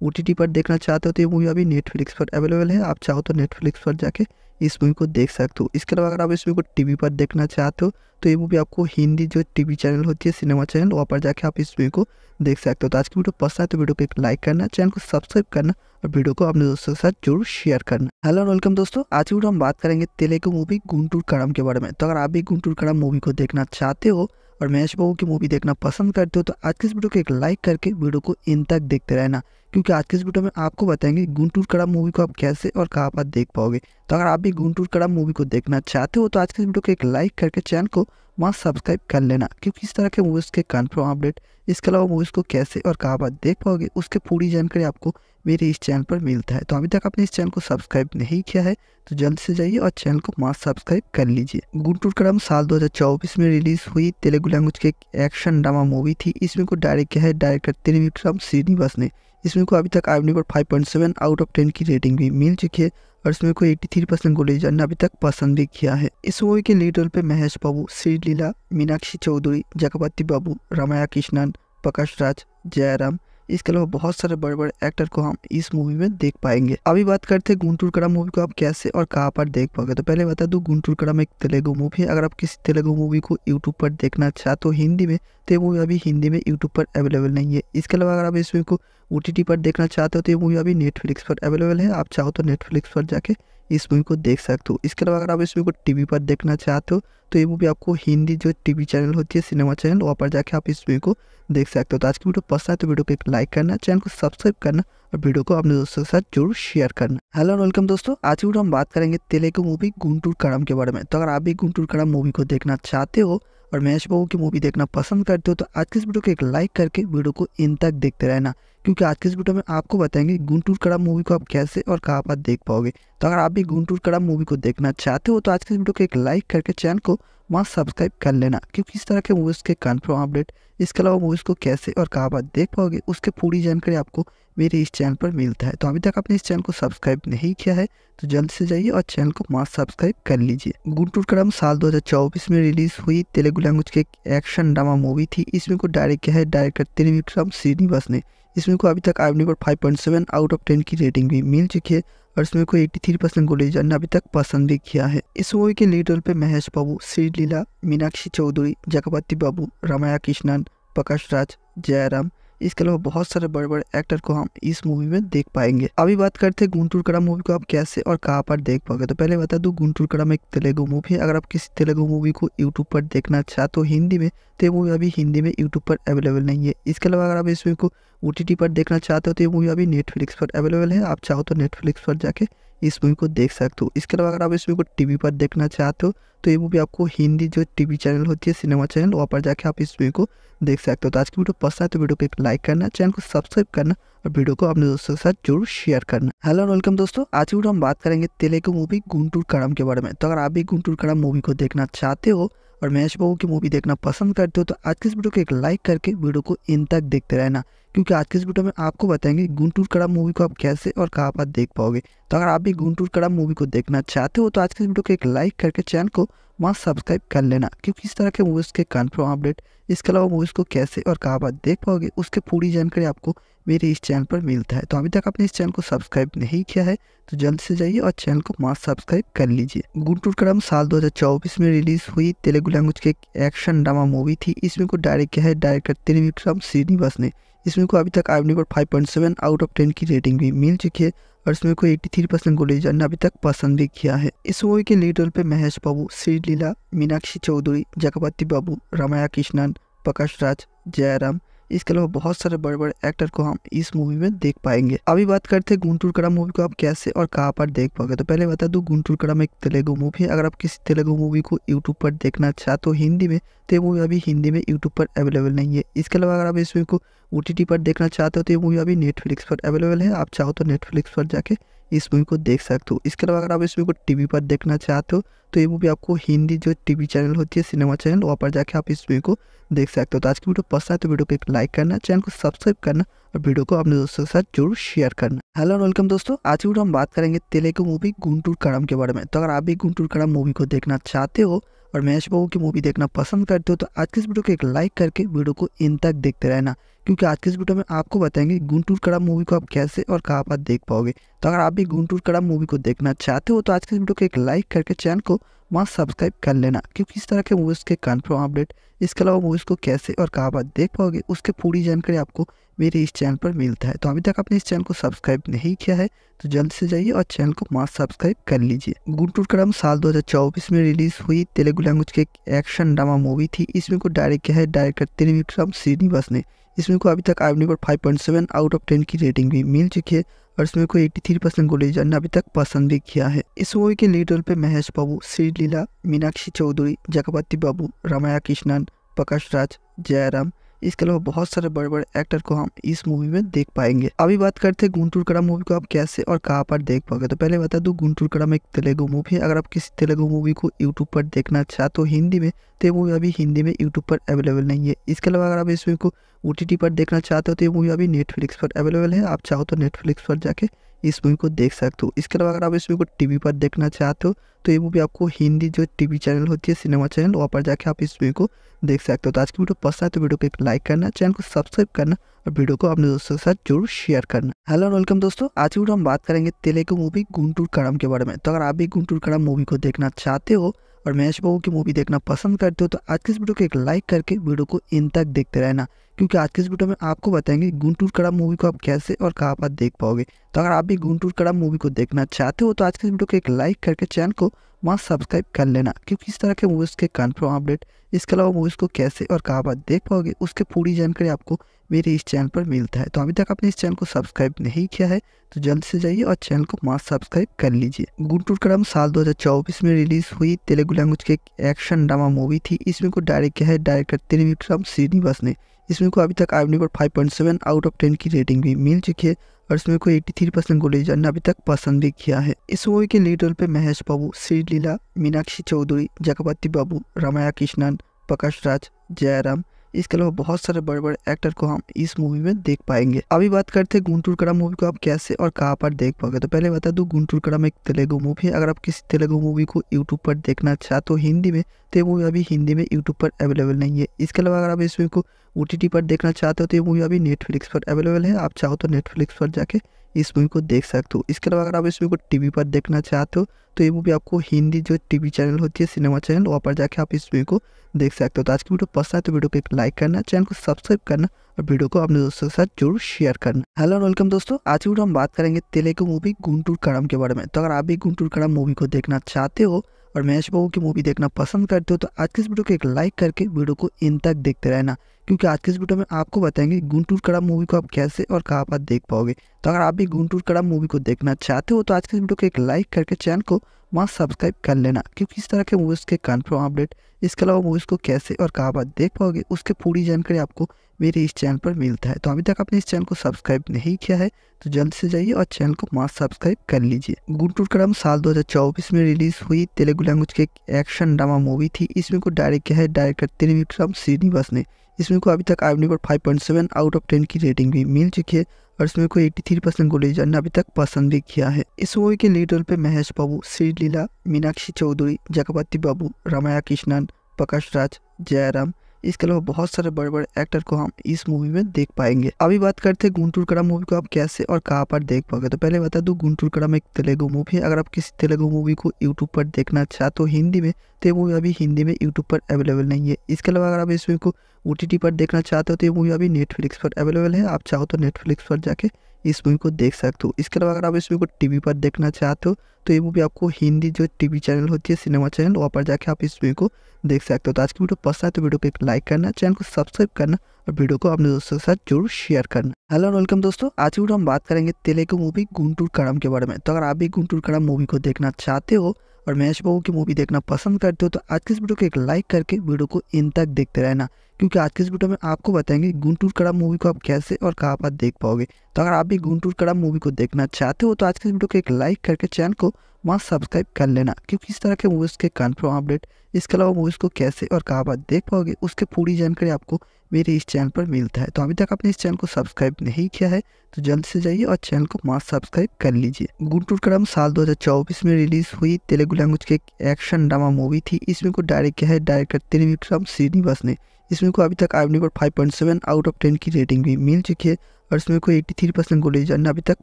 ओ पर देखना चाहते हो तो ये मूवी अभी नेटफ्लिक्स पर अवेलेबल है आप चाहो तो नेटफ्लिक्स पर जाके इस मूवी को देख सकते हो इसके अलावा अगर आप इस मूवी को टीवी पर देखना चाहते हो तो ये मूवी आपको हिंदी जो टीवी चैनल होती है सिनेमा चैनल वहाँ पर जाके आप इस मूवी को देख सकते हो तो आज की वीडियो पसंद है तो वीडियो को एक लाइक करना चैनल को सब्सक्राइब करना और वीडियो को अपने दोस्तों के साथ जरूर शेयर करना हेलो वेलकम दोस्तों आज की वीडियो हम बात करेंगे तेलुगु मूवी गुंटूर कड़म के बारे में तो अगर आप भी गुंटूर कड़म मूवी को देखना चाहते हो और महेश बाबू की मूवी देखना पसंद करते हो तो आज की इस वीडियो को एक लाइक करके वीडियो को इन तक देखते रहना क्योंकि आज के इस वीडियो में आपको बताएंगे गुंटूर कड़ा मूवी को आप कैसे और कहाँ पर देख पाओगे तो अगर आप भी गुंटूर कड़ा मूवी को देखना चाहते हो तो आज के इस वीडियो को एक लाइक करके चैनल को मस्त सब्सक्राइब कर लेना क्योंकि इस तरह के मूवीज़ के कन्फर्म अपडेट इसके अलावा मूवीज़ को कैसे और कहाँ पर देख पाओगे उसके पूरी जानकारी आपको मेरे इस चैनल पर मिलता है तो अभी तक आपने इस चैनल को सब्सक्राइब नहीं किया है तो जल्द से जाइए और चैनल को मास्क सब्सक्राइब कर लीजिए गुंटूर क्रम साल 2024 में रिलीज हुई तेलुगु लैंग्वेज की एक एक्शन ड्रामा मूवी थी इसमें को डायरेक्ट किया है डायरेक्टर त्रिविक्रम श्रीनिवास ने इसमें को अभी तक आईएमडी पर 5.7 आउट ऑफ 10 की रेटिंग भी मिल चुकी है और इसमें को 83 परसेंट गोलेजर ने अभी तक पसंद भी किया है इस मूवी के लीड रोल पे महेश बाबू श्रीलीला मीनाक्षी चौधरी जगपति बाबू रमाया कृष्णन प्रकाश राज जयराम इसके अलावा बहुत सारे बड़े बड़े एक्टर को हम इस मूवी में देख पाएंगे अभी बात करते हैं गुंटूर कड़ा मूवी को आप कैसे और कहाँ पर देख पाओगे तो पहले बता दू गुंटूर में एक तेलुगु मूवी है अगर आप किसी तेलुगु मूवी को यूट्यूब पर देखना चाहते हो हिंदी में तो ये मूवी अभी हिंदी में यूट्यूब पर अवेलेबल नहीं है इसके अलावा अगर आप इस मूवी को ओ पर देखना चाहते हो तो ये मूवी अभी नेटफ्लिक्स पर अवेलेबल है आप चाहो तो नेटफ्लिक्स पर जाके इस मूवी को देख सकते हो इसके अलावा अगर आप इस मूवी को टीवी पर देखना चाहते हो तो ये मूवी आपको हिंदी जो टीवी चैनल होती है सिनेमा चैनल वहाँ पर जाके आप इस मूवी को देख सकते हो तो आज की वीडियो पसंद है तो वीडियो को एक लाइक करना चैनल को सब्सक्राइब करना और वीडियो को अपने दोस्तों के साथ जरूर शेयर करना हेलो वेलकम दोस्तों आज की वीडियो हम बात करेंगे तेलुगु मूवी गुंटूर कड़म के बारे में तो अगर आप भी गुंटूर कड़म मूवी को देखना चाहते हो और महेश बाबू की मूवी देखना पसंद करते हो तो आज की इस वीडियो को एक लाइक करके वीडियो को इन तक देखते रहना क्योंकि आज के इस वीडियो में आपको बताएंगे गुंटूर कड़ा मूवी को आप कैसे और कहाँ पर देख पाओगे तो अगर आप भी गुंटूर कड़ा मूवी को देखना चाहते हो तो आज के इस वीडियो को एक लाइक करके चैनल को वहाँ सब्सक्राइब कर लेना क्योंकि इस तरह के मूवीज़ के कन्फर्म अपडेट इसके अलावा मूवीज़ को कैसे और कहाँ पर देख पाओगे उसके पूरी जानकारी आपको मेरे इस चैनल पर मिलता है तो अभी तक आपने इस चैनल को सब्सक्राइब नहीं किया है तो जल्द से जाइए और चैनल को मास्क सब्सक्राइब कर लीजिए गुंटूर कड़म साल 2024 में रिलीज हुई तेलुगु लैंग्वेज की एक एक्शन ड्रामा मूवी थी इसमें को डायरेक्ट किया है डायरेक्टर त्रिविक्रम श्रीनिवास ने इस मूवी को अभी तक आईएमडीबी पर 5.7 आउट ऑफ 10 की रेटिंग भी मिल चुकी है और इस मूवी को 83 परसेंट गोलेजर ने अभी तक पसंद भी किया है इस मूवी के लीड रोल पे महेश बाबू श्रीलीला मीनाक्षी चौधरी जगपति बाबू रामाया कृष्णन प्रकाश राज जयराम इसके अलावा बहुत सारे बड़े बड़े एक्टर को हम इस मूवी में देख पाएंगे अभी बात करते हैं गुंटूर कड़ा मूवी को आप कैसे और कहाँ पर देख पाओगे तो पहले बता दू गुंटूर कड़म एक तेलुगु मूवी है अगर आप किसी तेलुगु मूवी को यूट्यूब पर देखना चाहते हो हिंदी में तो ये मूवी अभी हिंदी में यूट्यूब पर अवेलेबल नहीं है इसके अलावा अगर आप इस मूवी को ओ पर देखना चाहते हो तो ये मूवी अभी नेटफ्लिक्स पर अवेलेबल है आप चाहो तो नेटफ्लिक्स पर जाके इस मूवी को देख सकते हो इसके अलावा अगर आप इस मूवी को टीवी पर देखना चाहते हो तो ये मूवी आपको हिंदी जो टीवी चैनल होती है सिनेमा चैनल वहाँ पर जाके आप इस मूवी को देख सकते हो तो आज की वीडियो पसंद है तो वीडियो को एक लाइक करना चैनल को सब्सक्राइब करना और वीडियो को अपने दोस्तों के साथ जरूर शेयर करना हेलो वेलकम दोस्तों आज की वीडियो हम बात करेंगे तेलुगु मूवी गुंटूर कड़म के बारे में तो अगर आप भी गुंटूर कड़म मूवी को देखना चाहते हो और महेश बाबू की मूवी देखना पसंद करते हो तो आज की इस वीडियो को एक लाइक करके वीडियो को इन तक देखते रहना क्योंकि आज के इस वीडियो में आपको बताएंगे गुंटूर कड़ा मूवी को आप कैसे और कहाँ पर देख पाओगे तो अगर आप भी गुंटूर कड़ा मूवी को देखना चाहते हो तो आज के इस वीडियो को एक लाइक करके चैनल को वहाँ सब्सक्राइब कर लेना क्योंकि इस तरह के मूवीज़ के कन्फर्म अपडेट इसके अलावा मूवीज़ को कैसे और कहाँ पर देख पाओगे उसके पूरी जानकारी आपको मेरे इस चैनल पर मिलता है तो अभी तक आपने इस चैनल को सब्सक्राइब नहीं किया है तो जल्द से जाइए और चैनल को मास्क सब्सक्राइब कर लीजिए गुंटूर कड़म साल 2024 में रिलीज हुई तेलुगु लैंग्वेज की एक एक्शन ड्रामा मूवी थी इसमें को डायरेक्ट किया है डायरेक्टर त्रिविक्रम श्रीनिवास ने इसमें को अभी तक आईएमडी पर 5.7 आउट ऑफ 10 की रेटिंग भी मिल चुकी है और इसमें को 83 परसेंट गोलेजर ने अभी तक पसंद भी किया है इस मूवी के लीड रोल पे महेश बाबू श्रीलीला मीनाक्षी चौधरी जगपति बाबू रामाया कृष्णन प्रकाश राज जयराम इसके अलावा बहुत सारे बड़े बड़े एक्टर को हम इस मूवी में देख पाएंगे अभी बात करते हैं गुंटूर कड़ा मूवी को आप कैसे और कहाँ पर देख पाओगे तो पहले बता दू गुंटूर में एक तेलुगु मूवी है अगर आप किसी तेलुगु मूवी को यूट्यूब पर देखना चाहते हो हिंदी में तो ये मूवी अभी हिंदी में यूट्यूब पर अवेलेबल नहीं है इसके अलावा अगर आप इस मूवी को ओ पर देखना चाहते हो तो ये मूवी अभी नेटफ्लिक्स पर अवेलेबल है आप चाहो तो नेटफ्लिक्स पर जाके इस मूवी को देख सकते हो इसके अलावा अगर आप इस मूवी को टीवी पर देखना चाहते हो तो ये मूवी आपको हिंदी जो टीवी चैनल होती है सिनेमा चैनल वहाँ पर जाके आप इस मूवी को देख सकते हो तो आज की वीडियो पसंद है तो वीडियो को एक लाइक करना चैनल को सब्सक्राइब करना और वीडियो को अपने दोस्तों के साथ जरूर शेयर करना हेलो वेलकम दोस्तों आज की वीडियो हम बात करेंगे तेलुगु मूवी गुंटूर कड़म के बारे में तो अगर आप भी गुंटूर कड़म मूवी को देखना चाहते हो और महेश बाबू की मूवी देखना पसंद करते हो तो आज की इस वीडियो को एक लाइक करके वीडियो को इन तक देखते रहना क्योंकि आज के इस वीडियो में आपको बताएंगे गुंटूर कड़ा मूवी को आप कैसे और कहाँ पर देख पाओगे तो अगर आप भी गुंटूर कड़ा मूवी को देखना चाहते हो तो आज के इस वीडियो को एक लाइक करके चैनल को वहाँ सब्सक्राइब कर लेना क्योंकि इस तरह के मूवीज़ के कन्फर्म अपडेट इसके अलावा मूवीज़ को कैसे और कहाँ पर देख पाओगे उसके पूरी जानकारी आपको मेरे इस चैनल पर मिलता है तो अभी तक आपने इस चैनल को सब्सक्राइब नहीं किया है तो जल्द से जाइए और चैनल को मास्ट सब्सक्राइब कर लीजिए गुंटूर करम साल 2024 में रिलीज हुई तेलुगु लैंग्वेज की एक एक्शन ड्रामा मूवी थी इसमें को डायरेक्ट किया है डायरेक्टर त्रिविक्रम श्रीनिवास ने इसमें को अभी तक आईएमडी पर सेवन आउट ऑफ टेन की रेटिंग भी मिल चुकी है और इसमें को एट्टी थ्री परसेंट गोलेजर ने अभी तक पसंद भी किया है इस मूवी के लीड रोल पे महेश बाबू श्रीलीला मीनाक्षी चौधरी जगपति बाबू रमाया कृष्णन प्रकाश राज जयराम इसके अलावा बहुत सारे बड़े बड़े एक्टर को हम इस मूवी में देख पाएंगे अभी बात करते हैं गुंटूर कड़ा मूवी को आप कैसे और कहाँ पर देख पाओगे तो पहले बता दू गुंटूर में एक तेलुगु मूवी है अगर आप किसी तेलुगु मूवी को यूट्यूब पर देखना चाहते हो हिंदी में तो ये मूवी अभी हिंदी में यूट्यूब पर अवेलेबल नहीं है इसके अलावा अगर आप इस मूवी को ओ पर देखना चाहते हो तो ये मूवी अभी नेटफ्लिक्स पर अवेलेबल है आप चाहो तो नेटफ्लिक्स पर जाके इस मूवी को देख सकते हो इसके अलावा अगर आप इस मूवी को टीवी पर देखना चाहते हो तो ये मूवी आपको हिंदी जो टीवी चैनल होती है सिनेमा चैनल वहाँ पर जाके आप इस मूवी को देख सकते हो तो आज की वीडियो पसंद है तो वीडियो को एक लाइक करना चैनल को सब्सक्राइब करना और वीडियो को अपने दोस्तों के साथ जरूर शेयर करना हेलो वेलकम दोस्तों आज की वीडियो हम बात करेंगे तेलुगु मूवी गुंटूर कड़म के बारे में तो अगर आप भी गुंटूर कड़म मूवी को देखना चाहते हो और महेश बाबू की मूवी देखना पसंद करते हो तो आज की इस वीडियो को एक लाइक करके वीडियो को इन तक देखते रहना क्योंकि आज के इस वीडियो में आपको बताएंगे गुंटूर कड़ा मूवी को आप कैसे और कहाँ पर देख पाओगे तो अगर आप भी गुंटूर कड़ा मूवी को देखना चाहते हो तो आज के इस वीडियो को एक लाइक करके चैनल को वहाँ सब्सक्राइब कर लेना क्योंकि इस तरह के मूवीज़ के कन्फर्म अपडेट इसके अलावा मूवीज़ को कैसे और कहाँ पर देख पाओगे उसके पूरी जानकारी आपको मेरे इस चैनल पर मिलता है तो अभी तक आपने इस चैनल को सब्सक्राइब नहीं किया है तो जल्द से जाइए और चैनल को मास्क सब्सक्राइब कर लीजिए गुंटूर कड़म साल 2024 में रिलीज हुई तेलुगु लैंग्वेज की एक एक्शन ड्रामा मूवी थी इसमें को डायरेक्ट किया है डायरेक्टर त्रिविक्रम श्रीनिवास ने इसमें को अभी तक आई पर five point seven out of ten की रेटिंग भी मिल चुकी है और इसमें को एट्टी थ्री परसेंट गोलेजर ने अभी तक पसंद भी किया है इस मूवी के लीड रोल पे महेश बाबू श्रीलीला मीनाक्षी चौधरी जगपति बाबू रमाया कृष्णन प्रकाश राज जयराम इसके अलावा बहुत सारे बड़े बड़े एक्टर को हम इस मूवी में देख पाएंगे अभी बात करते हैं गुंटूर कड़ा मूवी को आप कैसे और कहाँ पर देख पाओगे तो पहले बता दू गुंटूर कड़म एक तेलुगु मूवी है अगर आप किसी तेलुगु मूवी को यूट्यूब पर देखना चाहते हो हिंदी में तो ये मूवी अभी हिंदी में यूट्यूब पर अवेलेबल नहीं है इसके अलावा अगर आप इस मूवी को ओ पर देखना चाहते हो तो ये मूवी अभी नेटफ्लिक्स पर अवेलेबल है आप चाहो तो नेटफ्लिक्स पर जाके इस मूवी को देख सकते हो इसके अलावा अगर आप इस मूवी को टीवी पर देखना चाहते हो तो ये मूवी आपको हिंदी जो टीवी चैनल होती है सिनेमा चैनल वहाँ पर जाके आप इस मूवी को देख सकते हो तो आज की वीडियो पसंद है तो वीडियो को एक लाइक करना चैनल को सब्सक्राइब करना और वीडियो को अपने दोस्तों के साथ जरूर शेयर करना हेलो वेलकम दोस्तों आज की वीडियो हम बात करेंगे तेलुगु मूवी गुंटूर कड़म के बारे में तो अगर आप भी गुंटूर कड़म मूवी को देखना चाहते हो और महेश बाबू की मूवी देखना पसंद करते हो तो आज की इस वीडियो को एक लाइक करके वीडियो को इन तक देखते रहना क्योंकि आज के इस वीडियो में आपको बताएंगे गुंटूर कड़ा मूवी को आप कैसे और कहाँ पर देख पाओगे तो अगर आप भी गुंटूर कड़ा मूवी को देखना चाहते हो तो आज के इस वीडियो को एक लाइक करके चैनल को वहाँ सब्सक्राइब कर लेना क्योंकि इस तरह के मूवीज़ के कन्फर्म अपडेट इसके अलावा मूवीज़ को कैसे और कहाँ पर देख पाओगे उसके पूरी जानकारी आपको मेरे इस चैनल पर मिलता है तो अभी तक आपने इस चैनल को सब्सक्राइब नहीं किया है तो जल्द से जाइए और चैनल को माँ सब्सक्राइब कर लीजिए गुंटूर कड़म साल 2024 में रिलीज हुई तेलुगु लैंग्वेज की एक एक्शन ड्रामा मूवी थी इसमें को डायरेक्ट किया है डायरेक्टर त्रिविक्रम श्रीनिवास ने इस मूवी को अभी तक आईएमडी पर 5.7 आउट ऑफ 10 की रेटिंग भी मिल चुकी है और इस मूवी को 83 परसेंट गोलेजर ने अभी तक पसंद भी किया है इस मूवी के लीड रोल पे महेश बाबू श्री लीला मीनाक्षी चौधरी जगपति बाबू रमाया कृष्णन प्रकाश राज जयराम इसके अलावा बहुत सारे बड़े बड़े एक्टर को हम इस मूवी में देख पाएंगे अभी बात करते हैं गुंटूर कड़ा मूवी को आप कैसे और कहाँ पर देख पाओगे तो पहले बता दू गुंटूर कड़म एक तेलुगु मूवी है अगर आप किसी तेलुगु मूवी को यूट्यूब पर देखना चाहते हो हिंदी में तो ये मूवी अभी हिंदी में यूट्यूब पर अवेलेबल नहीं है इसके अलावा अगर आप इस मूवी को ओ पर देखना चाहते हो तो ये मूवी अभी नेटफ्लिक्स पर अवेलेबल है आप चाहो तो नेटफ्लिक्स पर जाके इस मूवी को देख सकते हो इसके अलावा अगर आप इस मूवी को टीवी पर देखना चाहते हो तो ये मूवी आपको हिंदी जो टीवी चैनल होती है सिनेमा चैनल वहाँ पर जाके आप इस मूवी को देख सकते हो तो आज की वीडियो पसंद है तो वीडियो को एक लाइक करना चैनल को सब्सक्राइब करना और वीडियो को अपने दोस्तों के साथ जरूर शेयर करना हेलो वेलकम दोस्तों आज की वीडियो हम बात करेंगे तेलुगु मूवी गुंटूर कड़म के बारे में तो अगर आप भी गुंटूर कड़म मूवी को देखना चाहते हो और महेश बाबू की मूवी देखना पसंद करते हो तो आज की इस वीडियो को एक लाइक करके वीडियो को इन तक देखते रहना क्योंकि आज के इस वीडियो में आपको बताएंगे गुंटूर कड़ा मूवी को आप कैसे और कहाँ पर देख पाओगे तो अगर आप भी गुंटूर कड़ा मूवी को देखना चाहते हो तो आज के इस वीडियो को एक लाइक करके चैनल को वहाँ सब्सक्राइब कर लेना क्योंकि इस तरह के मूवीज़ के कन्फर्म अपडेट इसके अलावा मूवीज़ को कैसे और कहाँ पर देख पाओगे उसके पूरी जानकारी आपको मेरे इस चैनल पर मिलता है तो अभी तक आपने इस चैनल को सब्सक्राइब नहीं किया है तो जल्द से जाइए और चैनल को मास्क सब्सक्राइब कर लीजिए गुंटूर करम साल 2024 में रिलीज हुई तेलुगु लैंग्वेज की एक एक्शन ड्रामा मूवी थी इसमें को डायरेक्ट किया है डायरेक्टर त्रिविक्रम श्रीनिवास ने इसमें को अभी तक फाइव पॉइंट 5.7 आउट ऑफ 10 की रेटिंग भी मिल चुकी है और इसमें को 83 परसेंट गुलेजर ने अभी तक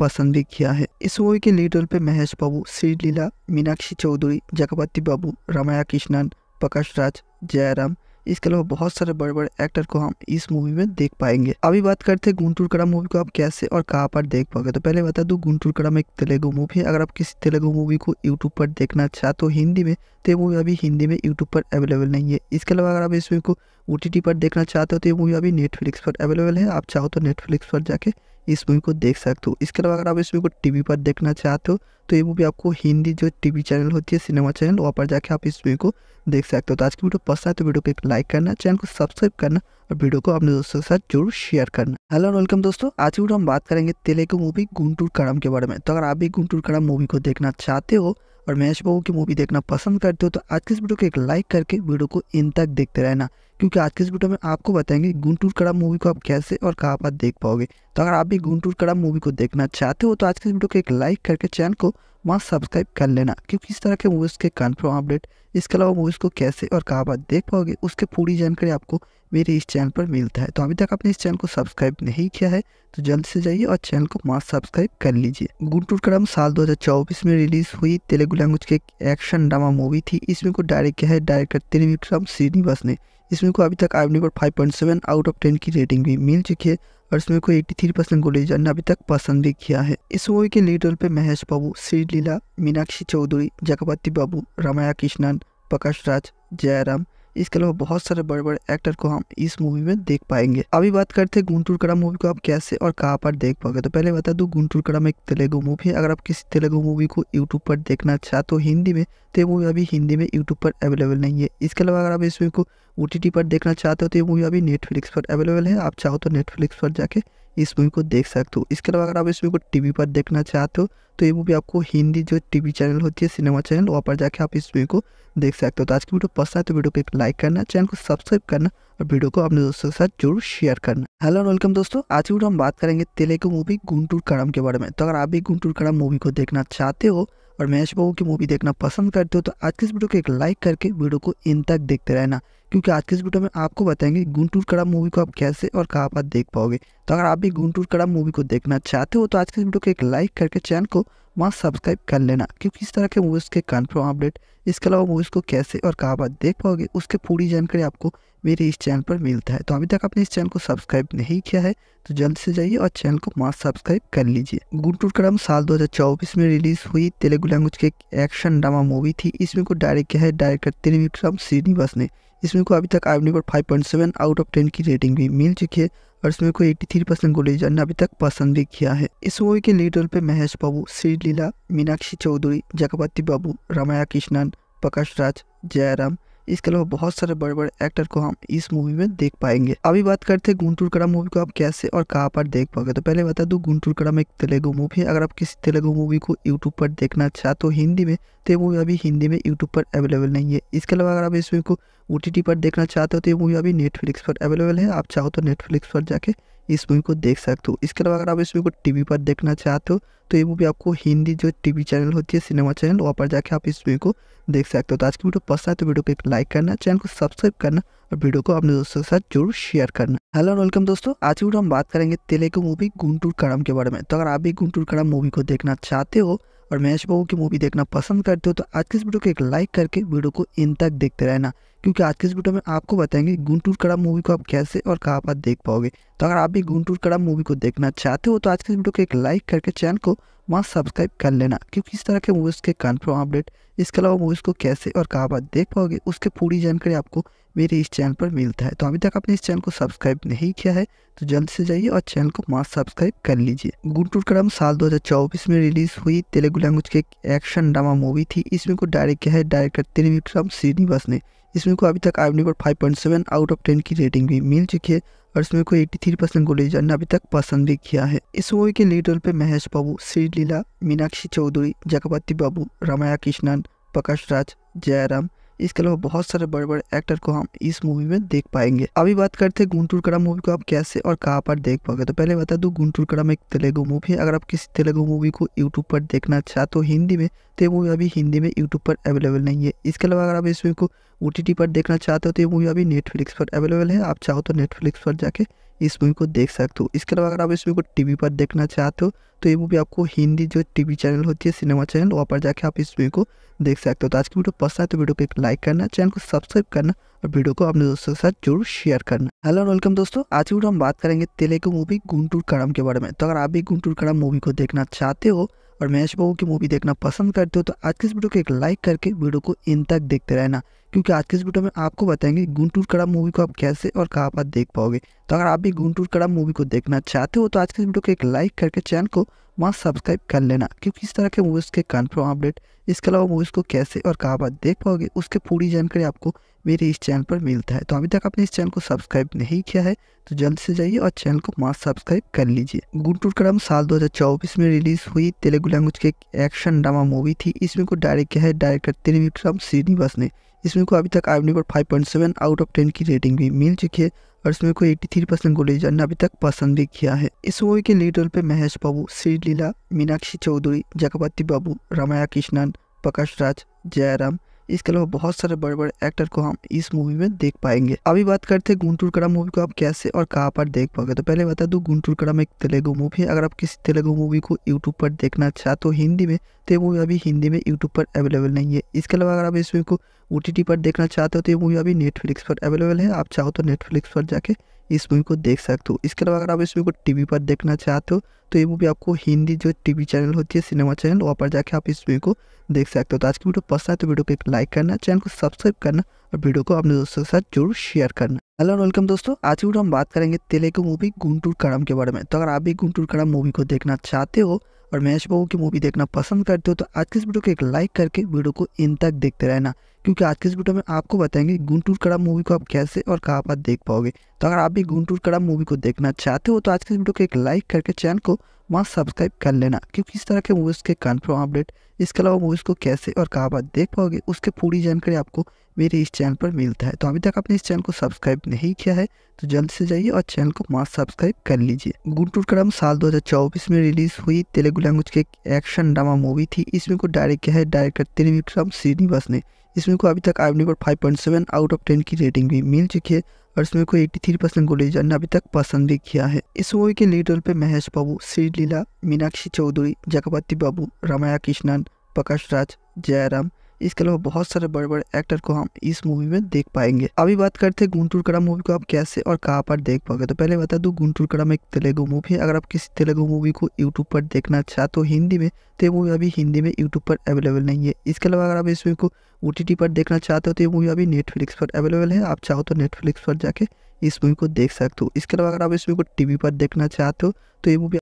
पसंद भी किया है इस मूवी के लीड रोल पे महेश बाबू श्री लीला मीनाक्षी चौधरी जगपति बाबू रामाया कृष्णन प्रकाश राज जयराम इसके अलावा बहुत सारे बड़े बड़े एक्टर को हम इस मूवी में देख पाएंगे अभी बात करते हैं गुंटूर कड़ा मूवी को आप कैसे और कहाँ पर देख पाओगे तो पहले बता दू गुंटूर में एक तेलुगु मूवी है अगर आप किसी तेलुगु मूवी को यूट्यूब पर देखना चाहते हो हिंदी में तो ये मूवी अभी हिंदी में यूट्यूब पर अवेलेबल नहीं है इसके अलावा अगर आप इस मूवी को ओ पर देखना चाहते हो तो ये मूवी अभी नेटफ्लिक्स पर अवेलेबल है आप चाहो तो नेटफ्लिक्स पर जाके इस मूवी को देख सकते हो इसके अलावा अगर आप इस मूवी को टीवी पर देखना चाहते हो तो ये मूवी आपको हिंदी जो टीवी चैनल होती है सिनेमा चैनल वहाँ पर जाके आप इस मूवी को देख सकते हो तो आज की वीडियो पसंद है तो वीडियो को एक लाइक करना चैनल को सब्सक्राइब करना और वीडियो को अपने दोस्तों के साथ जरूर शेयर करना हेलो वेलकम दोस्तों आज की वीडियो हम बात करेंगे तेलुगु मूवी गुंटूर कड़म के बारे में तो अगर आप भी गुंटूर कड़म मूवी को देखना चाहते हो और महेश बाबू की मूवी देखना पसंद करते हो तो आज की इस वीडियो को एक लाइक करके वीडियो को इन तक देखते रहना क्योंकि आज के इस वीडियो में आपको बताएंगे गुंटूर कड़ा मूवी को आप कैसे और कहाँ पर देख पाओगे तो अगर आप भी गुंटूर कड़ा मूवी को देखना चाहते हो तो आज के इस वीडियो को एक लाइक करके चैनल को वहाँ सब्सक्राइब कर लेना क्योंकि इस तरह के मूवीज़ के कन्फर्म अपडेट इसके अलावा मूवीज़ को कैसे और कहाँ पर देख पाओगे उसके पूरी जानकारी आपको मेरे इस चैनल पर मिलता है तो अभी तक आपने इस चैनल को सब्सक्राइब नहीं किया है तो जल्द से जाइए और चैनल को मास्क सब्सक्राइब कर लीजिए गुंटूर कड़म साल 2024 में रिलीज हुई तेलुगु लैंग्वेज की एक एक्शन ड्रामा मूवी थी इसमें को डायरेक्ट किया है डायरेक्टर त्रिविक्रम श्रीनिवास ने इसमें को अभी तक आईएमडी पर 5.7 आउट ऑफ 10 की रेटिंग भी मिल चुकी है और इसमें को 83 परसेंट गुलेजर ने अभी तक पसंद भी किया है इस मूवी के लीड रोल पे महेश बाबू श्री लीला मीनाक्षी चौधरी जगपति बाबू रमाया कृष्णन प्रकाश राज जयराम इसके अलावा बहुत सारे बड़े बड़े एक्टर को हम इस मूवी में देख पाएंगे अभी बात करते हैं गुंटूर कड़ा मूवी को आप कैसे और कहाँ पर देख पाओगे तो पहले बता दू गुंटूर में एक तेलुगु मूवी है अगर आप किसी तेलुगु मूवी को यूट्यूब पर देखना चाहते हो हिंदी में तो ये मूवी अभी हिंदी में यूट्यूब पर अवेलेबल नहीं है इसके अलावा अगर आप इस मूवी को ओ पर देखना चाहते हो तो ये मूवी अभी नेटफ्लिक्स पर अवेलेबल है आप चाहो तो नेटफ्लिक्स पर जाके इस मूवी को देख सकते हो इसके अलावा अगर आप इस मूवी को टीवी पर देखना चाहते हो तो ये मूवी आपको हिंदी जो टीवी चैनल होती है सिनेमा चैनल वहाँ पर जाके आप इस मूवी को देख सकते हो तो आज की वीडियो पसंद है तो वीडियो को एक लाइक करना चैनल को सब्सक्राइब करना और वीडियो को अपने दोस्तों के साथ जरूर शेयर करना हेलो वेलकम दोस्तों आज की वीडियो हम बात करेंगे तेलुगु मूवी गुंटूर कड़म के बारे में तो अगर आप भी गुंटूर कड़म मूवी को देखना चाहते हो और महेश बाबू की मूवी देखना पसंद करते हो तो आज की इस वीडियो को एक लाइक करके वीडियो को इन तक देखते रहना क्योंकि आज के इस वीडियो में आपको बताएंगे गुंटूर कड़ा मूवी को आप कैसे और कहाँ पर देख पाओगे तो अगर आप भी गुंटूर कड़ा मूवी को देखना चाहते हो तो आज के इस वीडियो को एक लाइक करके चैनल को वहाँ सब्सक्राइब कर लेना क्योंकि इस तरह के मूवीज़ के कन्फर्म अपडेट इसके अलावा मूवीज़ को कैसे और कहाँ पर देख पाओगे उसके पूरी जानकारी आपको मेरे इस चैनल पर मिलता है तो अभी तक आपने इस चैनल को सब्सक्राइब नहीं किया है तो जल्द से जाइए और चैनल को मास सब्सक्राइब कर लीजिए गुंटूर करम साल चौबीस में रिलीज हुई तेलुगु लैंग्वेज की एक एक्शन ड्रामा मूवी थी इसमें को डायरेक्ट किया है डायरेक्टर त्रिविक्रम श्रीनिवास ने इसमें को अभी तक आईएमडी पर 5.7 आउट ऑफ 10 की रेटिंग भी मिल चुकी है और इसमें को 83 परसेंट गुलेजर ने अभी तक पसंद भी किया है इस मूवी के लीड रोल पे महेश बाबू श्री लीला मीनाक्षी चौधरी जगपति बाबू रमाया कृष्णन प्रकाश राज जयराम इसके अलावा बहुत सारे बड़े बड़े एक्टर को हम इस मूवी में देख पाएंगे अभी बात करते हैं गुंटूर कड़ा मूवी को आप कैसे और कहाँ पर देख पाओगे तो पहले बता दूँ गुंटूर में एक तेलुगु मूवी है अगर आप किसी तेलुगु मूवी को यूट्यूब पर देखना चाहते हो हिंदी में तो ये मूवी अभी हिंदी में यूट्यूब पर अवेलेबल नहीं है इसके अलावा अगर आप इस मूवी को ओ पर देखना चाहते हो तो ये मूवी अभी नेटफ्लिक्स पर अवेलेबल है आप चाहो तो नेटफ्लिक्स पर जाके इस मूवी को देख सकते हो इसके अलावा अगर आप इस मूवी को टीवी पर देखना चाहते हो तो ये मूवी आपको हिंदी जो टीवी चैनल होती है सिनेमा चैनल वहाँ पर जाके आप इस मूवी को देख सकते हो तो आज की वीडियो पसंद है तो वीडियो को एक लाइक करना चैनल को सब्सक्राइब करना और वीडियो को अपने दोस्तों के साथ जरूर शेयर करना हेलो वेलकम दोस्तों आज की वीडियो हम बात करेंगे तेलुगु मूवी गुंटूर कड़म के बारे में तो अगर आप भी गुंटूर कड़म मूवी को देखना चाहते हो और महेश बाबू की मूवी देखना पसंद करते हो तो आज की इस वीडियो को एक लाइक करके वीडियो को इन तक देखते रहना क्योंकि आज के इस वीडियो में आपको बताएंगे गुंटूर कड़ा मूवी को आप कैसे और कहाँ पर देख पाओगे तो अगर आप भी गुंटूर कड़ा मूवी को देखना चाहते हो तो आज के इस वीडियो को एक लाइक करके चैनल को वहाँ सब्सक्राइब कर लेना क्योंकि इस तरह के मूवीज़ के कन्फर्म अपडेट इसके अलावा मूवीज़ को कैसे और कहाँ पर देख पाओगे उसके पूरी जानकारी आपको मेरे इस चैनल पर मिलता है तो अभी तक आपने इस चैनल को सब्सक्राइब नहीं किया है तो जल्द से जाइए और चैनल को मास्क सब्सक्राइब कर लीजिए गुंटूर क्रम साल 2024 में रिलीज हुई तेलुगु लैंग्वेज की एक एक्शन ड्रामा मूवी थी इसमें को डायरेक्ट किया है डायरेक्टर त्रिविक्रम श्रीनिवास ने इसमें को अभी तक फाइव पर 5.7 आउट ऑफ 10 की रेटिंग भी मिल चुकी है और इसमें को 83 परसेंट गोलेजर ने अभी तक पसंद भी किया है इस मूवी के लीड रोल पे महेश बाबू श्री लीला मीनाक्षी चौधरी जगपति बाबू रमाया कृष्णन प्रकाश राज जयराम इसके अलावा बहुत सारे बड़े बड़े एक्टर को हम इस मूवी में देख पाएंगे अभी बात करते हैं गुंटूर कड़ा मूवी को आप कैसे और कहाँ पर देख पाओगे तो पहले बता दूँ गुंटूर कड़म एक तेलुगु मूवी है अगर आप किसी तेलुगु मूवी को यूट्यूब पर देखना चाहते हो हिंदी में तो ये मूवी अभी हिंदी में यूट्यूब पर अवेलेबल नहीं है इसके अलावा अगर आप इस मूवी को ओ पर देखना चाहते हो तो ये मूवी अभी नेटफ्लिक्स पर अवेलेबल है आप चाहो तो नेटफ्लिक्स पर जाके इस मूवी को देख सकते हो इसके अलावा अगर आप इस मूवी को टीवी पर देखना चाहते हो तो ये मूवी आपको हिंदी जो टीवी चैनल होती है सिनेमा चैनल वहाँ पर जाके आप इस मूवी को देख सकते हो तो आज की वीडियो पसंद है तो वीडियो को एक लाइक करना चैनल को सब्सक्राइब करना और वीडियो को अपने दोस्तों के साथ जरूर शेयर करना हेलो वेलकम दोस्तों आज की वीडियो हम बात करेंगे तेलुगु मूवी गुंटूर कड़म के बारे में तो अगर आप भी गुंटूर कड़म मूवी को देखना चाहते हो और महेश बाबू की मूवी देखना पसंद करते हो तो आज की इस वीडियो को एक लाइक करके वीडियो को इन तक देखते रहना क्योंकि आज के इस वीडियो में आपको बताएंगे गुंटूर कड़ा मूवी को आप कैसे और कहाँ पर देख पाओगे तो अगर आप भी गुंटूर कड़ा मूवी को देखना चाहते हो तो आज के इस वीडियो को एक लाइक करके चैनल को वहाँ सब्सक्राइब कर लेना क्योंकि इस तरह के मूवीज़ के कन्फर्म अपडेट इसके अलावा मूवीज़ को कैसे और कहाँ पर देख पाओगे उसके पूरी जानकारी आपको मेरे इस चैनल पर मिलता है तो अभी तक आपने इस चैनल को सब्सक्राइब नहीं किया है तो जल्द से जाइए और चैनल को मास्क सब्सक्राइब कर लीजिए गुंटूर क्रम साल 2024 में रिलीज हुई तेलुगु लैंग्वेज की एक एक्शन ड्रामा मूवी थी इसमें को डायरेक्ट किया है डायरेक्टर त्रिविक्रम श्रीनिवास ने इसमें को अभी तक आई पर five point seven out of ten की रेटिंग भी मिल चुकी है और इसमें को एट्टी थ्री परसेंट गोले ने अभी तक पसंद भी किया है इस मूवी के लीड रोल पे महेश बाबू श्री लीला मीनाक्षी चौधरी जगपति बाबू रमाया कृष्णन प्रकाश राज जयराम इसके अलावा बहुत सारे बड़े बड़े एक्टर को हम इस मूवी में देख पाएंगे अभी बात करते हैं गुंटूर कड़ा मूवी को आप कैसे और कहाँ पर देख पाओगे तो पहले बता दूँ गुंटूर में एक तेलुगु मूवी है अगर आप किसी तेलुगु मूवी को यूट्यूब पर देखना चाहते हो हिंदी में तो ये मूवी अभी हिंदी में यूट्यूब पर अवेलेबल नहीं है इसके अलावा अगर आप इस मूवी को ओ पर देखना चाहते हो तो ये मूवी अभी नेटफ्लिक्स पर अवेलेबल है आप चाहो तो नेटफ्लिक्स पर जाके इस मूवी को देख सकते हो इसके अलावा अगर आप इस मूवी को टीवी पर देखना चाहते हो तो ये मूवी आपको हिंदी जो टीवी चैनल होती है सिनेमा चैनल वहाँ पर जाके आप इस मूवी को देख सकते हो तो आज की वीडियो पसंद है तो वीडियो को एक लाइक करना चैनल को सब्सक्राइब करना और वीडियो को अपने दोस्तों के साथ जरूर शेयर करना हेलो वेलकम दोस्तों आज की वीडियो हम बात करेंगे तेलुगु मूवी गुंटूर कड़म के बारे में तो अगर आप भी गुंटूर कड़म मूवी को देखना चाहते हो और महेश बाबू की मूवी देखना पसंद करते हो तो आज की इस वीडियो को एक लाइक करके वीडियो को इन तक देखते रहना क्योंकि आज के इस वीडियो में आपको बताएंगे गुंटूर कड़ा मूवी को आप कैसे और कहाँ पर देख पाओगे तो अगर आप भी गुंटूर कड़ा मूवी को देखना चाहते हो तो आज के इस वीडियो को एक लाइक करके चैनल को वहाँ सब्सक्राइब कर लेना क्योंकि इस तरह के मूवीज़ के कन्फर्म अपडेट इसके अलावा मूवीज़ को कैसे और कहाँ पर देख पाओगे उसके पूरी जानकारी आपको मेरे इस चैनल पर मिलता है तो अभी तक आपने इस चैनल को सब्सक्राइब नहीं किया है तो जल्द से जाइए और चैनल को मास्क सब्सक्राइब कर लीजिए गुंटूर क्रम साल 2024 में रिलीज हुई तेलुगु लैंग्वेज की एक एक्शन ड्रामा मूवी थी इसमें को डायरेक्ट किया है डायरेक्टर त्रिविक्रम श्रीनिवास ने इस को अभी तक आई पर five point seven out of ten की रेटिंग भी मिल चुकी है और इस को एट्टी थ्री परसेंट गुलेजर ने अभी तक पसंद भी किया है इस मूवी के लीड रोल पे महेश बाबू श्रीलीला मीनाक्षी चौधरी जगपति बाबू रामाया कृष्णन प्रकाश राज जयराम इसके अलावा बहुत सारे बड़े बड़े एक्टर को हम इस मूवी में देख पाएंगे अभी बात करते हैं गुंटूर कड़ा मूवी को आप कैसे और कहाँ पर देख पाओगे तो पहले बता दू गुंटूर कड़म एक तेलुगु मूवी है अगर आप किसी तेलुगु मूवी को यूट्यूब पर देखना चाहते हो हिंदी में तो ये मूवी अभी हिंदी में यूट्यूब पर अवेलेबल नहीं है इसके अलावा अगर आप इस मूवी को ओ पर देखना चाहते हो तो ये मूवी अभी नेटफ्लिक्स पर अवेलेबल है आप चाहो तो नेटफ्लिक्स पर जाके इस मूवी को देख सकते हो इसके अलावा अगर आप इस मूवी को टीवी पर देखना चाहते हो तो ये मूवी